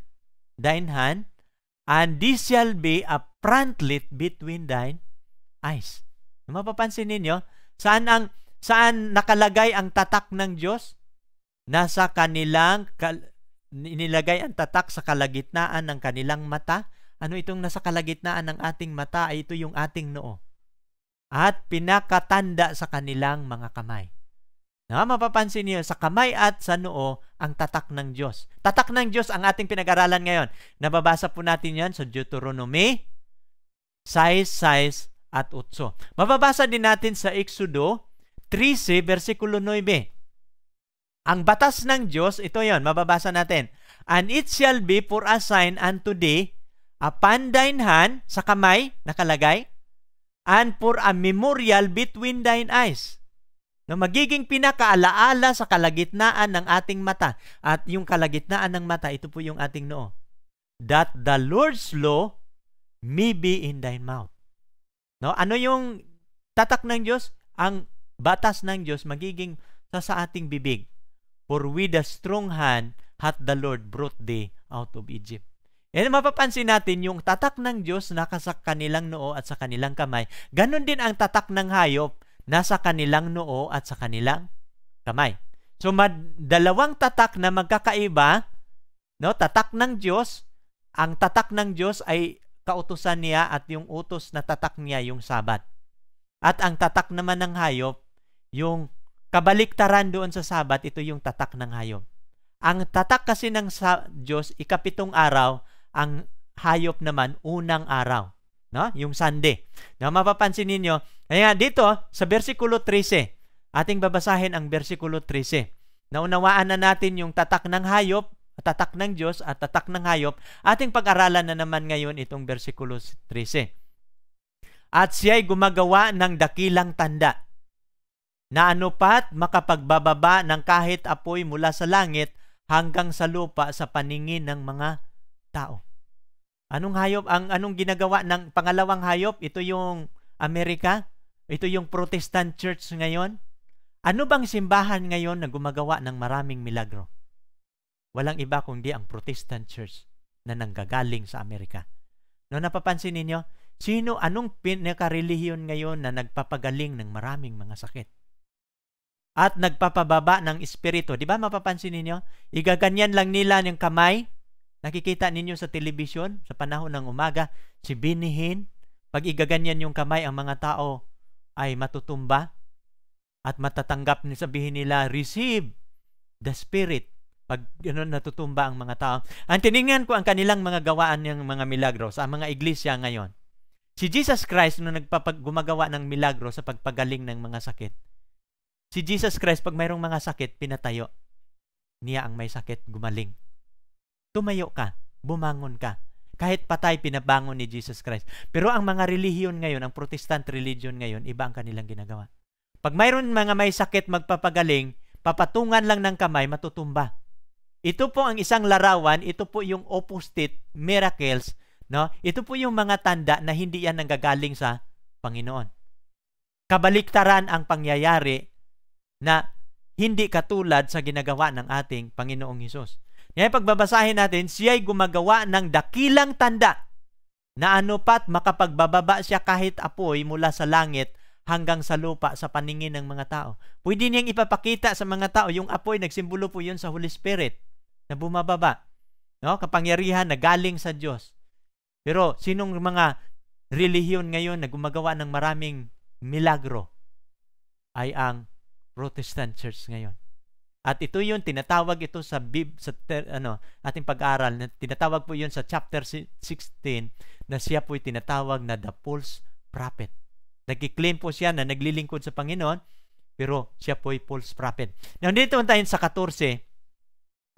thine hand, and this shall be a frontlet between thine eyes. Mapapansin ninyo, saan ang Saan nakalagay ang tatak ng Diyos? Nasa kanilang, kal- inilagay ang tatak sa kalagitnaan ng kanilang mata. Ano itong nasa kalagitnaan ng ating mata? Ay ito yung ating noo. At pinakatanda sa kanilang mga kamay. Na mapapansin niyo, sa kamay at sa noo, ang tatak ng Diyos. Tatak ng Diyos ang ating pinag-aralan ngayon. Nababasa po natin yan sa Deuteronomy 6, 6 at 8. Mababasa din natin sa Exodo 13, versikulo 9. Ang batas ng Diyos, ito yon mababasa natin. And it shall be for a sign unto thee, upon thine hand, sa kamay, nakalagay, and for a memorial between thine eyes. No, magiging pinakaalaala sa kalagitnaan ng ating mata. At yung kalagitnaan ng mata, ito po yung ating noo. That the Lord's law may be in thine mouth. No, ano yung tatak ng Diyos? Ang batas ng Diyos magiging sa sa ating bibig. For with a strong hand hath the Lord brought thee out of Egypt. And mapapansin natin yung tatak ng Diyos naka sa kanilang noo at sa kanilang kamay. Ganon din ang tatak ng hayop nasa kanilang noo at sa kanilang kamay. So mad, dalawang tatak na magkakaiba, no? Tatak ng Diyos, ang tatak ng Diyos ay kautusan niya at yung utos na tatak niya yung Sabat. At ang tatak naman ng hayop yung kabaliktaran doon sa Sabat, ito yung tatak ng hayop. Ang tatak kasi ng sa Diyos, ikapitong araw, ang hayop naman unang araw. No? Yung Sunday. Na mapapansin ninyo, kaya dito sa versikulo 13, ating babasahin ang versikulo 13. Naunawaan na natin yung tatak ng hayop, tatak ng Diyos at tatak ng hayop, ating pag-aralan na naman ngayon itong versikulo 13. At siya'y gumagawa ng dakilang tanda na anupat makapagbababa ng kahit apoy mula sa langit hanggang sa lupa sa paningin ng mga tao. Anong hayop ang anong ginagawa ng pangalawang hayop? Ito yung Amerika, ito yung Protestant Church ngayon. Ano bang simbahan ngayon na gumagawa ng maraming milagro? Walang iba kundi ang Protestant Church na nanggagaling sa Amerika. No napapansin ninyo, sino anong pinaka-relihiyon ngayon na nagpapagaling ng maraming mga sakit? at nagpapababa ng espiritu. Di ba mapapansin ninyo? Igaganyan lang nila ng kamay. Nakikita ninyo sa television sa panahon ng umaga, si Binihin. Pag igaganyan yung kamay, ang mga tao ay matutumba at matatanggap ni sabihin nila, receive the Spirit. Pag gano'n natutumba ang mga tao. Ang tinignan ko ang kanilang mga gawaan ng mga milagro sa mga iglesia ngayon. Si Jesus Christ nung nagpapag gumagawa ng milagro sa pagpagaling ng mga sakit Si Jesus Christ, pag mayroong mga sakit, pinatayo. Niya ang may sakit, gumaling. Tumayo ka, bumangon ka. Kahit patay, pinabangon ni Jesus Christ. Pero ang mga religion ngayon, ang protestant religion ngayon, iba ang kanilang ginagawa. Pag mayroon mga may sakit magpapagaling, papatungan lang ng kamay, matutumba. Ito po ang isang larawan, ito po yung opposite miracles, no? Ito po yung mga tanda na hindi yan nanggagaling sa Panginoon. Kabaliktaran ang pangyayari na hindi katulad sa ginagawa ng ating Panginoong Hesus. Ngayon pagbabasahin natin, siya'y gumagawa ng dakilang tanda na ano pat makapagbababa siya kahit apoy mula sa langit hanggang sa lupa sa paningin ng mga tao. Pwede niyang ipapakita sa mga tao yung apoy, nagsimbolo po yun sa Holy Spirit na bumababa. No? Kapangyarihan na galing sa Diyos. Pero sinong mga relihiyon ngayon na gumagawa ng maraming milagro ay ang Protestant church ngayon. At ito yun, tinatawag ito sa, bib, sa ter, ano, ating pag aaral na tinatawag po yun sa chapter 16 na siya po'y tinatawag na the false prophet. Nagki-claim po siya na naglilingkod sa Panginoon, pero siya po'y false prophet. Now, dito tayo sa 14.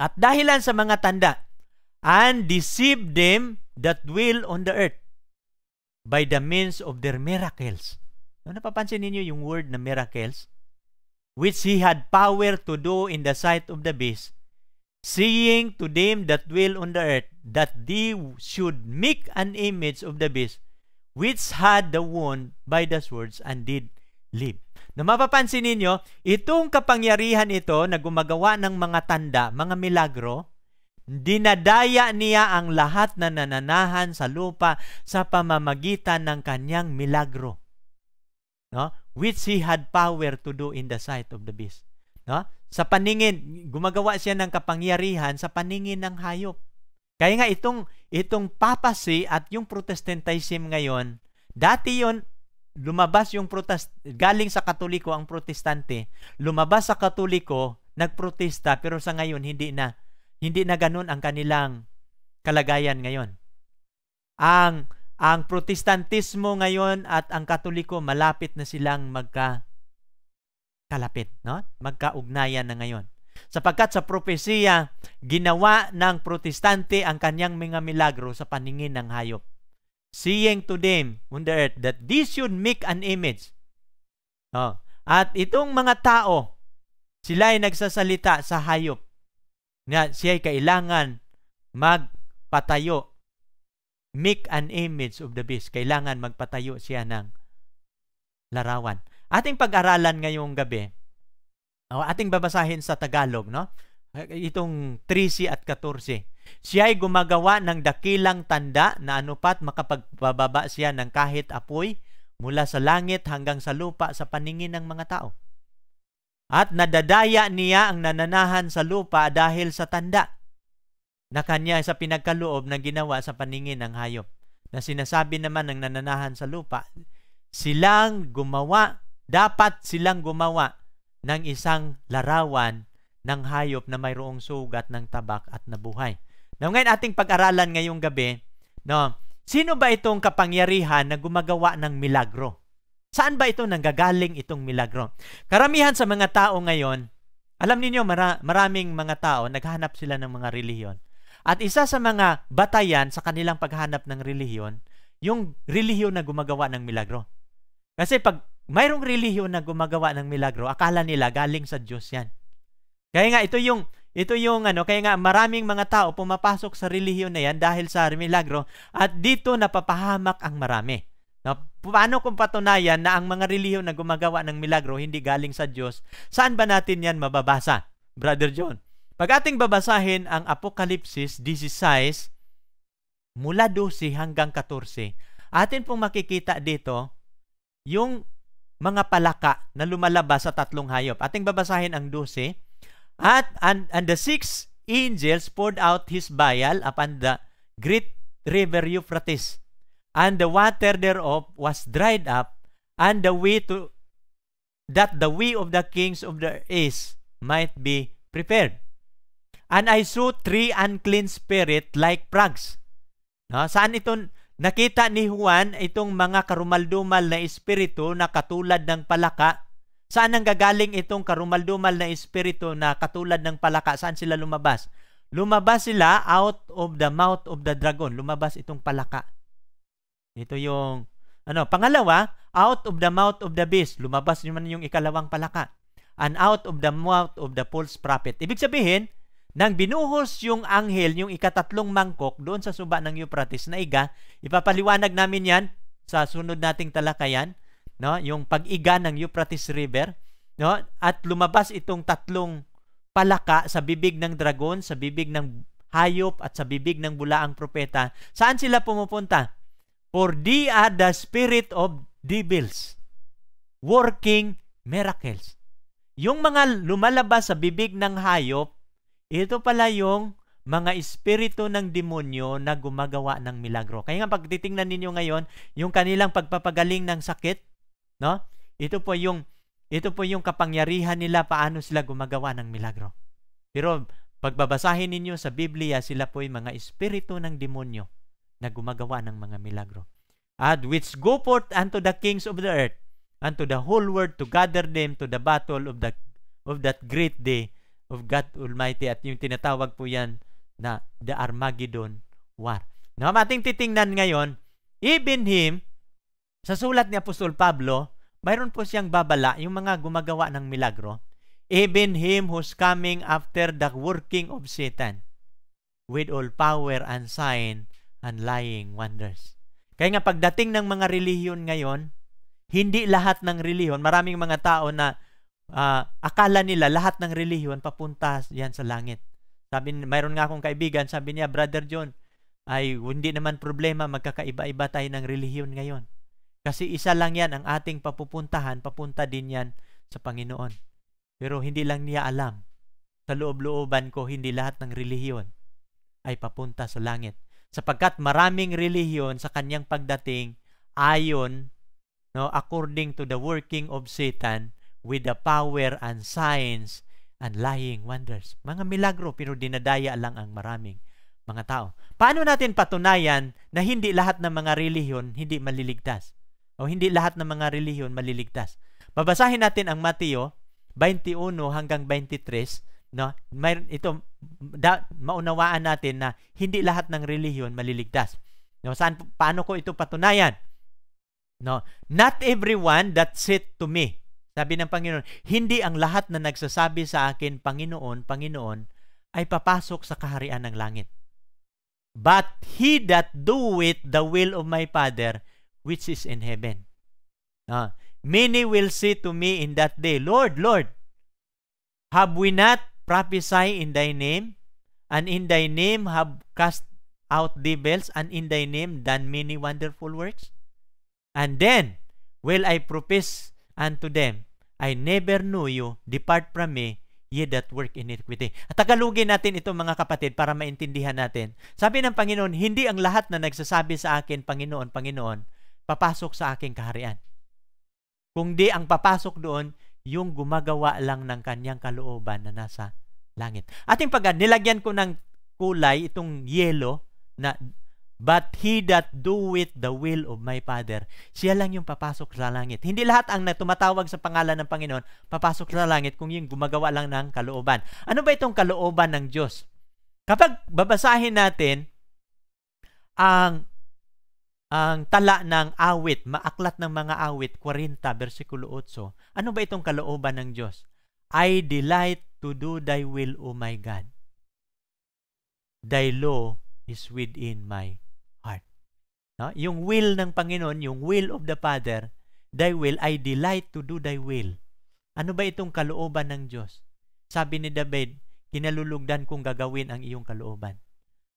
At dahilan sa mga tanda, and deceive them that dwell on the earth by the means of their miracles. No, napapansin ninyo yung word na miracles? which he had power to do in the sight of the beast, seeing to them that dwell on the earth, that they should make an image of the beast, which had the wound by the swords and did live. Na mapapansin ninyo, itong kapangyarihan ito na gumagawa ng mga tanda, mga milagro, dinadaya niya ang lahat na nananahan sa lupa sa pamamagitan ng kanyang milagro. No? which he had power to do in the sight of the beast. No? Sa paningin, gumagawa siya ng kapangyarihan sa paningin ng hayop. Kaya nga itong itong papacy at yung protestantism ngayon, dati yon lumabas yung protest galing sa Katoliko ang Protestante, lumabas sa Katoliko, nagprotesta pero sa ngayon hindi na hindi na ganun ang kanilang kalagayan ngayon. Ang ang protestantismo ngayon at ang katoliko malapit na silang magka kalapit, no? Magkaugnayan na ngayon. Sapagkat sa propesiya, ginawa ng protestante ang kanyang mga milagro sa paningin ng hayop. Seeing to them on the earth that this should make an image. No? At itong mga tao, sila ay nagsasalita sa hayop. Nga siya ay kailangan magpatayo make an image of the beast. Kailangan magpatayo siya ng larawan. Ating pag-aralan ngayong gabi, o ating babasahin sa Tagalog, no? Itong 13 at 14. Siya ay gumagawa ng dakilang tanda na anupat makapagbababa siya ng kahit apoy mula sa langit hanggang sa lupa sa paningin ng mga tao. At nadadaya niya ang nananahan sa lupa dahil sa tanda na kanya sa pinagkaloob na ginawa sa paningin ng hayop. Na sinasabi naman ng nananahan sa lupa, silang gumawa, dapat silang gumawa ng isang larawan ng hayop na mayroong sugat ng tabak at nabuhay. Now ngayon ating pag-aralan ngayong gabi, no, sino ba itong kapangyarihan na gumagawa ng milagro? Saan ba ito nanggagaling itong milagro? Karamihan sa mga tao ngayon, alam niyo mara- maraming mga tao naghahanap sila ng mga reliyon. At isa sa mga batayan sa kanilang paghanap ng relihiyon, yung relihiyon na gumagawa ng milagro. Kasi pag mayroong relihiyon na gumagawa ng milagro, akala nila galing sa Diyos yan. Kaya nga ito yung ito yung ano, kaya nga maraming mga tao pumapasok sa relihiyon na yan dahil sa milagro at dito napapahamak ang marami. Na, paano kung patunayan na ang mga relihiyon na gumagawa ng milagro hindi galing sa Diyos? Saan ba natin yan mababasa? Brother John. Mag-ating babasahin ang Apokalipsis 16 mula 12 hanggang 14. Atin pong makikita dito yung mga palaka na lumalabas sa tatlong hayop. Ating babasahin ang 12. At and, and the six angels poured out his vial upon the great river Euphrates, and the water thereof was dried up, and the way to that the way of the kings of the east might be prepared. And I saw three unclean spirit like frogs. No? Saan ito? Nakita ni Juan itong mga karumaldumal na espiritu na katulad ng palaka. Saan ang gagaling itong karumaldumal na espiritu na katulad ng palaka? Saan sila lumabas? Lumabas sila out of the mouth of the dragon. Lumabas itong palaka. Ito yung ano, pangalawa, out of the mouth of the beast. Lumabas naman yung ikalawang palaka. And out of the mouth of the false prophet. Ibig sabihin, nang binuhos yung anghel, yung ikatatlong mangkok doon sa suba ng Euphrates na iga, ipapaliwanag namin yan sa sunod nating talakayan, no? yung pag-iga ng Euphrates River. No? At lumabas itong tatlong palaka sa bibig ng dragon, sa bibig ng hayop, at sa bibig ng bulaang propeta. Saan sila pumupunta? For they are the spirit of devils, working miracles. Yung mga lumalabas sa bibig ng hayop, ito pala yung mga espiritu ng demonyo na gumagawa ng milagro. Kaya nga pag ninyo ngayon, yung kanilang pagpapagaling ng sakit, no? Ito po yung ito po yung kapangyarihan nila paano sila gumagawa ng milagro. Pero pagbabasahin ninyo sa Biblia, sila po yung mga espiritu ng demonyo na gumagawa ng mga milagro. At which go forth unto the kings of the earth, unto the whole world to gather them to the battle of the of that great day of God Almighty at yung tinatawag po yan na the Armageddon War. Now, mating titingnan ngayon, even him, sa sulat ni Apostol Pablo, mayroon po siyang babala yung mga gumagawa ng milagro. Even him who's coming after the working of Satan with all power and sign and lying wonders. Kaya nga pagdating ng mga relihiyon ngayon, hindi lahat ng relihiyon, maraming mga tao na uh, akala nila lahat ng relihiyon papunta yan sa langit. Sabi, mayroon nga akong kaibigan, sabi niya, Brother John, ay hindi naman problema, magkakaiba-iba tayo ng relihiyon ngayon. Kasi isa lang yan ang ating papupuntahan, papunta din yan sa Panginoon. Pero hindi lang niya alam. Sa loob-looban ko, hindi lahat ng relihiyon ay papunta sa langit. Sapagkat maraming relihiyon sa kanyang pagdating ayon no according to the working of Satan with the power and signs and lying wonders. Mga milagro pero dinadaya lang ang maraming mga tao. Paano natin patunayan na hindi lahat ng mga relihiyon hindi maliligtas? O hindi lahat ng mga relihiyon maliligtas? Babasahin natin ang Mateo 21 hanggang 23, no? May, ito da, maunawaan natin na hindi lahat ng relihiyon maliligtas. No, saan paano ko ito patunayan? No, not everyone that said to me, sabi ng Panginoon, hindi ang lahat na nagsasabi sa akin, Panginoon, Panginoon, ay papasok sa kaharian ng langit. But he that doeth the will of my Father, which is in heaven. Uh, many will say to me in that day, Lord, Lord, have we not prophesied in thy name? And in thy name have cast out devils, and in thy name done many wonderful works? And then will I profess and to them, I never knew you, depart from me, ye that work iniquity. At tagalugin natin ito mga kapatid para maintindihan natin. Sabi ng Panginoon, hindi ang lahat na nagsasabi sa akin, Panginoon, Panginoon, papasok sa aking kaharian. Kung di ang papasok doon, yung gumagawa lang ng kanyang kalooban na nasa langit. Ating pag nilagyan ko ng kulay itong yelo na But he that doeth the will of my Father, siya lang yung papasok sa langit. Hindi lahat ang natumatawag sa pangalan ng Panginoon, papasok sa langit kung yung gumagawa lang ng kalooban. Ano ba itong kalooban ng Diyos? Kapag babasahin natin ang ang tala ng awit, maaklat ng mga awit, 40, versikulo 8. Ano ba itong kalooban ng Diyos? I delight to do thy will, O my God. Thy law is within my No? Yung will ng Panginoon, yung will of the Father, Thy will, I delight to do Thy will. Ano ba itong kalooban ng Diyos? Sabi ni David, kinalulugdan kong gagawin ang iyong kalooban.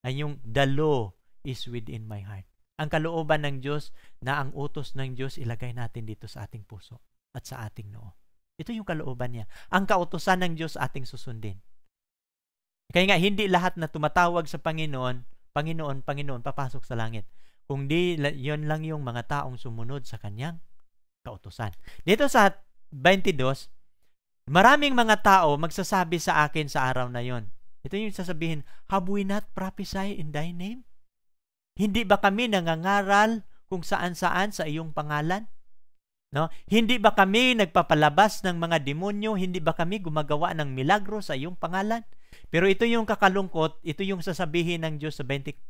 Ang yung the law is within my heart. Ang kalooban ng Diyos na ang utos ng Diyos ilagay natin dito sa ating puso at sa ating noo. Ito yung kalooban niya. Ang kautosan ng Diyos ating susundin. Kaya nga, hindi lahat na tumatawag sa Panginoon, Panginoon, Panginoon, papasok sa langit kung di yon lang yung mga taong sumunod sa kanyang kautusan. Dito sa 22, maraming mga tao magsasabi sa akin sa araw na yon. Ito yung sasabihin, have we not prophesied in thy name? Hindi ba kami nangangaral kung saan-saan sa iyong pangalan? No? Hindi ba kami nagpapalabas ng mga demonyo? Hindi ba kami gumagawa ng milagro sa iyong pangalan? Pero ito yung kakalungkot, ito yung sasabihin ng Diyos sa 23.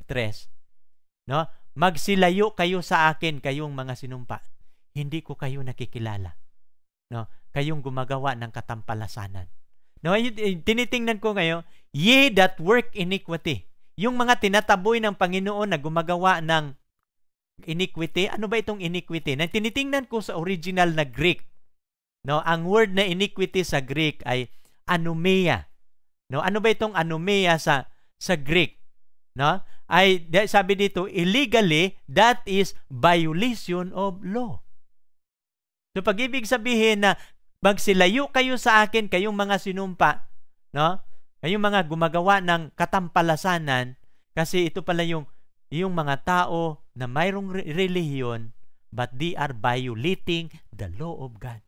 No? Magsilayo kayo sa akin, kayong mga sinumpa. Hindi ko kayo nakikilala. No? Kayong gumagawa ng katampalasanan. No, tinitingnan ko ngayon, ye that work iniquity. Yung mga tinataboy ng Panginoon na gumagawa ng iniquity, ano ba itong iniquity? Nang tinitingnan ko sa original na Greek, no, ang word na iniquity sa Greek ay anomia. No, ano ba itong anomia sa sa Greek? No? ay sabi dito illegally that is violation of law. So pag-ibig sabihin na magsilayo kayo sa akin kayong mga sinumpa, no? Kayong mga gumagawa ng katampalasanan kasi ito pala yung yung mga tao na mayroong relihiyon but they are violating the law of God.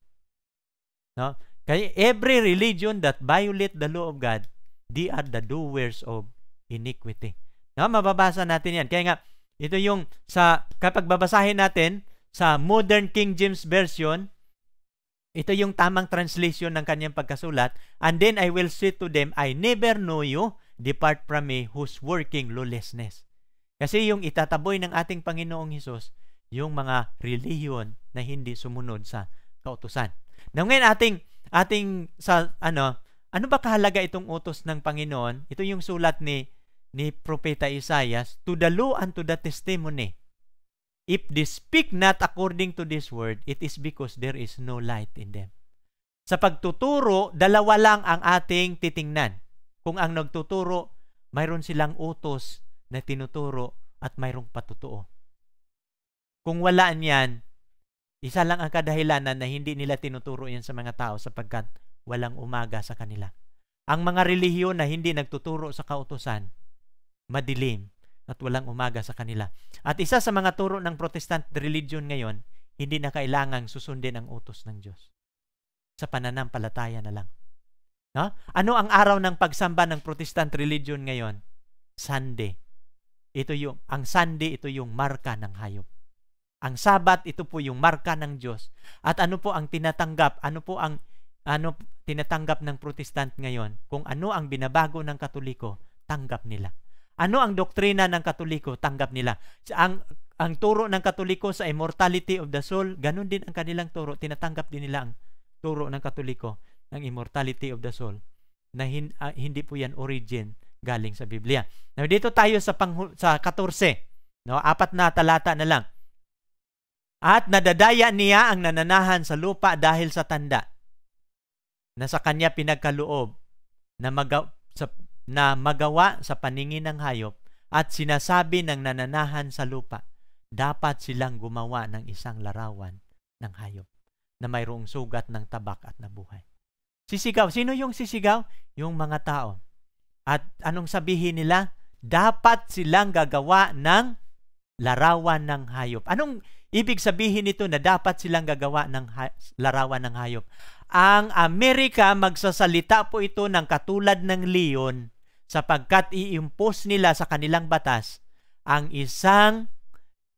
No? Kaya every religion that violate the law of God, they are the doers of iniquity. No, mababasa natin yan. Kaya nga, ito yung sa kapag babasahin natin sa Modern King James Version, ito yung tamang translation ng kanyang pagkasulat. And then I will say to them, I never know you, depart from me who's working lawlessness. Kasi yung itataboy ng ating Panginoong Hesus, yung mga reliyon na hindi sumunod sa kautusan. Now ngayon ating ating sa ano, ano ba kahalaga itong utos ng Panginoon? Ito yung sulat ni ni Propeta Isaias to the law and to the testimony. If they speak not according to this word, it is because there is no light in them. Sa pagtuturo, dalawa lang ang ating titingnan. Kung ang nagtuturo, mayroon silang utos na tinuturo at mayroong patutuo. Kung wala niyan, isa lang ang kadahilanan na hindi nila tinuturo yan sa mga tao sapagkat walang umaga sa kanila. Ang mga relihiyon na hindi nagtuturo sa kautosan, madilim at walang umaga sa kanila. At isa sa mga turo ng Protestant religion ngayon, hindi na kailangang susundin ang utos ng Diyos. Sa pananampalataya na lang. No? Ano ang araw ng pagsamba ng Protestant religion ngayon? Sunday. Ito yung ang Sunday ito yung marka ng hayop. Ang Sabat ito po yung marka ng Diyos. At ano po ang tinatanggap? Ano po ang ano tinatanggap ng Protestant ngayon? Kung ano ang binabago ng Katoliko, tanggap nila. Ano ang doktrina ng Katoliko? Tanggap nila. Ang, ang turo ng Katoliko sa immortality of the soul, ganun din ang kanilang turo. Tinatanggap din nila ang turo ng Katoliko ng immortality of the soul na hin, uh, hindi po yan origin galing sa Biblia. Now, dito tayo sa, pang, sa 14. No? Apat na talata na lang. At nadadaya niya ang nananahan sa lupa dahil sa tanda na sa kanya pinagkaloob na mag, sa, na magawa sa paningin ng hayop at sinasabi ng nananahan sa lupa, dapat silang gumawa ng isang larawan ng hayop na mayroong sugat ng tabak at nabuhay. Sisigaw. Sino yung sisigaw? Yung mga tao. At anong sabihin nila? Dapat silang gagawa ng larawan ng hayop. Anong ibig sabihin nito na dapat silang gagawa ng larawan ng hayop? Ang Amerika magsasalita po ito ng katulad ng leon sapagkat i-impose nila sa kanilang batas ang isang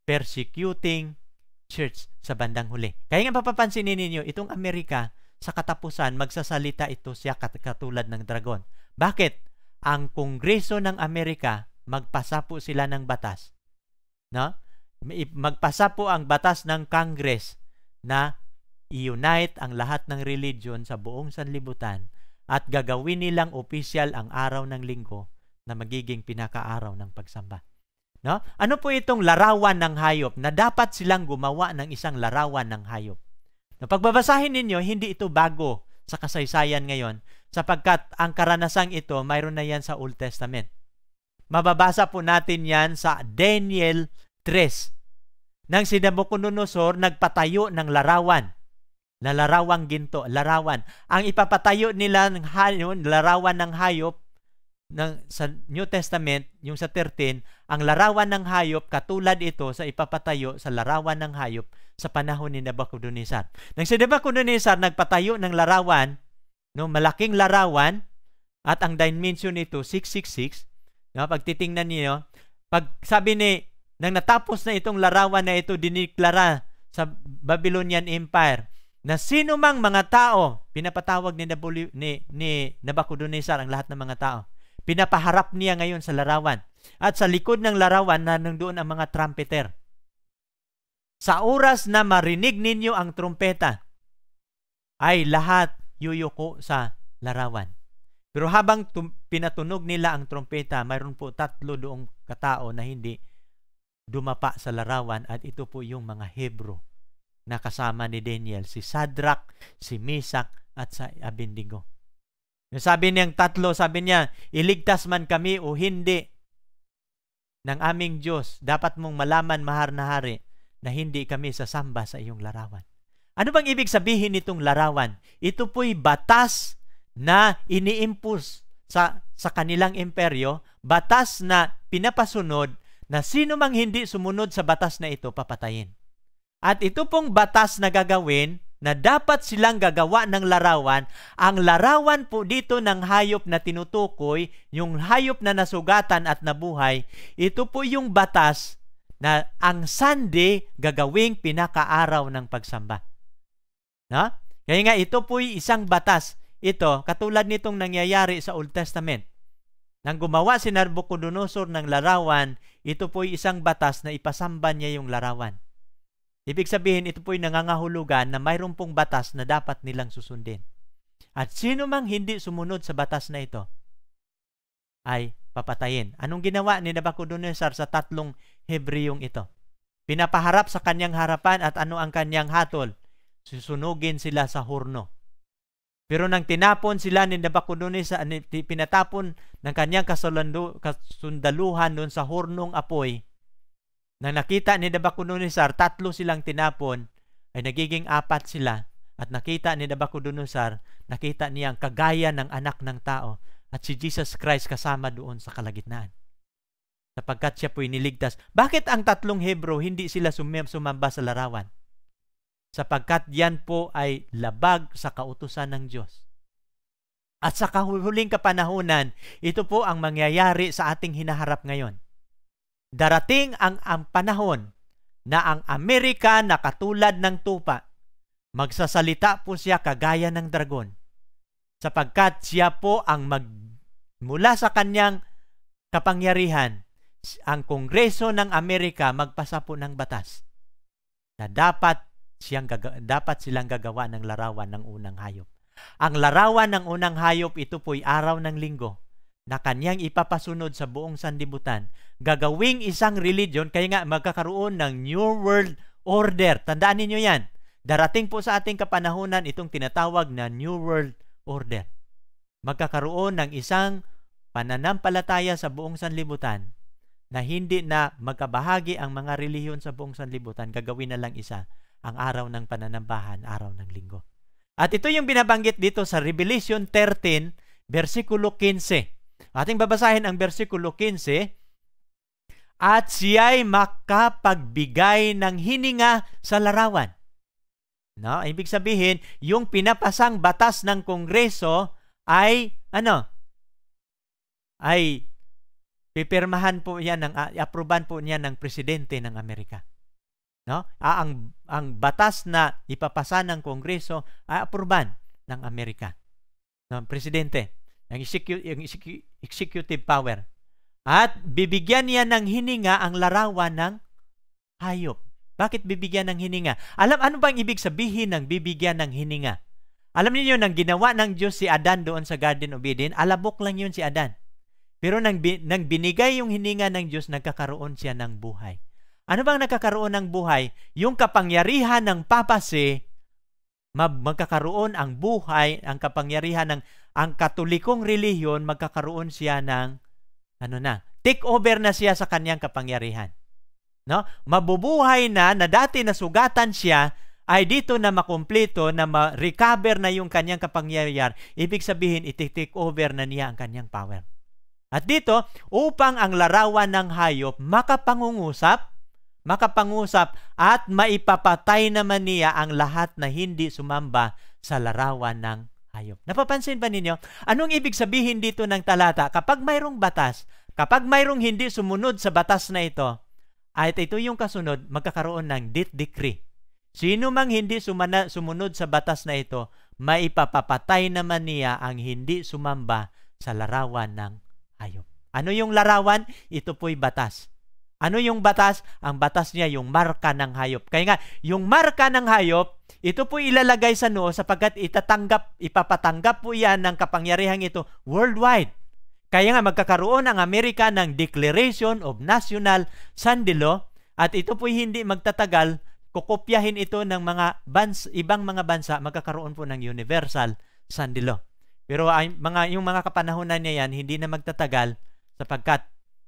persecuting church sa bandang huli. Kaya nga papapansinin ninyo, itong Amerika, sa katapusan, magsasalita ito siya katulad ng dragon. Bakit? Ang Kongreso ng Amerika, magpasa po sila ng batas. No? Magpasa po ang batas ng Congress na i-unite ang lahat ng religion sa buong sanlibutan at gagawin nilang opisyal ang araw ng linggo na magiging pinakaaraw ng pagsamba. No? Ano po itong larawan ng hayop na dapat silang gumawa ng isang larawan ng hayop? No, pagbabasahin ninyo, hindi ito bago sa kasaysayan ngayon sapagkat ang karanasang ito, mayroon na yan sa Old Testament. Mababasa po natin yan sa Daniel 3. Nang si Nabucodonosor nagpatayo ng larawan na larawang ginto, larawan. Ang ipapatayo nila ng hayop, larawan ng hayop ng sa New Testament, yung sa 13, ang larawan ng hayop katulad ito sa ipapatayo sa larawan ng hayop sa panahon ni Nabucodonosor. Nang si Nabucodonosor nagpatayo ng larawan, no, malaking larawan at ang dimension nito 666, no, pag titingnan niyo, pag sabi ni nang natapos na itong larawan na ito diniklara sa Babylonian Empire na sino mang mga tao, pinapatawag ni, Nabuli, ni, ni Nabucodonosor ang lahat ng mga tao. Pinapaharap niya ngayon sa larawan. At sa likod ng larawan, na nandoon ang mga trumpeter. Sa oras na marinig ninyo ang trumpeta, ay lahat yuyuko sa larawan. Pero habang tum- pinatunog nila ang trumpeta, mayroon po tatlo doong katao na hindi dumapa sa larawan at ito po yung mga Hebrew nakasama ni Daniel, si Sadrak, si Misak, at sa Abednego. Sabi niyang tatlo, sabi niya, iligtas man kami o hindi ng aming Diyos, dapat mong malaman, mahar na hari, na hindi kami sasamba sa iyong larawan. Ano bang ibig sabihin nitong larawan? Ito po'y batas na iniimpus sa, sa kanilang imperyo, batas na pinapasunod na sino mang hindi sumunod sa batas na ito, papatayin. At ito pong batas na gagawin na dapat silang gagawa ng larawan, ang larawan po dito ng hayop na tinutukoy, yung hayop na nasugatan at nabuhay, ito po yung batas na ang Sunday gagawing pinakaaraw ng pagsamba. No? Kaya nga ito po isang batas. Ito, katulad nitong nangyayari sa Old Testament. Nang gumawa si Narbucodonosor ng larawan, ito po isang batas na ipasamba niya yung larawan. Ibig sabihin, ito po po'y nangangahulugan na mayroon pong batas na dapat nilang susundin. At sino mang hindi sumunod sa batas na ito, ay papatayin. Anong ginawa ni Nabucodonosor sa tatlong Hebreyong ito? Pinapaharap sa kanyang harapan at ano ang kanyang hatol? Susunugin sila sa horno. Pero nang tinapon sila ni Nabucodonosor, pinatapon ng kanyang kasundaluhan doon sa hornong apoy, na nakita ni Nabucodonosor, tatlo silang tinapon, ay nagiging apat sila. At nakita ni Nabucodonosor, nakita niya ang kagaya ng anak ng tao at si Jesus Christ kasama doon sa kalagitnaan. Sapagkat siya po'y niligtas. Bakit ang tatlong Hebro hindi sila sumamba sa larawan? Sapagkat yan po ay labag sa kautusan ng Diyos. At sa kahuling kapanahunan, ito po ang mangyayari sa ating hinaharap ngayon Darating ang, ang panahon na ang Amerika na katulad ng tupa, magsasalita po siya kagaya ng dragon, sapagkat siya po ang magmula sa kanyang kapangyarihan, ang Kongreso ng Amerika magpasa po ng batas na dapat siyang gaga- dapat silang gagawa ng larawan ng unang hayop. Ang larawan ng unang hayop ito po'y araw ng linggo na kanyang ipapasunod sa buong sandibutan, gagawing isang religion, kaya nga magkakaroon ng New World Order. Tandaan ninyo yan. Darating po sa ating kapanahunan itong tinatawag na New World Order. Magkakaroon ng isang pananampalataya sa buong sanlibutan na hindi na magkabahagi ang mga reliyon sa buong sanlibutan, gagawin na lang isa ang araw ng pananambahan, araw ng linggo. At ito yung binabanggit dito sa Revelation 13, versikulo 15. Ating babasahin ang bersikulo 15. At siya'y makapagbigay ng hininga sa larawan. No? Ibig sabihin, yung pinapasang batas ng Kongreso ay ano? Ay pipirmahan po 'yan ng aproban po niya ng presidente ng Amerika. No? Ah, ang ang batas na ipapasa ng Kongreso ay aproban ng Amerika. Ng no? presidente ang, execute, ang executive power. At bibigyan niya ng hininga ang larawan ng hayop. Bakit bibigyan ng hininga? Alam, ano bang ibig sabihin ng bibigyan ng hininga? Alam niyo nang ginawa ng Diyos si Adan doon sa Garden of Eden, alabok lang yun si Adan. Pero nang, nang binigay yung hininga ng Diyos, nagkakaroon siya ng buhay. Ano bang nagkakaroon ng buhay? Yung kapangyarihan ng papasi magkakaroon ang buhay, ang kapangyarihan ng ang katolikong reliyon, magkakaroon siya ng ano na, take over na siya sa kanyang kapangyarihan. No? Mabubuhay na na dati nasugatan siya ay dito na makumpleto na ma-recover na yung kanyang kapangyarihan. Ibig sabihin, iti-take over na niya ang kanyang power. At dito, upang ang larawan ng hayop makapangungusap, makapangusap at maipapatay naman niya ang lahat na hindi sumamba sa larawan ng hayop. Napapansin ba ninyo? Anong ibig sabihin dito ng talata? Kapag mayroong batas, kapag mayroong hindi sumunod sa batas na ito, at ito yung kasunod, magkakaroon ng death decree. Sino mang hindi sumana, sumunod sa batas na ito, maipapapatay naman niya ang hindi sumamba sa larawan ng hayop. Ano yung larawan? Ito po'y batas. Ano yung batas? Ang batas niya yung marka ng hayop. Kaya nga, yung marka ng hayop, ito po ilalagay sa noo sapagkat itatanggap, ipapatanggap po yan ng kapangyarihang ito worldwide. Kaya nga magkakaroon ang Amerika ng Declaration of National Sunday Law at ito po hindi magtatagal, kukopyahin ito ng mga bans, ibang mga bansa, magkakaroon po ng Universal Sunday Law. Pero ay, mga, yung mga kapanahonan niya yan, hindi na magtatagal sapagkat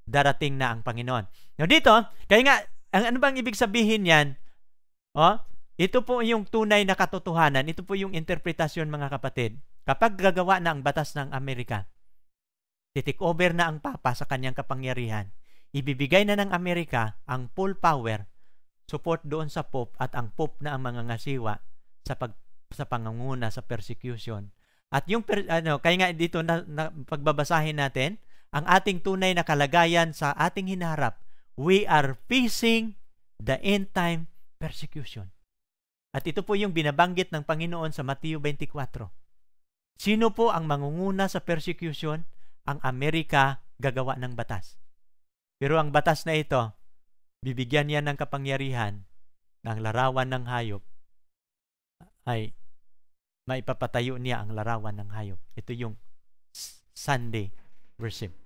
darating na ang Panginoon. Now dito, kaya nga, ang ano bang ibig sabihin yan? Oh, ito po yung tunay na katotohanan. Ito po yung interpretasyon mga kapatid. Kapag gagawa na ang batas ng Amerika, titik over na ang Papa sa kanyang kapangyarihan, ibibigay na ng Amerika ang full power, support doon sa Pope at ang Pope na ang mga ngasiwa sa pag sa pangunguna sa persecution. At yung ano, kaya nga dito na, na pagbabasahin natin, ang ating tunay na kalagayan sa ating hinaharap. We are facing the end time persecution. At ito po yung binabanggit ng Panginoon sa Mateo 24. Sino po ang mangunguna sa persecution? Ang Amerika gagawa ng batas. Pero ang batas na ito, bibigyan niya ng kapangyarihan ng larawan ng hayop ay maipapatayo niya ang larawan ng hayop. Ito yung Sunday worship.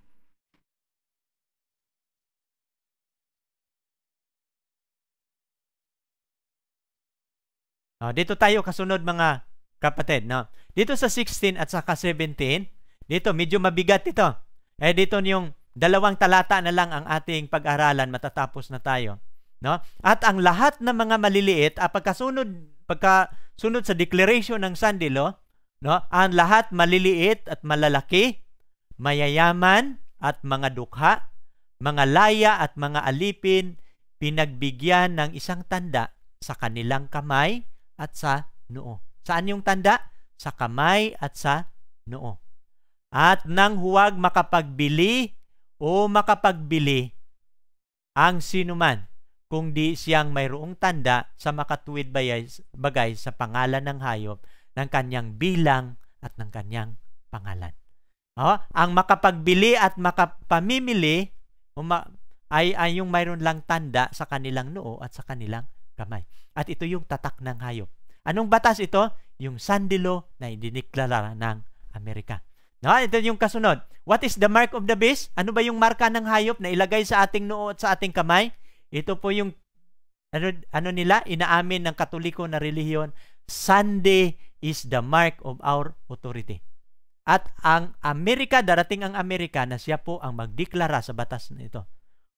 No, ah, dito tayo kasunod mga kapatid. No? Dito sa 16 at saka 17, dito medyo mabigat ito. Eh dito yung dalawang talata na lang ang ating pag-aralan, matatapos na tayo. No? At ang lahat ng mga maliliit, at ah, pagkasunod, pagkasunod sa declaration ng Sandilo, no? ang lahat maliliit at malalaki, mayayaman at mga dukha, mga laya at mga alipin, pinagbigyan ng isang tanda sa kanilang kamay at sa noo. Saan yung tanda? Sa kamay at sa noo. At nang huwag makapagbili o makapagbili ang sinuman kung di siyang mayroong tanda sa makatuwid bagay sa pangalan ng hayop ng kanyang bilang at ng kanyang pangalan. Oh, ang makapagbili at makapamimili ay, ay yung mayroon lang tanda sa kanilang noo at sa kanilang kamay. At ito yung tatak ng hayop. Anong batas ito? Yung sandilo na idiniklara ng Amerika. No, ito yung kasunod. What is the mark of the beast? Ano ba yung marka ng hayop na ilagay sa ating noo at sa ating kamay? Ito po yung ano, ano nila, inaamin ng katoliko na relihiyon, Sunday is the mark of our authority. At ang Amerika, darating ang Amerika na siya po ang magdeklara sa batas na ito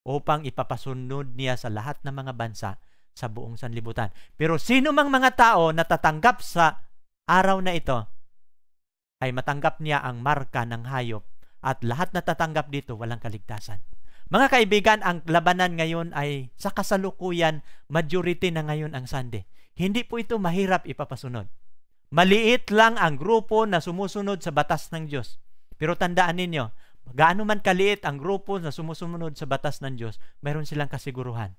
upang ipapasunod niya sa lahat ng mga bansa sa buong sanlibutan. Pero sino mang mga tao na tatanggap sa araw na ito, ay matanggap niya ang marka ng hayop at lahat na tatanggap dito walang kaligtasan. Mga kaibigan, ang labanan ngayon ay sa kasalukuyan, majority na ngayon ang Sunday. Hindi po ito mahirap ipapasunod. Maliit lang ang grupo na sumusunod sa batas ng Diyos. Pero tandaan ninyo, gaano man kaliit ang grupo na sumusunod sa batas ng Diyos, mayroon silang kasiguruhan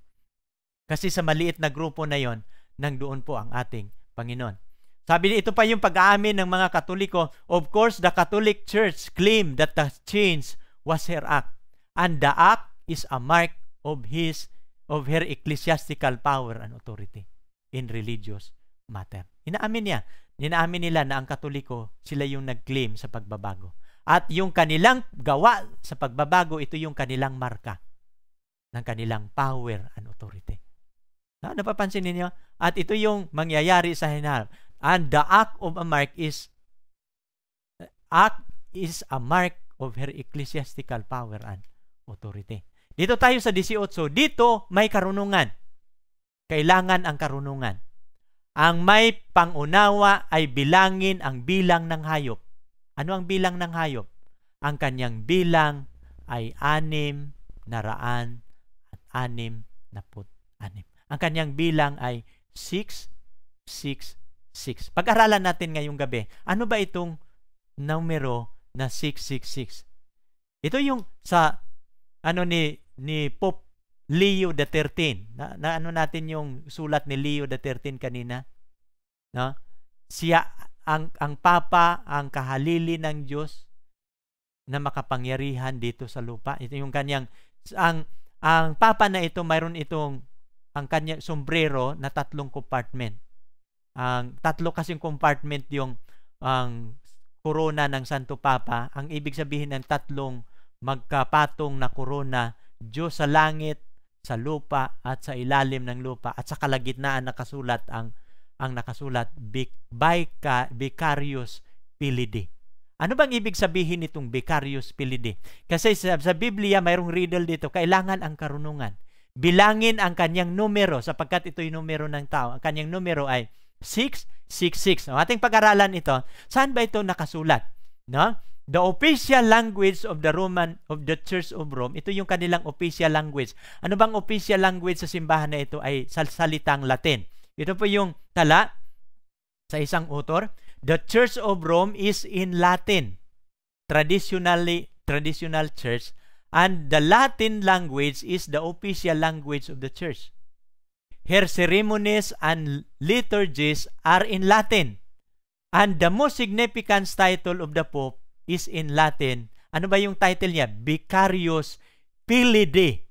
kasi sa maliit na grupo na yon, nang doon po ang ating Panginoon. Sabi niya, ito pa yung pag-aamin ng mga Katoliko. Of course, the Catholic Church claimed that the change was her act. And the act is a mark of his of her ecclesiastical power and authority in religious matter. Inaamin niya, inaamin nila na ang Katoliko, sila yung nag-claim sa pagbabago. At yung kanilang gawa sa pagbabago, ito yung kanilang marka ng kanilang power and authority. No, napapansin ninyo? At ito yung mangyayari sa hinaharap. And the act of a mark is eh, act is a mark of her ecclesiastical power and authority. Dito tayo sa 18. Dito may karunungan. Kailangan ang karunungan. Ang may pangunawa ay bilangin ang bilang ng hayop. Ano ang bilang ng hayop? Ang kanyang bilang ay anim na raan at anim na put anim. Ang kanyang bilang ay 666. Pag-aralan natin ngayong gabi, ano ba itong numero na 666? Ito yung sa ano ni ni Pope Leo the 13 na, na ano natin yung sulat ni Leo the 13 kanina no siya ang ang papa ang kahalili ng Diyos na makapangyarihan dito sa lupa ito yung kanyang ang ang papa na ito mayroon itong ang kanya sombrero na tatlong compartment. Ang tatlo kasi yung compartment yung ang korona ng Santo Papa. Ang ibig sabihin ng tatlong magkapatong na korona, Diyos sa langit, sa lupa at sa ilalim ng lupa at sa kalagitnaan nakasulat ang ang nakasulat Bica, Vicarius Pilidi. Ano bang ibig sabihin nitong Vicarius Pilidi? Kasi sa, sa Biblia mayroong riddle dito, kailangan ang karunungan bilangin ang kanyang numero sapagkat ito yung numero ng tao. Ang kanyang numero ay 666. Ang ating pag-aralan ito, saan ba ito nakasulat? No? The official language of the Roman of the Church of Rome, ito yung kanilang official language. Ano bang official language sa simbahan na ito ay salitang Latin. Ito po yung tala sa isang author. The Church of Rome is in Latin. Traditionally, traditional church and the Latin language is the official language of the church. Her ceremonies and liturgies are in Latin. And the most significant title of the Pope is in Latin. Ano ba yung title niya? Vicarius Pili De.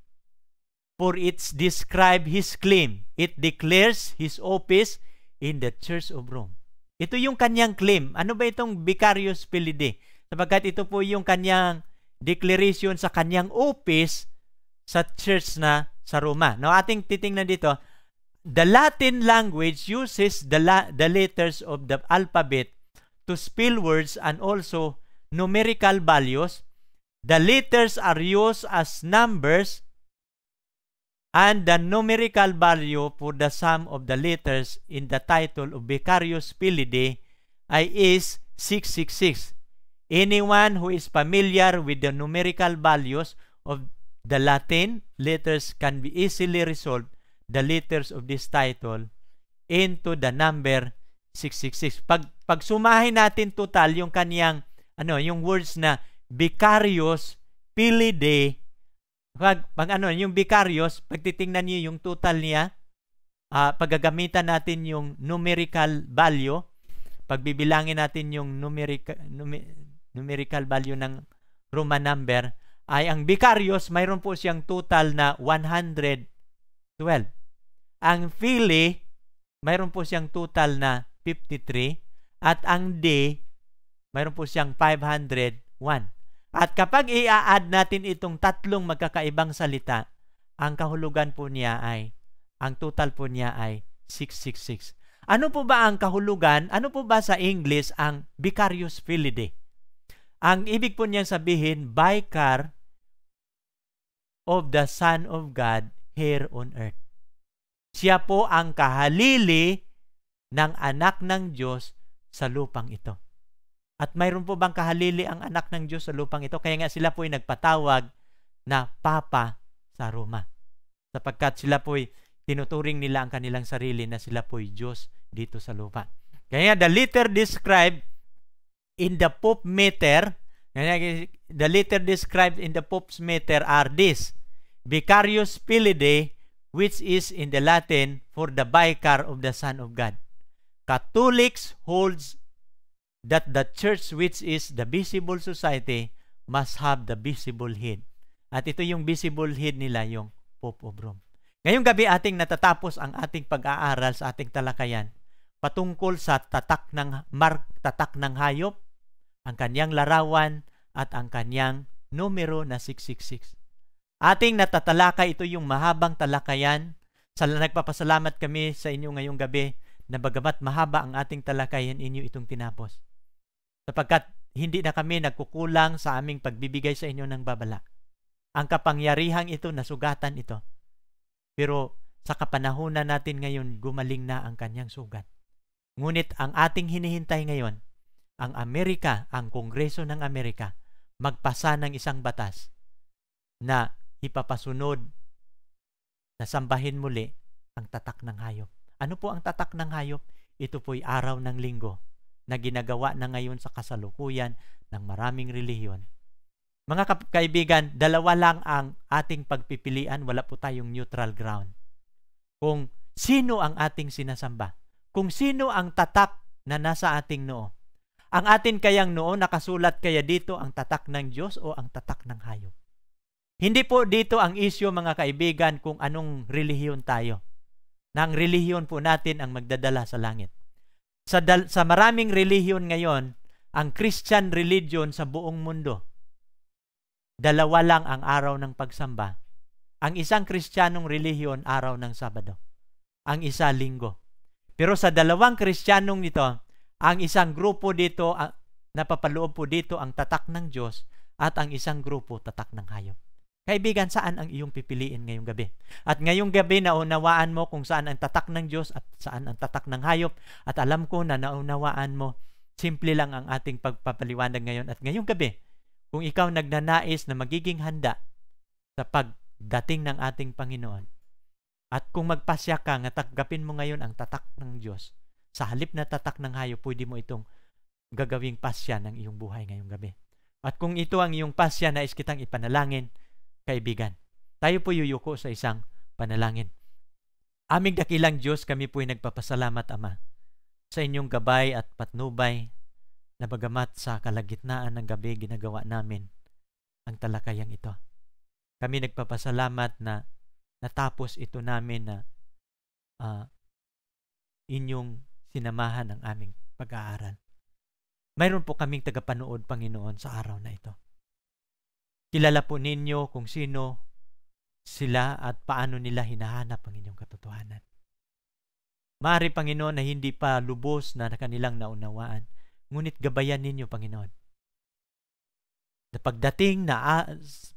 For it describe his claim. It declares his office in the Church of Rome. Ito yung kanyang claim. Ano ba itong Vicarius Pili De? Sapagkat ito po yung kanyang declaration sa kanyang office sa church na sa Roma. Now, ating titingnan dito, the Latin language uses the, la- the letters of the alphabet to spell words and also numerical values. The letters are used as numbers and the numerical value for the sum of the letters in the title of Vicarius Filii I is 666. Anyone who is familiar with the numerical values of the Latin letters can be easily resolve the letters of this title into the number 666. Pag pagsumahin natin total yung kaniyang ano, yung words na Vicarius pili de pag, pag ano, yung Vicarius pag titingnan niyo yung total niya, uh, ah, paggagamitan natin yung numerical value, pagbibilangin natin yung numerical num- numerical value ng Roman number, ay ang vicarius, mayroon po siyang total na 112. Ang fili, mayroon po siyang total na 53. At ang D, mayroon po siyang 501. At kapag i-add natin itong tatlong magkakaibang salita, ang kahulugan po niya ay, ang total po niya ay 666. Ano po ba ang kahulugan? Ano po ba sa English ang vicarius fili ang ibig po niyang sabihin, by car of the Son of God here on earth. Siya po ang kahalili ng anak ng Diyos sa lupang ito. At mayroon po bang kahalili ang anak ng Diyos sa lupang ito? Kaya nga sila po ay nagpatawag na Papa sa Roma. Sapagkat sila po ay tinuturing nila ang kanilang sarili na sila po ay Diyos dito sa lupa. Kaya the letter describe in the Pope meter, the letter described in the Pope's meter are this, Vicarius Filidae, which is in the Latin for the Vicar of the Son of God. Catholics holds that the church which is the visible society must have the visible head. At ito yung visible head nila, yung Pope of Rome. Ngayong gabi ating natatapos ang ating pag-aaral sa ating talakayan patungkol sa tatak ng mark, tatak ng hayop, ang kanyang larawan at ang kanyang numero na 666. Ating natatalakay ito yung mahabang talakayan. Sa nagpapasalamat kami sa inyo ngayong gabi na bagamat mahaba ang ating talakayan, inyo itong tinapos. Sapagkat hindi na kami nagkukulang sa aming pagbibigay sa inyo ng babala. Ang kapangyarihang ito, nasugatan ito. Pero sa kapanahunan natin ngayon, gumaling na ang kanyang sugat. Ngunit ang ating hinihintay ngayon ang Amerika, ang Kongreso ng Amerika, magpasa ng isang batas na ipapasunod na sambahin muli ang tatak ng hayop. Ano po ang tatak ng hayop? Ito po'y araw ng linggo na ginagawa na ngayon sa kasalukuyan ng maraming reliyon. Mga ka- kaibigan, dalawa lang ang ating pagpipilian, wala po tayong neutral ground. Kung sino ang ating sinasamba, kung sino ang tatak na nasa ating noo, ang atin kayang noon nakasulat kaya dito ang tatak ng Diyos o ang tatak ng hayop. Hindi po dito ang isyo mga kaibigan kung anong relihiyon tayo. Nang relihiyon po natin ang magdadala sa langit. Sa, dal- sa maraming relihiyon ngayon, ang Christian religion sa buong mundo, dalawa lang ang araw ng pagsamba. Ang isang Kristiyanong relihiyon araw ng Sabado. Ang isa linggo. Pero sa dalawang Kristiyanong nito, ang isang grupo dito, napapaloob po dito ang tatak ng Diyos at ang isang grupo tatak ng hayop. Kaibigan, saan ang iyong pipiliin ngayong gabi? At ngayong gabi, naunawaan mo kung saan ang tatak ng Diyos at saan ang tatak ng hayop. At alam ko na naunawaan mo, simple lang ang ating pagpapaliwanag ngayon. At ngayong gabi, kung ikaw nagnanais na magiging handa sa pagdating ng ating Panginoon, at kung magpasya ka nga tanggapin mo ngayon ang tatak ng Diyos, sa halip na tatak ng hayop, pwede mo itong gagawing pasya ng iyong buhay ngayong gabi. At kung ito ang iyong pasya, nais kitang ipanalangin, kaibigan. Tayo po yuyuko sa isang panalangin. Aming dakilang Diyos, kami po'y nagpapasalamat, Ama, sa inyong gabay at patnubay na bagamat sa kalagitnaan ng gabi ginagawa namin ang talakayang ito. Kami nagpapasalamat na natapos ito namin na uh, inyong sinamahan ang aming pag-aaral. Mayroon po kaming tagapanood, Panginoon, sa araw na ito. Kilala po ninyo kung sino sila at paano nila hinahanap ang inyong katotohanan. Mari, Panginoon, na hindi pa lubos na kanilang naunawaan, ngunit gabayan ninyo, Panginoon. Na pagdating, na,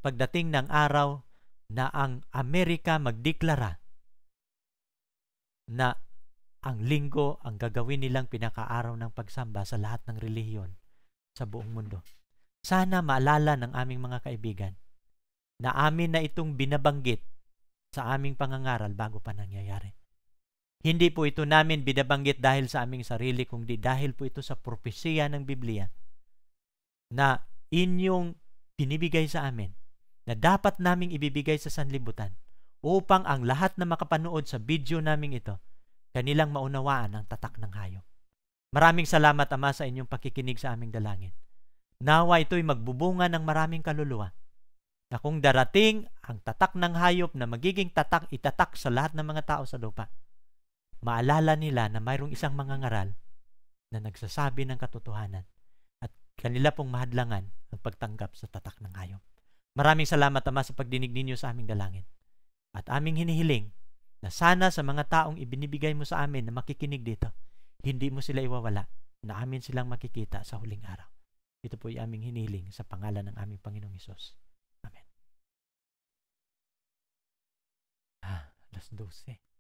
pagdating ng araw na ang Amerika magdeklara na ang linggo ang gagawin nilang pinakaaraw ng pagsamba sa lahat ng relihiyon sa buong mundo. Sana maalala ng aming mga kaibigan na amin na itong binabanggit sa aming pangangaral bago pa nangyayari. Hindi po ito namin binabanggit dahil sa aming sarili, kundi dahil po ito sa propesya ng Biblia na inyong pinibigay sa amin na dapat naming ibibigay sa sanlibutan upang ang lahat na makapanood sa video naming ito kanilang maunawaan ang tatak ng hayop. Maraming salamat, Ama, sa inyong pakikinig sa aming dalangin. Nawa ito'y magbubunga ng maraming kaluluwa na kung darating ang tatak ng hayop na magiging tatak itatak sa lahat ng mga tao sa lupa, maalala nila na mayroong isang mga ngaral na nagsasabi ng katotohanan at kanila pong mahadlangan ang pagtanggap sa tatak ng hayop. Maraming salamat, Ama, sa pagdinig ninyo sa aming dalangin. At aming hinihiling na sana sa mga taong ibinibigay mo sa amin na makikinig dito, hindi mo sila iwawala na amin silang makikita sa huling araw. Ito po ay aming hiniling sa pangalan ng aming Panginoong Isos. Amen. Ah, alas 12.